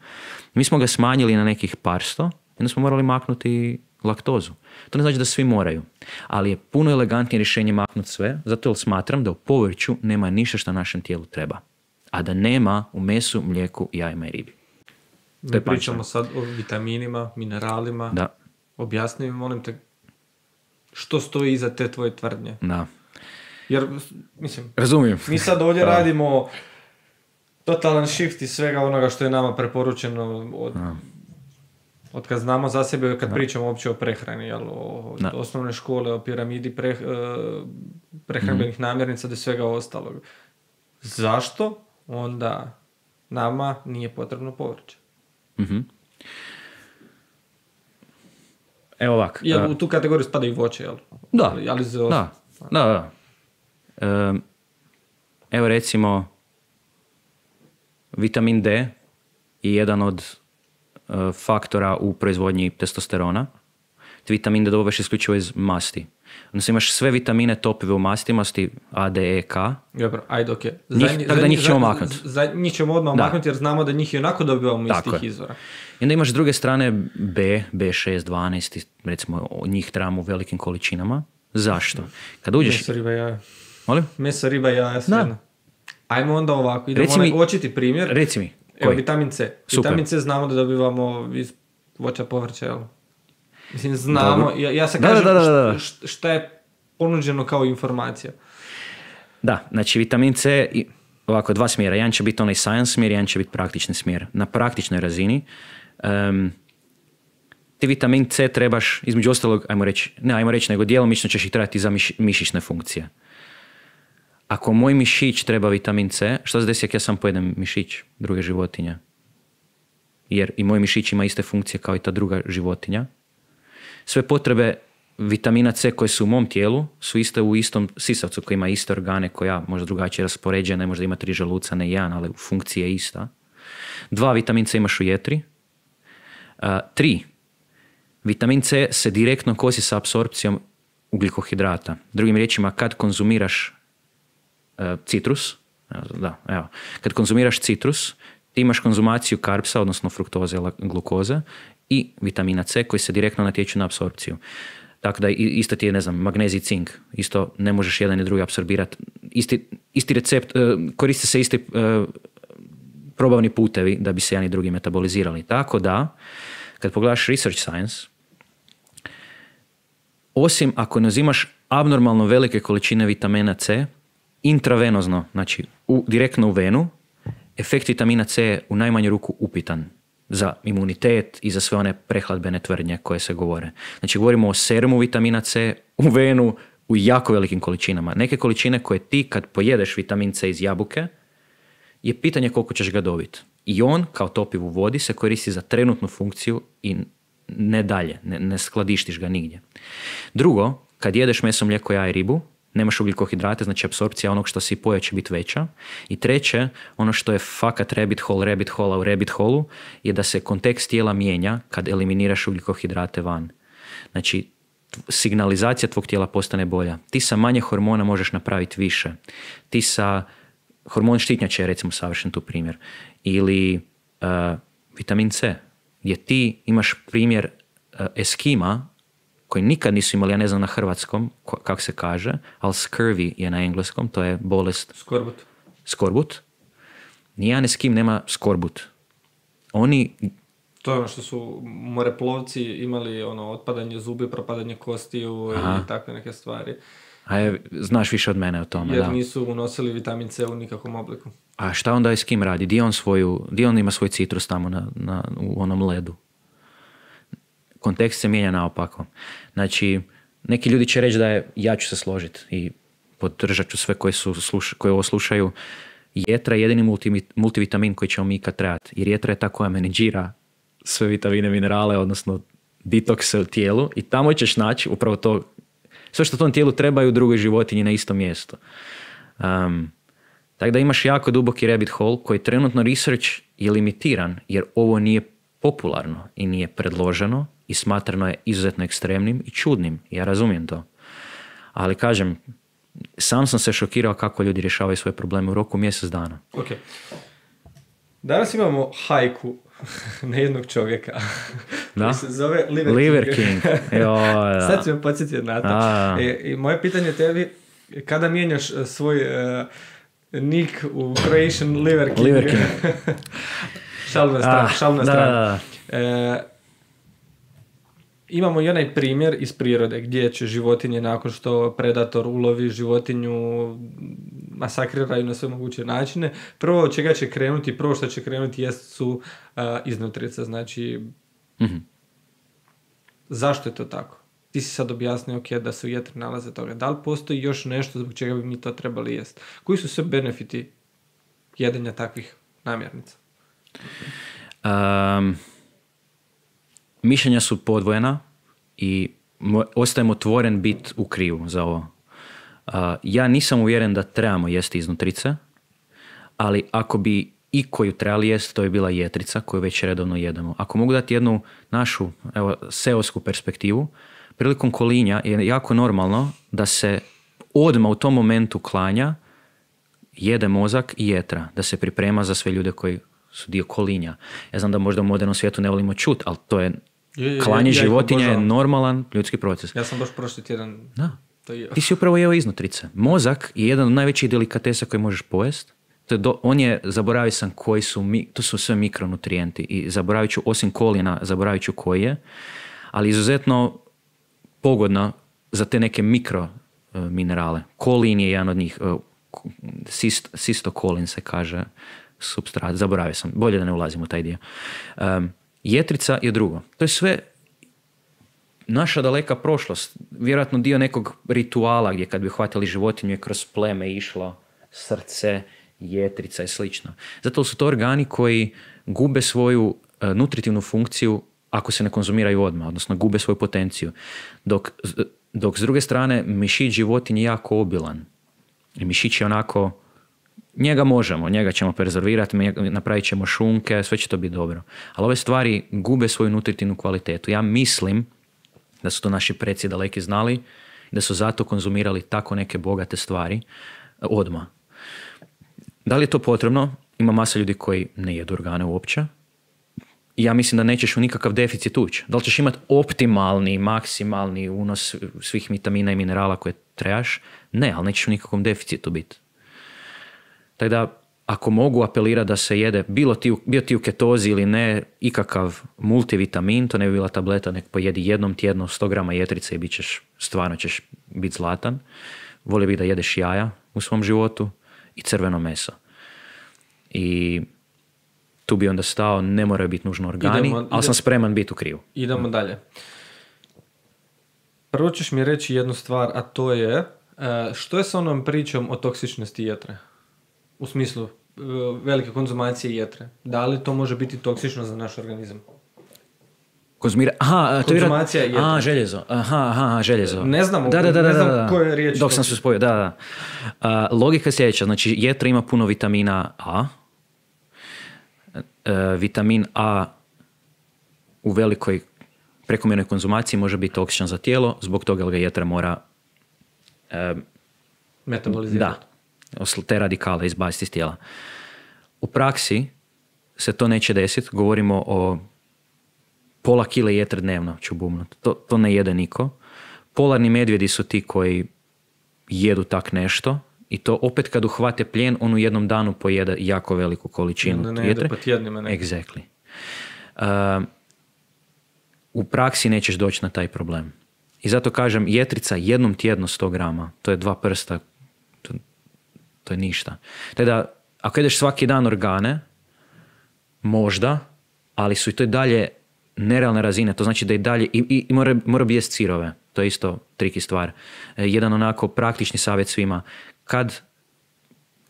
Mi smo ga smanjili na nekih par sto, i onda smo morali maknuti laktozu. To ne znači da svi moraju, ali je puno elegantnije rješenje maknuti sve, zato jer smatram da u povrću nema ništa što našem tijelu treba, a da nema u mesu, mlijeku, jajima i ribi. da Mi pričamo sad o vitaminima, mineralima. Da. Objasni mi, molim te, što stoji iza te tvoje tvrdnje? Da. Jer, mislim, Razumijem. mi sad ovdje *laughs* radimo totalan shift iz svega onoga što je nama preporučeno od, od kad znamo za sebe, kad pričamo uopće o prehrani, jel, o osnovne škole, o piramidi pre, e, prehrambenih mm. namirnica do svega ostalog. Zašto onda nama nije potrebno povrće? mm Evo ovak. u tu kategoriju spada i voće, Da. Ali, ali za... Da. da, da. Evo recimo vitamin D je jedan od e, faktora u proizvodnji testosterona. Vitamin D dobivaš isključivo iz masti. Odnosno imaš sve vitamine topive u masti, A, D, E, K. Dobro, ajde, ok. Njih, tako za, da njih ćemo maknuti. Njih ćemo odmah maknuti jer znamo da njih i onako dobivamo iz tih izvora. I onda imaš s druge strane B, B6, 12, recimo njih trebamo u velikim količinama. Zašto? Kad uđeš... Molim? Meso, riba, ja sve Ajmo onda ovako, idemo reci mi, očiti primjer. Reci mi. Evo, vitamin C. Vitamin C znamo da dobivamo iz voća povrća, Mislim, znamo, ja, se kažem šta, je ponuđeno kao informacija. Da, znači vitamin C, ovako, dva smjera. Jedan će biti onaj science smjer, jedan će biti praktični smjer. Na praktičnoj razini um, ti vitamin C trebaš, između ostalog, ajmo reći, ne ajmo reći, nego djelomično ćeš ih trebati za miš, mišićne funkcije ako moj mišić treba vitamin C, što se desi ako ja sam pojedem mišić druge životinje? Jer i moj mišić ima iste funkcije kao i ta druga životinja. Sve potrebe vitamina C koje su u mom tijelu su iste u istom sisavcu koji ima iste organe koja možda drugačije raspoređene, možda ima tri želuca, ne jedan, ali funkcija je ista. Dva, vitamin C imaš u jetri. tri, vitamin C se direktno kosi sa apsorpcijom ugljikohidrata. Drugim riječima, kad konzumiraš citrus, da, evo, kad konzumiraš citrus, ti imaš konzumaciju karpsa, odnosno fruktoze, glukoze i vitamina C koji se direktno natječu na apsorpciju. Tako da isto ti je, ne znam, magnezij cink. Isto ne možeš jedan i drugi apsorbirati. Isti, isti recept, e, koriste se isti e, probavni putevi da bi se jedan i drugi metabolizirali. Tako da, kad pogledaš research science, osim ako ne uzimaš abnormalno velike količine vitamina C, intravenozno, znači u, direktno u venu, efekt vitamina C je u najmanju ruku upitan za imunitet i za sve one prehladbene tvrdnje koje se govore. Znači govorimo o serumu vitamina C u venu u jako velikim količinama. Neke količine koje ti kad pojedeš vitamin C iz jabuke je pitanje koliko ćeš ga dobiti. I on kao topiv u vodi se koristi za trenutnu funkciju i ne dalje, ne, skladištiš ga nigdje. Drugo, kad jedeš meso, mlijeko, jaj i ribu, nemaš ugljikohidrate, znači apsorpcija onog što si poje će biti veća. I treće, ono što je fakat rabbit hole, rabbit hola u rabbit holu, je da se kontekst tijela mijenja kad eliminiraš ugljikohidrate van. Znači, signalizacija tvog tijela postane bolja. Ti sa manje hormona možeš napraviti više. Ti sa hormon štitnjače je recimo savršen tu primjer. Ili eh, vitamin C, gdje ti imaš primjer eh, eskima koji nikad nisu imali, ja ne znam na hrvatskom kako se kaže, ali scurvy je na engleskom, to je bolest... Skorbut. Skorbut. Nijedan s kim nema skorbut. Oni to je ono što su moreplovci imali ono otpadanje zubi, propadanje kostiju i takve neke stvari. A je, znaš više od mene o tome, Jer da. nisu unosili vitamin C u nikakvom obliku. A šta onda je s kim radi? Di on, svoju, di on ima svoj citrus tamo na, na, u onom ledu? kontekst se mijenja naopako. Znači, neki ljudi će reći da je, ja ću se složiti i podržat ću sve koji, su, sluša, ovo slušaju. Jetra je jedini multivitamin koji će vam ikad trebati. Jer jetra je ta koja menedžira sve vitamine, minerale, odnosno ditokse u tijelu i tamo ćeš naći upravo to, sve što tom tijelu trebaju drugoj životinji na isto mjesto. Um, tako da imaš jako duboki rabbit hole koji trenutno research je limitiran jer ovo nije popularno i nije predloženo i smatrano je izuzetno ekstremnim i čudnim. Ja razumijem to. Ali kažem, sam sam se šokirao kako ljudi rješavaju svoje probleme u roku mjesec dana. Ok. Danas imamo hajku *laughs* na jednog čovjeka. Da? se zove Liver, Liver King. King. *laughs* Sad ću vam podsjetiti na to. E, i moje pitanje tebi, kada mijenjaš e, svoj uh, u Croatian Liver King? Liver King. *laughs* šalna strana. Ah, šalna da, da. E, Imamo i onaj primjer iz prirode gdje će životinje nakon što predator ulovi životinju masakriraju na sve moguće načine. Prvo od čega će krenuti, prvo što će krenuti jest su uh, iznutrica, znači mhm. zašto je to tako? Ti si sad objasnio ok, da se u jetri nalaze toga. Da li postoji još nešto zbog čega bi mi to trebali jesti? Koji su sve benefiti jedenja takvih namjernica? Um mišljenja su podvojena i ostajem otvoren bit u krivu za ovo. ja nisam uvjeren da trebamo jesti iznutrice, ali ako bi i koju trebali jesti, to je bila jetrica koju već redovno jedemo. Ako mogu dati jednu našu evo, seosku perspektivu, prilikom kolinja je jako normalno da se odmah u tom momentu klanja jede mozak i jetra, da se priprema za sve ljude koji su dio kolinja. Ja znam da možda u modernom svijetu ne volimo čut, ali to je je, klanje životinja je normalan ljudski proces. Ja sam baš prošli tjedan... Da. Ti si upravo jeo iznutrice. Mozak je jedan od najvećih delikatesa koje možeš pojesti. on je, zaboravio sam koji su, to su sve mikronutrijenti i zaboravit ću, osim kolina, zaboravit ću koji je, ali izuzetno pogodna za te neke mikro e, minerale. Kolin je jedan od njih, e, sisto kolin sistokolin se kaže, substrat, zaboravio sam, bolje da ne ulazim u taj dio. Um, Jetrica je drugo. To je sve naša daleka prošlost. Vjerojatno dio nekog rituala gdje kad bi hvatili životinju je kroz pleme išlo srce, jetrica i slično. Zato su to organi koji gube svoju e, nutritivnu funkciju ako se ne konzumiraju odmah, odnosno gube svoju potenciju. Dok, dok s druge strane mišić životinje je jako obilan. mišić je onako njega možemo, njega ćemo prezervirati, napravit ćemo šunke, sve će to biti dobro. Ali ove stvari gube svoju nutritivnu kvalitetu. Ja mislim da su to naši preci daleki znali, da su zato konzumirali tako neke bogate stvari e, odma. Da li je to potrebno? Ima masa ljudi koji ne jedu organe uopće. ja mislim da nećeš u nikakav deficit ući. Da li ćeš imati optimalni, maksimalni unos svih vitamina i minerala koje trebaš? Ne, ali nećeš u nikakvom deficitu biti. Tako da, ako mogu apelirati da se jede, bilo ti, bio ti u ketozi ili ne, ikakav multivitamin, to ne bi bila tableta, nek pojedi jednom tjedno 100 grama jetrice i bit ćeš, stvarno ćeš biti zlatan. Volio bih da jedeš jaja u svom životu i crveno meso. I tu bi onda stao, ne moraju biti nužno organi, ali sam spreman biti u krivu. Idemo dalje. Prvo ćeš mi reći jednu stvar, a to je e, što je sa onom pričom o toksičnosti jetre? u smislu e, velike konzumacije jetre. Da li to može biti toksično za naš organizam? Konzumira... Aha, to Konzumacija jetre. Aha, željezo. Aha, aha, željezo. Ne znamo, da, da, znam je Dok sam se spojio, da, da. logika je sljedeća, znači jetra ima puno vitamina A. E, vitamin A u velikoj prekomjernoj konzumaciji može biti toksičan za tijelo, zbog toga ga jetra mora... E, Metabolizirati. Da, te radikale izbaciti iz tijela. U praksi se to neće desiti, govorimo o pola kile jetre dnevno ću bumnut. To, to ne jede niko. Polarni medvjedi su ti koji jedu tak nešto i to opet kad uhvate plijen, on u jednom danu pojede jako veliku količinu ne jetre. Uh, u praksi nećeš doći na taj problem. I zato kažem, jetrica jednom tjedno 100 grama, to je dva prsta to je ništa. Tako da, ako jedeš svaki dan organe, možda, ali su i to i dalje nerealne razine. To znači da i dalje, i, i, i mora, mora bi sirove. To je isto triki stvar. E, jedan onako praktični savjet svima. Kad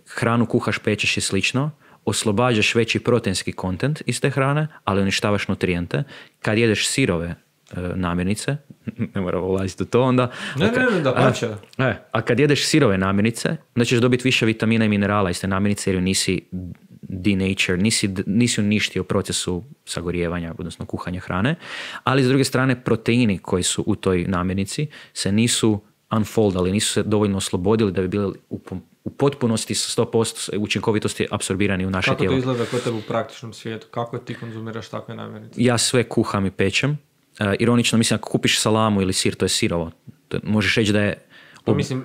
hranu kuhaš, pečeš i slično, oslobađaš veći proteinski kontent iz te hrane, ali uništavaš nutrijente. Kad jedeš sirove e, namirnice, *laughs* ne moramo ulaziti u to onda. Ne, ne, ne, da A, e, a kad jedeš sirove namirnice, onda ćeš dobiti više vitamina i minerala iz te namirnice jer ju nisi denature, nisi, nisi uništio u procesu sagorijevanja, odnosno kuhanja hrane, ali s druge strane proteini koji su u toj namirnici se nisu unfoldali, nisu se dovoljno oslobodili da bi bili u, u potpunosti sa 100% učinkovitosti apsorbirani u naše tijelo. Kako to izgleda kod tebe u praktičnom svijetu? Kako ti konzumiraš takve namirnice? Ja sve kuham i pečem uh, ironično, mislim, ako kupiš salamu ili sir, to je sirovo. To, možeš reći da je... Pa mislim,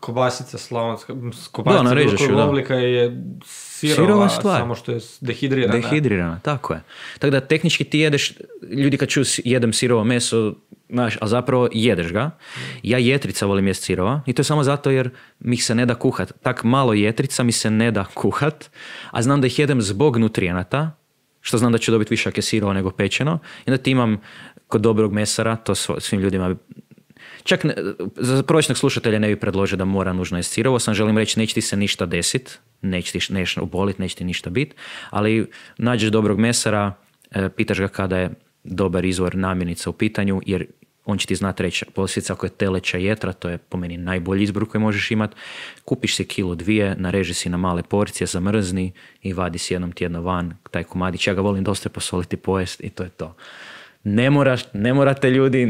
kobasica slavonska, kobasica da, da. oblika je sirova, sirova stvar. samo što je dehidrirana. Dehidrirana, tako je. Tako da tehnički ti jedeš, ljudi kad čuju jedem sirovo meso, znaš, a zapravo jedeš ga. Ja jetrica volim jest sirova i to je samo zato jer mi se ne da kuhat. Tak malo jetrica mi se ne da kuhat, a znam da ih jedem zbog nutrijenata, što znam da ću dobiti više ako nego pečeno. I onda ti imam kod dobrog mesara, to svim ljudima Čak ne, za prosječnog slušatelja ne bi predložio da mora nužno jesti sirovo, sam želim reći neće ti se ništa desit, neće ti neš neće ti ništa bit, ali nađeš dobrog mesara, e, pitaš ga kada je dobar izvor namirnica u pitanju, jer on će ti znati reći, posljedica ako je teleća jetra, to je po meni najbolji izbor koji možeš imati, kupiš se kilo dvije, nareži si na male porcije, zamrzni i vadi si jednom tjedno van taj komadić. Ja ga volim dosta posoliti pojest i to je to. Ne, moraš, ne morate ljudi,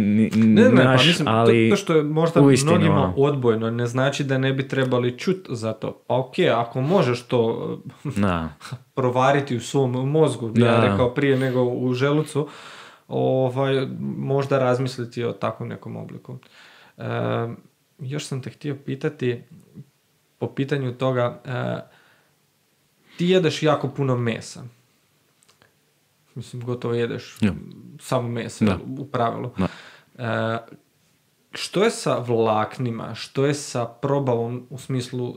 pa ali to, to što je možda uistinu, mnogima ono. odbojno, ne znači da ne bi trebali čut za to. ok, ako možeš to *laughs* provariti u svom mozgu, ja rekao prije nego u želucu, ovaj, možda razmisliti o takvom nekom obliku. E, još sam te htio pitati po pitanju toga e, ti jedeš jako puno mesa. Mislim, gotovo jedeš samo mesa u pravilu. E, što je sa vlaknima? Što je sa probavom u smislu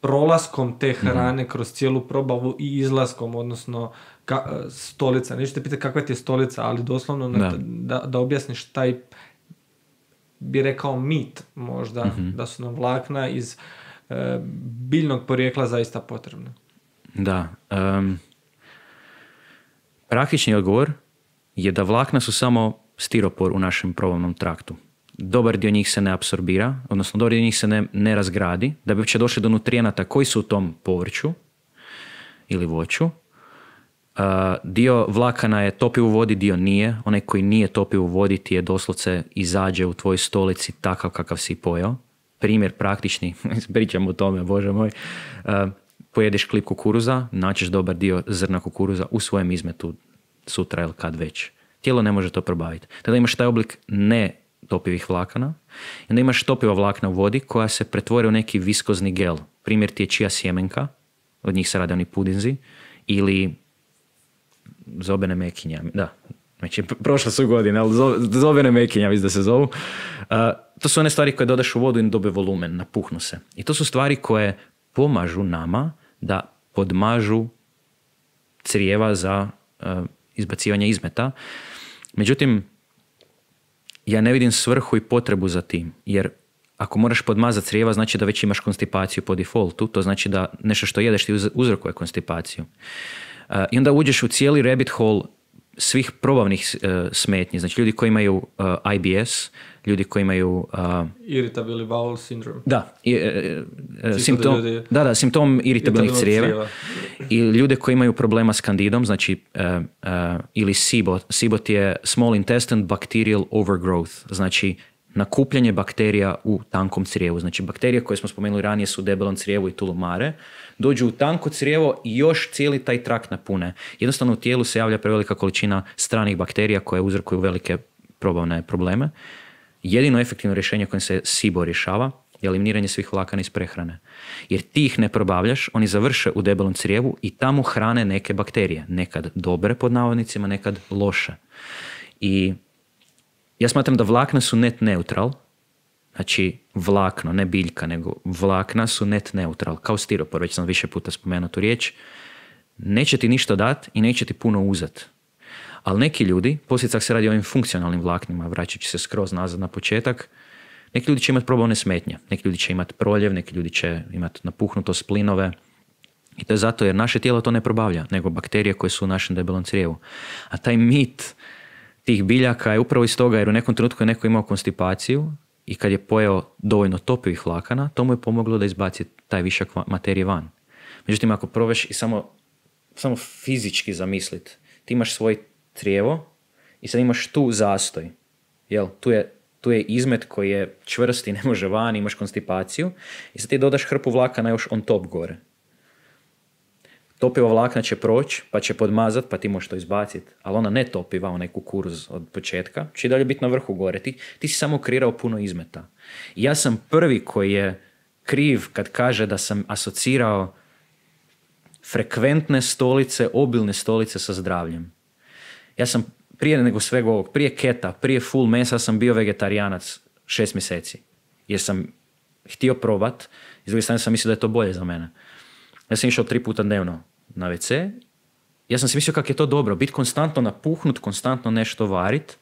prolaskom te mhm. hrane kroz cijelu probavu i izlaskom, odnosno ka, e, stolica, neću te pitati kakva ti je stolica, ali doslovno da, da, objasniš taj bi rekao mit možda, mhm. da su nam vlakna iz e, biljnog porijekla zaista potrebna. Da. Um, praktični odgovor je da vlakna su samo stiropor u našem probavnom traktu. Dobar dio njih se ne apsorbira, odnosno dobar dio njih se ne, ne razgradi, da bi uopće došli do nutrijenata koji su u tom povrću ili voću, dio vlakana je topi u vodi, dio nije. Onaj koji nije topi u vodi ti je doslovce izađe u tvoj stolici takav kakav si pojao. Primjer praktični, *laughs* pričam o tome, bože moj. Pojedeš klip kukuruza, naćeš dobar dio zrna kukuruza u svojem izmetu sutra ili kad već. Tijelo ne može to probaviti. Tada imaš taj oblik ne topivih vlakana. I onda imaš topiva vlakna u vodi koja se pretvore u neki viskozni gel. Primjer ti je čija sjemenka, od njih se rade oni pudinzi, ili Zobene Mekinja, da, znači prošle su godine, ali Zobene Mekinja, mislim da se zovu. to su one stvari koje dodaš u vodu i dobe volumen, napuhnu se. I to su stvari koje pomažu nama da podmažu crijeva za e, izbacivanje izmeta. Međutim, ja ne vidim svrhu i potrebu za tim, jer ako moraš podmazati crijeva, znači da već imaš konstipaciju po defaultu, to znači da nešto što jedeš ti uzrokuje konstipaciju. Eh, I onda uđeš u cijeli rabbit hole svih probavnih eh, smetnji. Znači ljudi koji imaju eh, IBS, ljudi koji imaju... Irritability bowel syndrome. Da, i, simptom, da, da, simptom iritabilnih crijeva. I ljude koji imaju problema s kandidom, znači ili SIBOT. SIBOT je small intestine bacterial overgrowth. Znači nakupljanje bakterija u tankom crijevu. Znači bakterije koje smo spomenuli ranije su u debelom crijevu i tulumare dođu u tanko crijevo i još cijeli taj trak napune. Jednostavno u tijelu se javlja prevelika količina stranih bakterija koje uzrokuju velike probavne probleme. Jedino efektivno rješenje kojim se SIBO rješava je eliminiranje svih vlakana iz prehrane. Jer ti ih ne probavljaš, oni završe u debelom crijevu i tamo hrane neke bakterije. Nekad dobre pod navodnicima, nekad loše. I ja smatram da vlakna su net neutral, Znači vlakno, ne biljka, nego vlakna su net neutral, kao stiropor, već sam više puta spomenuo tu riječ. Neće ti ništa dat i neće ti puno uzat. Ali neki ljudi, posljicak se radi o ovim funkcionalnim vlaknima, vraćajući se skroz nazad na početak, neki ljudi će imati probavne smetnje, neki ljudi će imati proljev, neki ljudi će imati napuhnutost plinove, i to je zato jer naše tijelo to ne probavlja, nego bakterije koje su u našem debelom crijevu. A taj mit tih biljaka je upravo iz toga jer u nekom trenutku je neko imao konstipaciju i kad je pojeo dovoljno topivih vlakana, to mu je pomoglo da izbaci taj višak materije van. Međutim, ako proveš i samo, samo fizički zamislit, ti imaš svoj trijevo i sad imaš tu zastoj. Jel, tu je, tu je izmet koji je čvrst i ne može van, imaš konstipaciju i sad ti dodaš hrpu vlakana još on top gore topiva vlakna će proći, pa će podmazat, pa ti možeš to izbaciti. Ali ona ne topiva onaj kukuruz od početka, će i dalje biti na vrhu gore. Ti, ti si samo kreirao puno izmeta. ja sam prvi koji je kriv kad kaže da sam asocirao frekventne stolice, obilne stolice sa zdravljem. Ja sam prije nego svega ovog, prije keta, prije full mesa sam bio vegetarijanac šest mjeseci. Jer sam htio probat, s druge strane sam mislio da je to bolje za mene. Ja sam išao tri puta dnevno na WC. Ja sam si mislio kako je to dobro, biti konstantno napuhnut, konstantno nešto varit.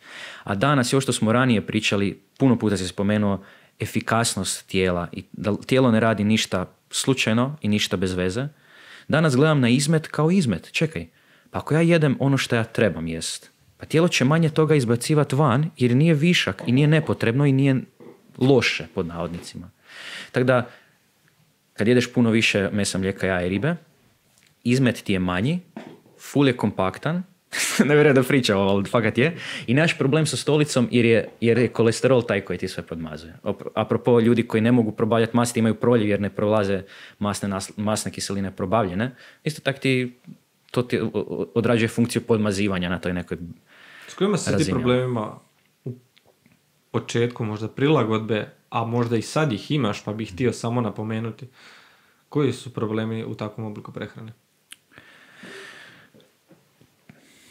A danas, još što smo ranije pričali, puno puta se spomenuo efikasnost tijela. I da tijelo ne radi ništa slučajno i ništa bez veze. Danas gledam na izmet kao izmet. Čekaj, pa ako ja jedem ono što ja trebam jest, pa tijelo će manje toga izbacivati van jer nije višak i nije nepotrebno i nije loše pod navodnicima. Tako da kad jedeš puno više mesa, mlijeka, jaja i ribe, izmet ti je manji, ful je kompaktan, *laughs* ne vjerujem da pričam, ali fakat je. I naš problem sa stolicom jer je, jer je kolesterol taj koji ti sve podmazuje. Apropo, ljudi koji ne mogu probavljati masti imaju proljev jer ne prolaze masne, masne kiseline probavljene. Isto tako ti to ti odrađuje funkciju podmazivanja na toj nekoj S kojima se ti ono. problemima u početku možda prilagodbe a možda i sad ih imaš, pa bih htio samo napomenuti. Koji su problemi u takvom obliku prehrane?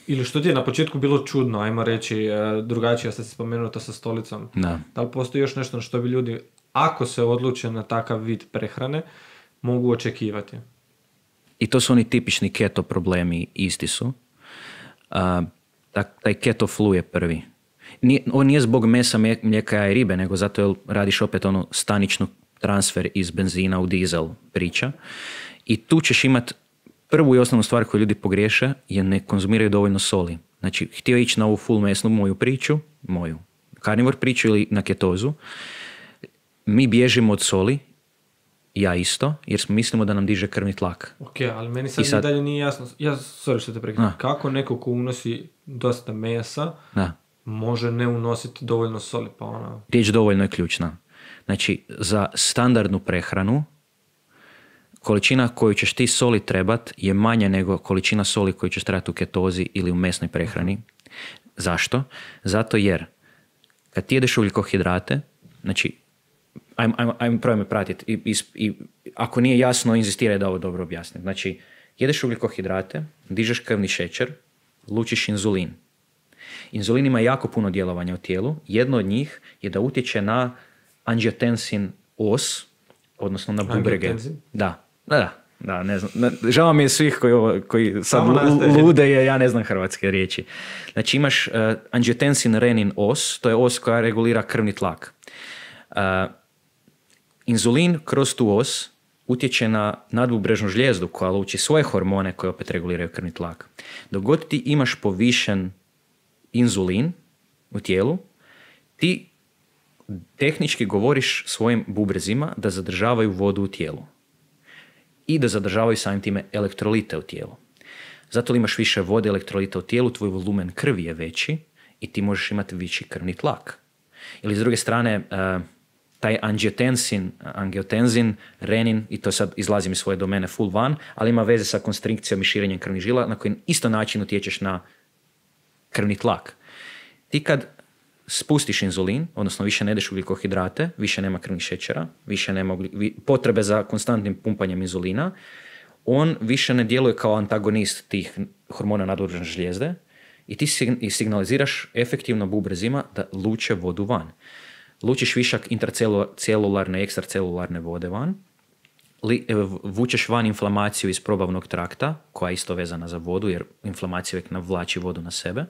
Ili što ti je na početku bilo čudno, ajmo reći, e, drugačije, sam se spomenuo to sa stolicom. Da. da li postoji još nešto na što bi ljudi, ako se odluče na takav vid prehrane, mogu očekivati? I to su oni tipični keto problemi, isti su. taj keto flu je prvi nije, ovo nije zbog mesa, mlijeka i ribe, nego zato jer radiš opet ono staničnu transfer iz benzina u dizel priča. I tu ćeš imat prvu i osnovnu stvar koju ljudi pogriješe je ne konzumiraju dovoljno soli. Znači, htio ići na ovu full mesnu moju priču, moju karnivor priču ili na ketozu, mi bježimo od soli, ja isto, jer smo mislimo da nam diže krvni tlak. Ok, ali meni sad, I sad... dalje nije jasno, ja sorry što te prekrivam, kako neko ko unosi dosta mesa, da može ne unositi dovoljno soli. Pa ona... Riječ dovoljno je ključna. Znači, za standardnu prehranu količina koju ćeš ti soli trebat je manja nego količina soli koju ćeš trebati u ketozi ili u mesnoj prehrani. Zašto? Zato jer kad ti jedeš ugljikohidrate, znači, ajmo ajmo, prvo me pratiti i, i, ako nije jasno, inzistiraj da ovo dobro objasnim. Znači, jedeš ugljikohidrate, dižeš krvni šećer, lučiš inzulin. Inzulin ima jako puno djelovanja u tijelu. Jedno od njih je da utječe na angiotensin os, odnosno na bubrege. Da, da, da. Da, ne znam. Žao mi je svih koji, koji sad lude je, ja ne znam hrvatske riječi. Znači imaš uh, e, angiotensin renin os, to je os koja regulira krvni tlak. E, inzulin kroz tu os utječe na nadbubrežnu žljezdu koja luči svoje hormone koje opet reguliraju krvni tlak. Dok god ti imaš povišen inzulin u tijelu, ti tehnički govoriš svojim bubrezima da zadržavaju vodu u tijelu i da zadržavaju samim time elektrolite u tijelu. Zato li imaš više vode elektrolita u tijelu, tvoj volumen krvi je veći i ti možeš imati viši krvni tlak. Ili s druge strane, e, taj angiotensin, angiotenzin, renin, i to sad izlazim iz svoje domene full van, ali ima veze sa konstrikcijom i širenjem krvnih žila na koji isto način utječeš na krvni tlak. Ti kad spustiš inzulin, odnosno više ne ideš ugljikohidrate, više nema krvnih šećera, više nema potrebe za konstantnim pumpanjem inzulina, on više ne djeluje kao antagonist tih hormona nadležne žljezde i ti signaliziraš efektivno bubrezima da luče vodu van. Lučiš višak intracelularne i ekstracelularne vode van, li, vučeš van inflamaciju iz probavnog trakta, koja je isto vezana za vodu, jer inflamacija uvijek navlači vodu na sebe.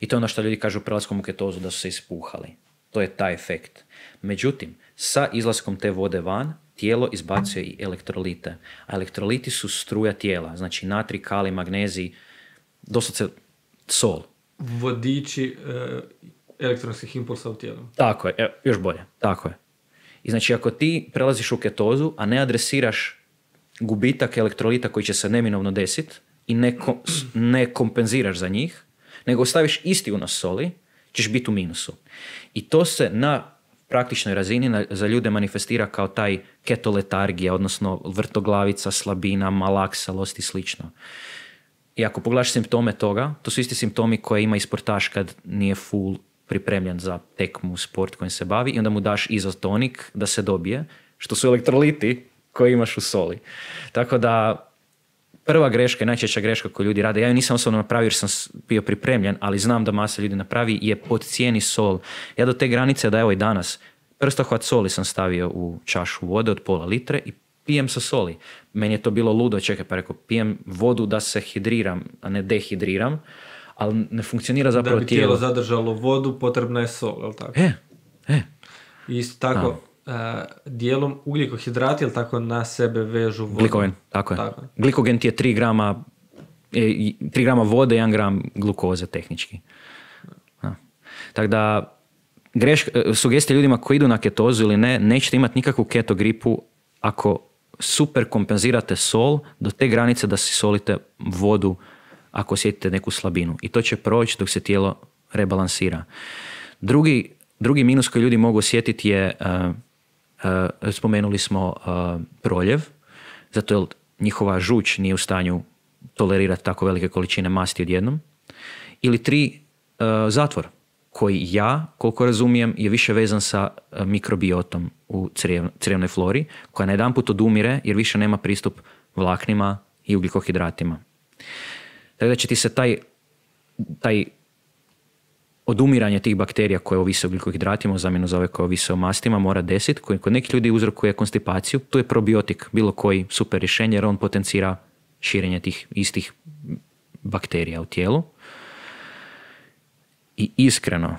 I to je ono što ljudi kažu prelaskom u ketozu da su se ispuhali. To je taj efekt. Međutim, sa izlaskom te vode van, tijelo izbacuje i elektrolite. A elektroliti su struja tijela, znači natri, kali, magnezij, doslovce sol. Vodiči e, elektronskih impulsa u tijelu. Tako je, e, još bolje, tako je. I znači ako ti prelaziš u ketozu, a ne adresiraš gubitak elektrolita koji će se neminovno desiti i ne, ne kompenziraš za njih, nego ostaviš isti unos soli, ćeš biti u minusu. I to se na praktičnoj razini za ljude manifestira kao taj ketoletargija, odnosno vrtoglavica, slabina, malaksalost i slično. I ako pogledaš simptome toga, to su isti simptomi koje ima i sportaš kad nije full pripremljen za tekmu, sport kojim se bavi i onda mu daš izotonik da se dobije, što su elektroliti koje imaš u soli. Tako da prva greška i najčešća greška koju ljudi rade, ja ju nisam osobno napravio jer sam bio pripremljen, ali znam da masa ljudi napravi, je pod cijeni sol. Ja do te granice da evo i danas prstohvat soli sam stavio u čašu vode od pola litre i pijem sa soli. Meni je to bilo ludo, čekaj, pa rekao, pijem vodu da se hidriram, a ne dehidriram ali ne funkcionira zapravo tijelo. Da bi tijelo, zadržalo vodu, potrebna je sol, jel tako? E, e. Isto tako, e, dijelom ugljikohidrati, jel tako, na sebe vežu vodu. Glikogen, tako je. Glikogen ti je 3 grama, 3 e, grama vode, 1 gram glukoze tehnički. Tako da, greš, e, ljudima koji idu na ketozu ili ne, nećete imati nikakvu keto gripu ako super kompenzirate sol do te granice da si solite vodu ako osjetite neku slabinu. I to će proći dok se tijelo rebalansira. Drugi, drugi minus koji ljudi mogu osjetiti je, uh, spomenuli smo eh, proljev, zato jer njihova žuč nije u stanju tolerirati tako velike količine masti odjednom. Ili tri, zatvor koji ja, koliko razumijem, je više vezan sa mikrobiotom u crijevnoj flori, koja na jedan put odumire jer više nema pristup vlaknima i ugljikohidratima. Tako da će ti se taj, taj odumiranje tih bakterija koje ovise o glikohidratima u zamjenu za ove koje ovise o mastima mora desiti, koji kod nekih ljudi uzrokuje konstipaciju, To je probiotik, bilo koji super rješenje jer on potencira širenje tih istih bakterija u tijelu. I iskreno,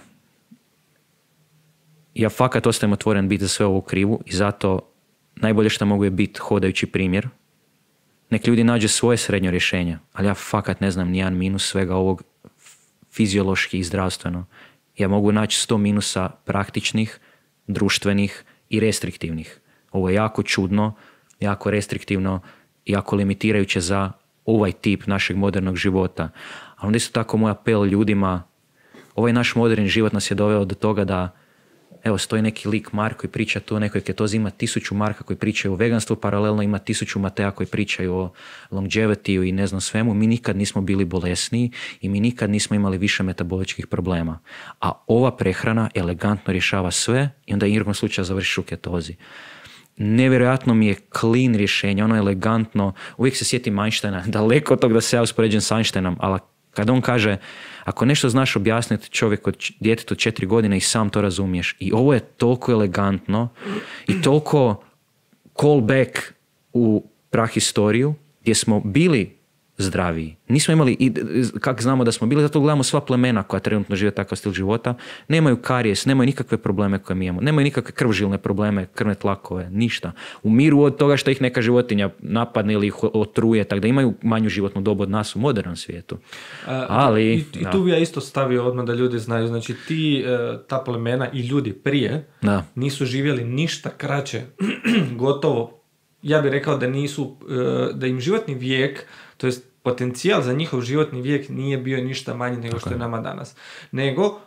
ja fakat ostajem otvoren biti za sve ovo krivu i zato najbolje što mogu je biti hodajući primjer nek ljudi nađe svoje srednje rješenje, ali ja fakat ne znam nijedan minus svega ovog fiziološki i zdravstveno. Ja mogu naći sto minusa praktičnih, društvenih i restriktivnih. Ovo je jako čudno, jako restriktivno, jako limitirajuće za ovaj tip našeg modernog života. Ali onda isto tako moj apel ljudima, ovaj naš moderni život nas je doveo do toga da evo stoji neki lik Marko i priča tu o nekoj ketozi, ima tisuću Marka koji pričaju o veganstvu, paralelno ima tisuću Mateja koji pričaju o longevity i ne znam svemu. Mi nikad nismo bili bolesniji i mi nikad nismo imali više metaboličkih problema. A ova prehrana elegantno rješava sve i onda igrom slučaja završiš u ketozi nevjerojatno mi je clean rješenje, ono elegantno. Uvijek se sjetim Einsteina, *laughs* daleko od tog da se ja uspoređujem s Einsteinom, ali kad on kaže ako nešto znaš objasniti čovjek od od četiri godine i sam to razumiješ. I ovo je toliko elegantno i toliko call back u prahistoriju gdje smo bili zdraviji. Nismo imali, i kak znamo da smo bili, zato gledamo sva plemena koja trenutno žive takav stil života, nemaju karijes, nemaju nikakve probleme koje mi imamo, nemaju nikakve krvžilne probleme, krvne tlakove, ništa. Umiru od toga što ih neka životinja napadne ili ih otruje, tako da imaju manju životnu dobu od nas u modernom svijetu. Ali, I, tu bi ja isto stavio odmah da ljudi znaju, znači ti, e, ta plemena i ljudi prije da. nisu živjeli ništa kraće, *clears throat* gotovo ja bih rekao da nisu, e, da im životni vijek to jest potencijal za njihov životni vijek nije bio ništa manji nego što je nama danas. Nego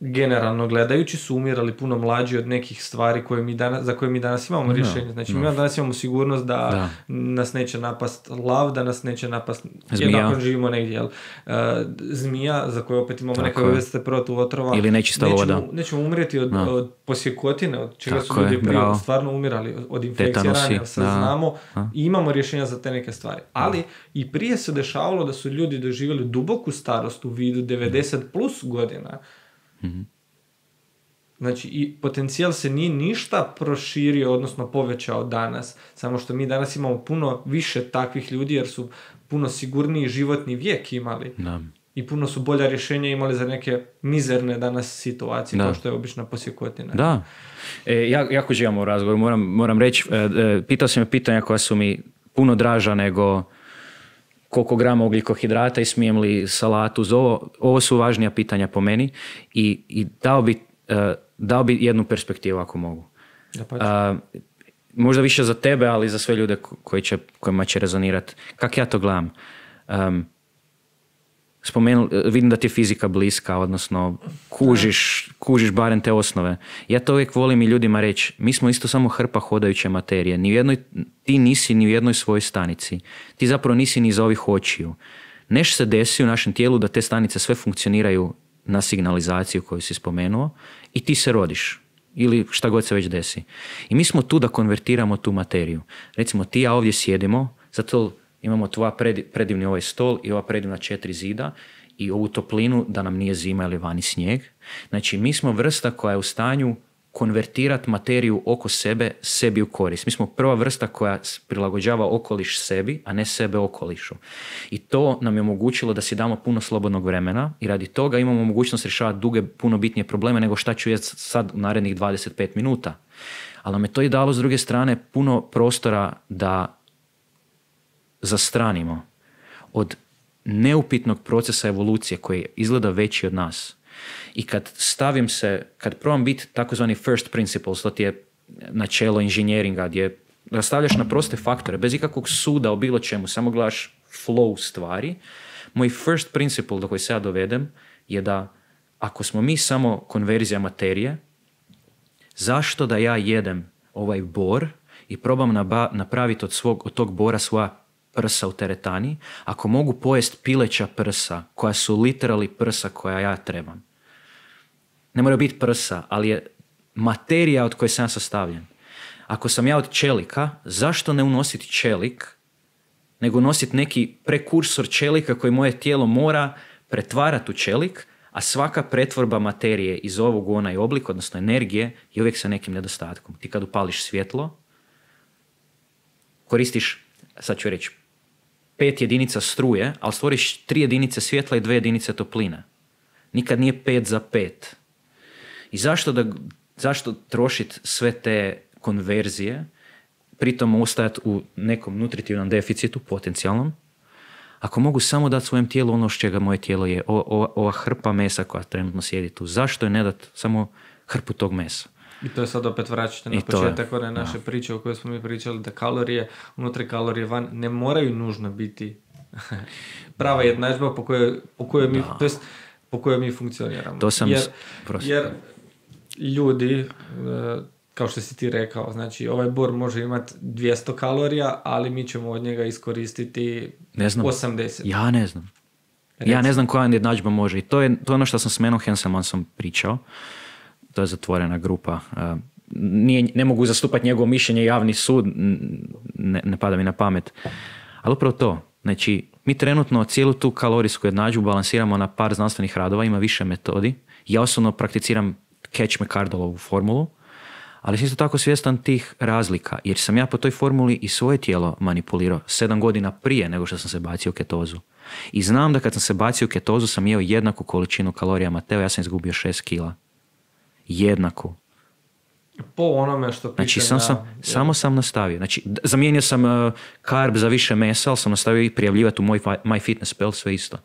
generalno gledajući su umirali puno mlađi od nekih stvari koje mi danas, za koje mi danas imamo rješenje. Znači no. mi danas imamo sigurnost da, da, nas neće napast lav, da nas neće napast jednako živimo negdje. Jel? E, zmija za koju opet imamo neke vrste otrova Ili nećemo, voda. Nećemo umrijeti od, no. od posjekotine, od čega su ljudi prije stvarno umirali, od infekcije Sad znamo i imamo rješenja za te neke stvari. Ali i prije se dešavalo da su ljudi doživjeli duboku starost u vidu 90 plus godina mm Znači, i potencijal se nije ništa proširio, odnosno povećao danas. Samo što mi danas imamo puno više takvih ljudi jer su puno sigurniji životni vijek imali. I puno su bolja rješenja imali za neke mizerne danas situacije, da. kao što je obična posjekotina. Da. E, ja, jako živamo u razgovoru, moram, moram reći. E, e pitao sam me pitanja koja su mi puno draža nego koliko grama ugljikohidrata i smijem li salatu ovo. su važnija pitanja po meni i, i dao, bi, e, dao bi jednu perspektivu ako mogu. Da pa e, možda više za tebe, ali za sve ljude koji će, kojima će rezonirati. Kako ja to gledam? spomenuli, eh, vidim da ti je fizika bliska, odnosno kužiš, kužiš barem te osnove. Ja to uvijek volim i ljudima reći, mi smo isto samo hrpa hodajuće materije. Ni jednoj, ti nisi ni u jednoj svojoj stanici. Ti zapravo nisi ni iz ovih očiju. Nešto se desi u našem tijelu da te stanice sve funkcioniraju na signalizaciju koju si spomenuo i ti se rodiš ili šta god se već desi. I mi smo tu da konvertiramo tu materiju. Recimo ti ja ovdje sjedimo, zato Imamo tu predivni ovaj stol i ova predivna četiri zida i ovu toplinu da nam nije zima ili vani snijeg. Znači, mi smo vrsta koja je u stanju konvertirati materiju oko sebe sebi u korist. Mi smo prva vrsta koja prilagođava okoliš sebi, a ne sebe okolišu. I to nam je omogućilo da si damo puno slobodnog vremena i radi toga imamo mogućnost rješavati duge, puno bitnije probleme nego šta ću jest sad u narednih 25 minuta. Ali nam je to i dalo s druge strane puno prostora da zastranimo od neupitnog procesa evolucije koji izgleda veći od nas. I kad stavim se, kad probam biti takozvani first principles, to je načelo inženjeringa gdje stavljaš na proste faktore, bez ikakvog suda o bilo čemu, samo gledaš flow stvari, moj first principle do koji se ja dovedem je da ako smo mi samo konverzija materije, zašto da ja jedem ovaj bor i probam napraviti od, svog, od tog bora svoja prsa u teretani, ako mogu pojest pileća prsa, koja su literali prsa koja ja trebam. Ne mora biti prsa, ali je materija od koje sam ja sastavljen. Ako sam ja od čelika, zašto ne unositi čelik, nego nositi neki prekursor čelika koji moje tijelo mora pretvarati u čelik, a svaka pretvorba materije iz ovog u onaj oblik, odnosno energije, je uvijek sa nekim nedostatkom. Ti kad upališ svjetlo, koristiš, sad ću reći, pet jedinica struje, ali stvoriš tri jedinice svjetla i dve jedinice topline. Nikad nije pet za pet. I zašto, da, zašto trošiti sve te konverzije, pritom ostajati u nekom nutritivnom deficitu potencijalnom, ako mogu samo dati svojem tijelu ono što čega moje tijelo je, ova hrpa mesa koja trenutno sjedi tu, zašto je ne dati samo hrpu tog mesa? I to je sad opet vraćate na početak one naše priče o kojoj smo mi pričali da kalorije, unutra kalorije van ne moraju nužno biti *laughs* prava jednadžba po kojoj, po kojoj mi, to jest, po kojoj mi funkcioniramo. To sam jer, jer ljudi, e, kao što si ti rekao, znači ovaj bor može imati 200 kalorija, ali mi ćemo od njega iskoristiti ne znam. 80. Ja ne znam. Ja ne znam koja jednadžba može i to je, to ono što sam s Menom Henselmansom pričao to je zatvorena grupa. E, nije, ne mogu zastupati njegovo mišljenje javni sud, ne, ne pada mi na pamet. Ali upravo to, znači mi trenutno cijelu tu kalorijsku jednadžbu balansiramo na par znanstvenih radova, ima više metodi. Ja osobno prakticiram catch kardolovu formulu, ali sam isto tako svjestan tih razlika, jer sam ja po toj formuli i svoje tijelo manipulirao sedam godina prije nego što sam se bacio u ketozu. I znam da kad sam se bacio u ketozu sam jeo jednaku količinu kalorija Mateo, ja sam izgubio 6 kila jednako. Po onome što znači, piše Znači, sam, sam, samo sam nastavio. Znači, zamijenio sam uh, karb za više mesa, ali sam nastavio i prijavljivati u moj pel sve isto.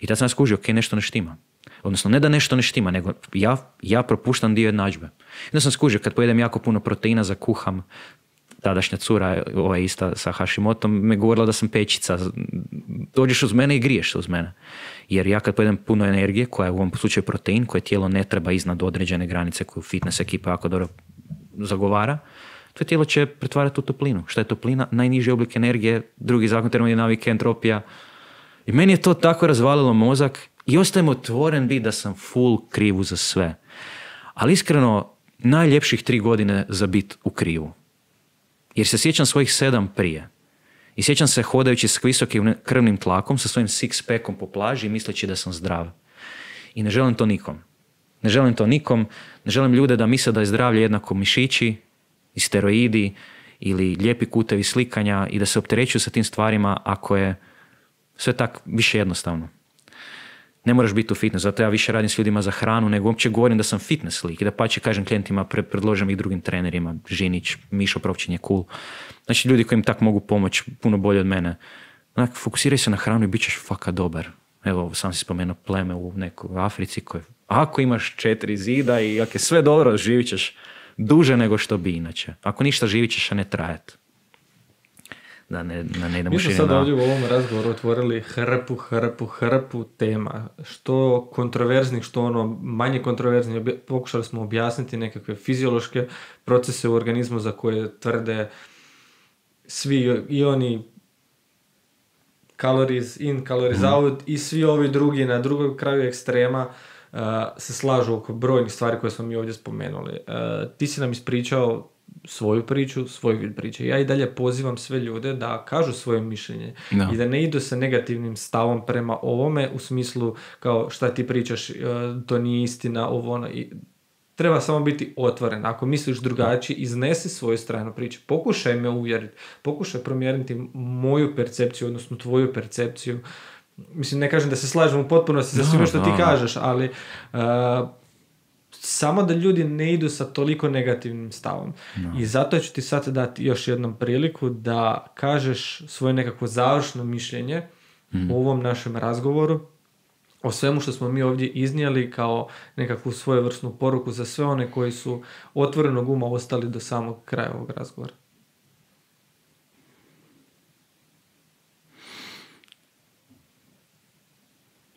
I tad sam skužio, ok, nešto ne štima. Odnosno, ne da nešto ne štima, nego ja, ja propuštam dio jednadžbe. I Onda sam skužio, kad pojedem jako puno proteina, za kuham tadašnja cura, ova ista sa Hashimoto me govorila da sam pećica. Dođeš uz mene i griješ se uz mene. Jer ja kad pojedem puno energije, koja je u ovom slučaju protein, koje tijelo ne treba iznad određene granice koju fitness ekipa jako dobro zagovara, to tijelo će pretvarati u toplinu. Šta je toplina? Najniži oblik energije, drugi zakon termodinamike, entropija. I meni je to tako razvalilo mozak i ostajem otvoren bi da sam full krivu za sve. Ali iskreno, najljepših tri godine za bit u krivu. Jer se sjećam svojih sedam prije. I sjećam se hodajući s visokim krvnim tlakom, sa svojim six-packom po plaži i misleći da sam zdrav. I ne želim to nikom. Ne želim to nikom. Ne želim ljude da misle da je zdravlje jednako mišići i steroidi ili lijepi kutevi slikanja i da se opterećuju sa tim stvarima ako je sve tak više jednostavno. Ne moraš biti u fitness, zato ja više radim s ljudima za hranu nego uopće govorim da sam fitness lik. Da će kažem klijentima, pre, predložim ih drugim trenerima, Žinić, Mišo Provčin je cool. Znači ljudi koji im tak mogu pomoći puno bolje od mene. Onak, fokusiraj se na hranu i bit ćeš faka dobar. Evo, sam si spomenuo pleme u nekoj Africi koje, ako imaš četiri zida i ako je sve dobro, živit ćeš duže nego što bi inače. Ako ništa živit ćeš, a ne trajat da ne, da ne Mi smo sad ovdje u ovom razgovoru otvorili hrpu, hrpu, hrpu tema. Što kontroverznih, što ono manje kontroverznih. Pokušali smo objasniti nekakve fiziološke procese u organizmu za koje tvrde svi i oni calories in, calories mhm. out i svi ovi drugi na drugom kraju ekstrema uh, se slažu oko brojnih stvari koje smo mi ovdje spomenuli. Uh, ti si nam ispričao svoju priču, svoj vid priče. Ja i dalje pozivam sve ljude da kažu svoje mišljenje i da ne idu sa negativnim stavom prema ovome u smislu kao šta ti pričaš, e, to nije istina, ovo ono. I treba samo biti otvoren. Ako misliš drugačije, iznesi svoju stranu priče. Pokušaj me uvjeriti. Pokušaj promijeniti moju percepciju, odnosno tvoju percepciju. Mislim, ne kažem da se slažem u potpunosti za no, što ti kažeš, ali e, samo da ljudi ne idu sa toliko negativnim stavom. I zato ću ti sad dati još jednom priliku da kažeš svoje nekako završno mišljenje mhm. u ovom našem razgovoru o svemu što smo mi ovdje iznijeli kao nekakvu svojevrsnu poruku za sve one koji su otvorenog uma ostali do samog kraja ovog razgovora.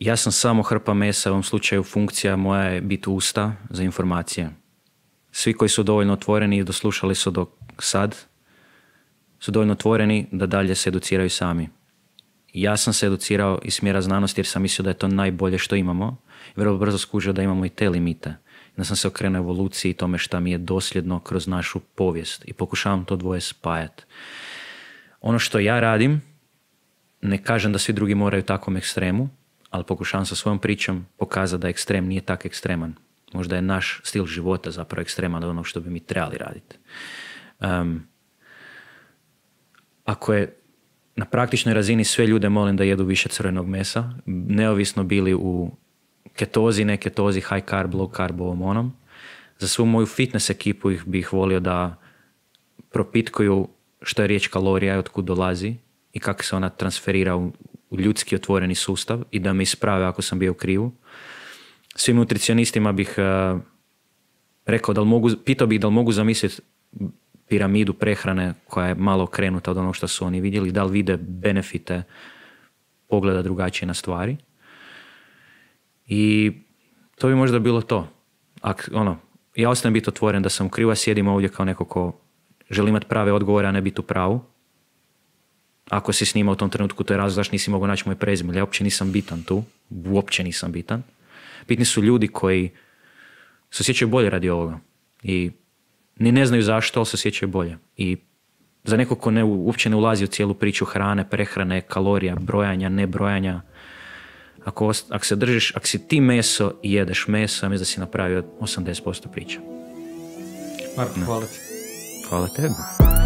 Ja sam samo hrpa mesa, u ovom slučaju funkcija moja je biti usta za informacije. Svi koji su dovoljno otvoreni i doslušali su do sad, su dovoljno otvoreni da dalje se educiraju sami. Ja sam se educirao iz smjera znanosti jer sam mislio da je to najbolje što imamo. Vrlo brzo skužio da imamo i te limite. Da sam se okrenuo evoluciji i tome šta mi je dosljedno kroz našu povijest i pokušavam to dvoje spajati. Ono što ja radim, ne kažem da svi drugi moraju takvom ekstremu, ali pokušavam sa svojom pričom pokazati da ekstrem nije tak ekstreman. Možda je naš stil života zapravo ekstreman od onog što bi mi trebali raditi. Um, ako je na praktičnoj razini sve ljude molim da jedu više crvenog mesa, neovisno bili u ketozi, ne ketozi, high carb, low carb, ovom onom. Za svu moju fitness ekipu ih bih volio da propitkuju što je riječ kalorija i otkud dolazi i kako se ona transferira u ljudski otvoreni sustav i da me isprave ako sam bio u krivu. Svim nutricionistima bih uh, rekao da mogu, pitao bih da li mogu zamisliti piramidu prehrane koja je malo krenuta od onog što su oni vidjeli, da li vide benefite pogleda drugačije na stvari. I to bi možda bilo to. Ak, ono, ja ostajem biti otvoren da sam kriva, sjedim ovdje kao neko ko želi imati prave odgovore, a ne biti u pravu ako si snima u tom trenutku, to je razlog zašto nisi mogao naći moje prezime. Ja uopće nisam bitan tu, uopće nisam bitan. Bitni su ljudi koji se osjećaju bolje radi ovoga. I ni ne znaju zašto, ali se osjećaju bolje. I za nekog ko ne, uopće ne ulazi u cijelu priču hrane, prehrane, kalorija, brojanja, nebrojanja, ako, ako se držiš, ako si ti meso i jedeš meso, mislim da si napravio 80% priča. Marko, hvala ti. Hvala tebi.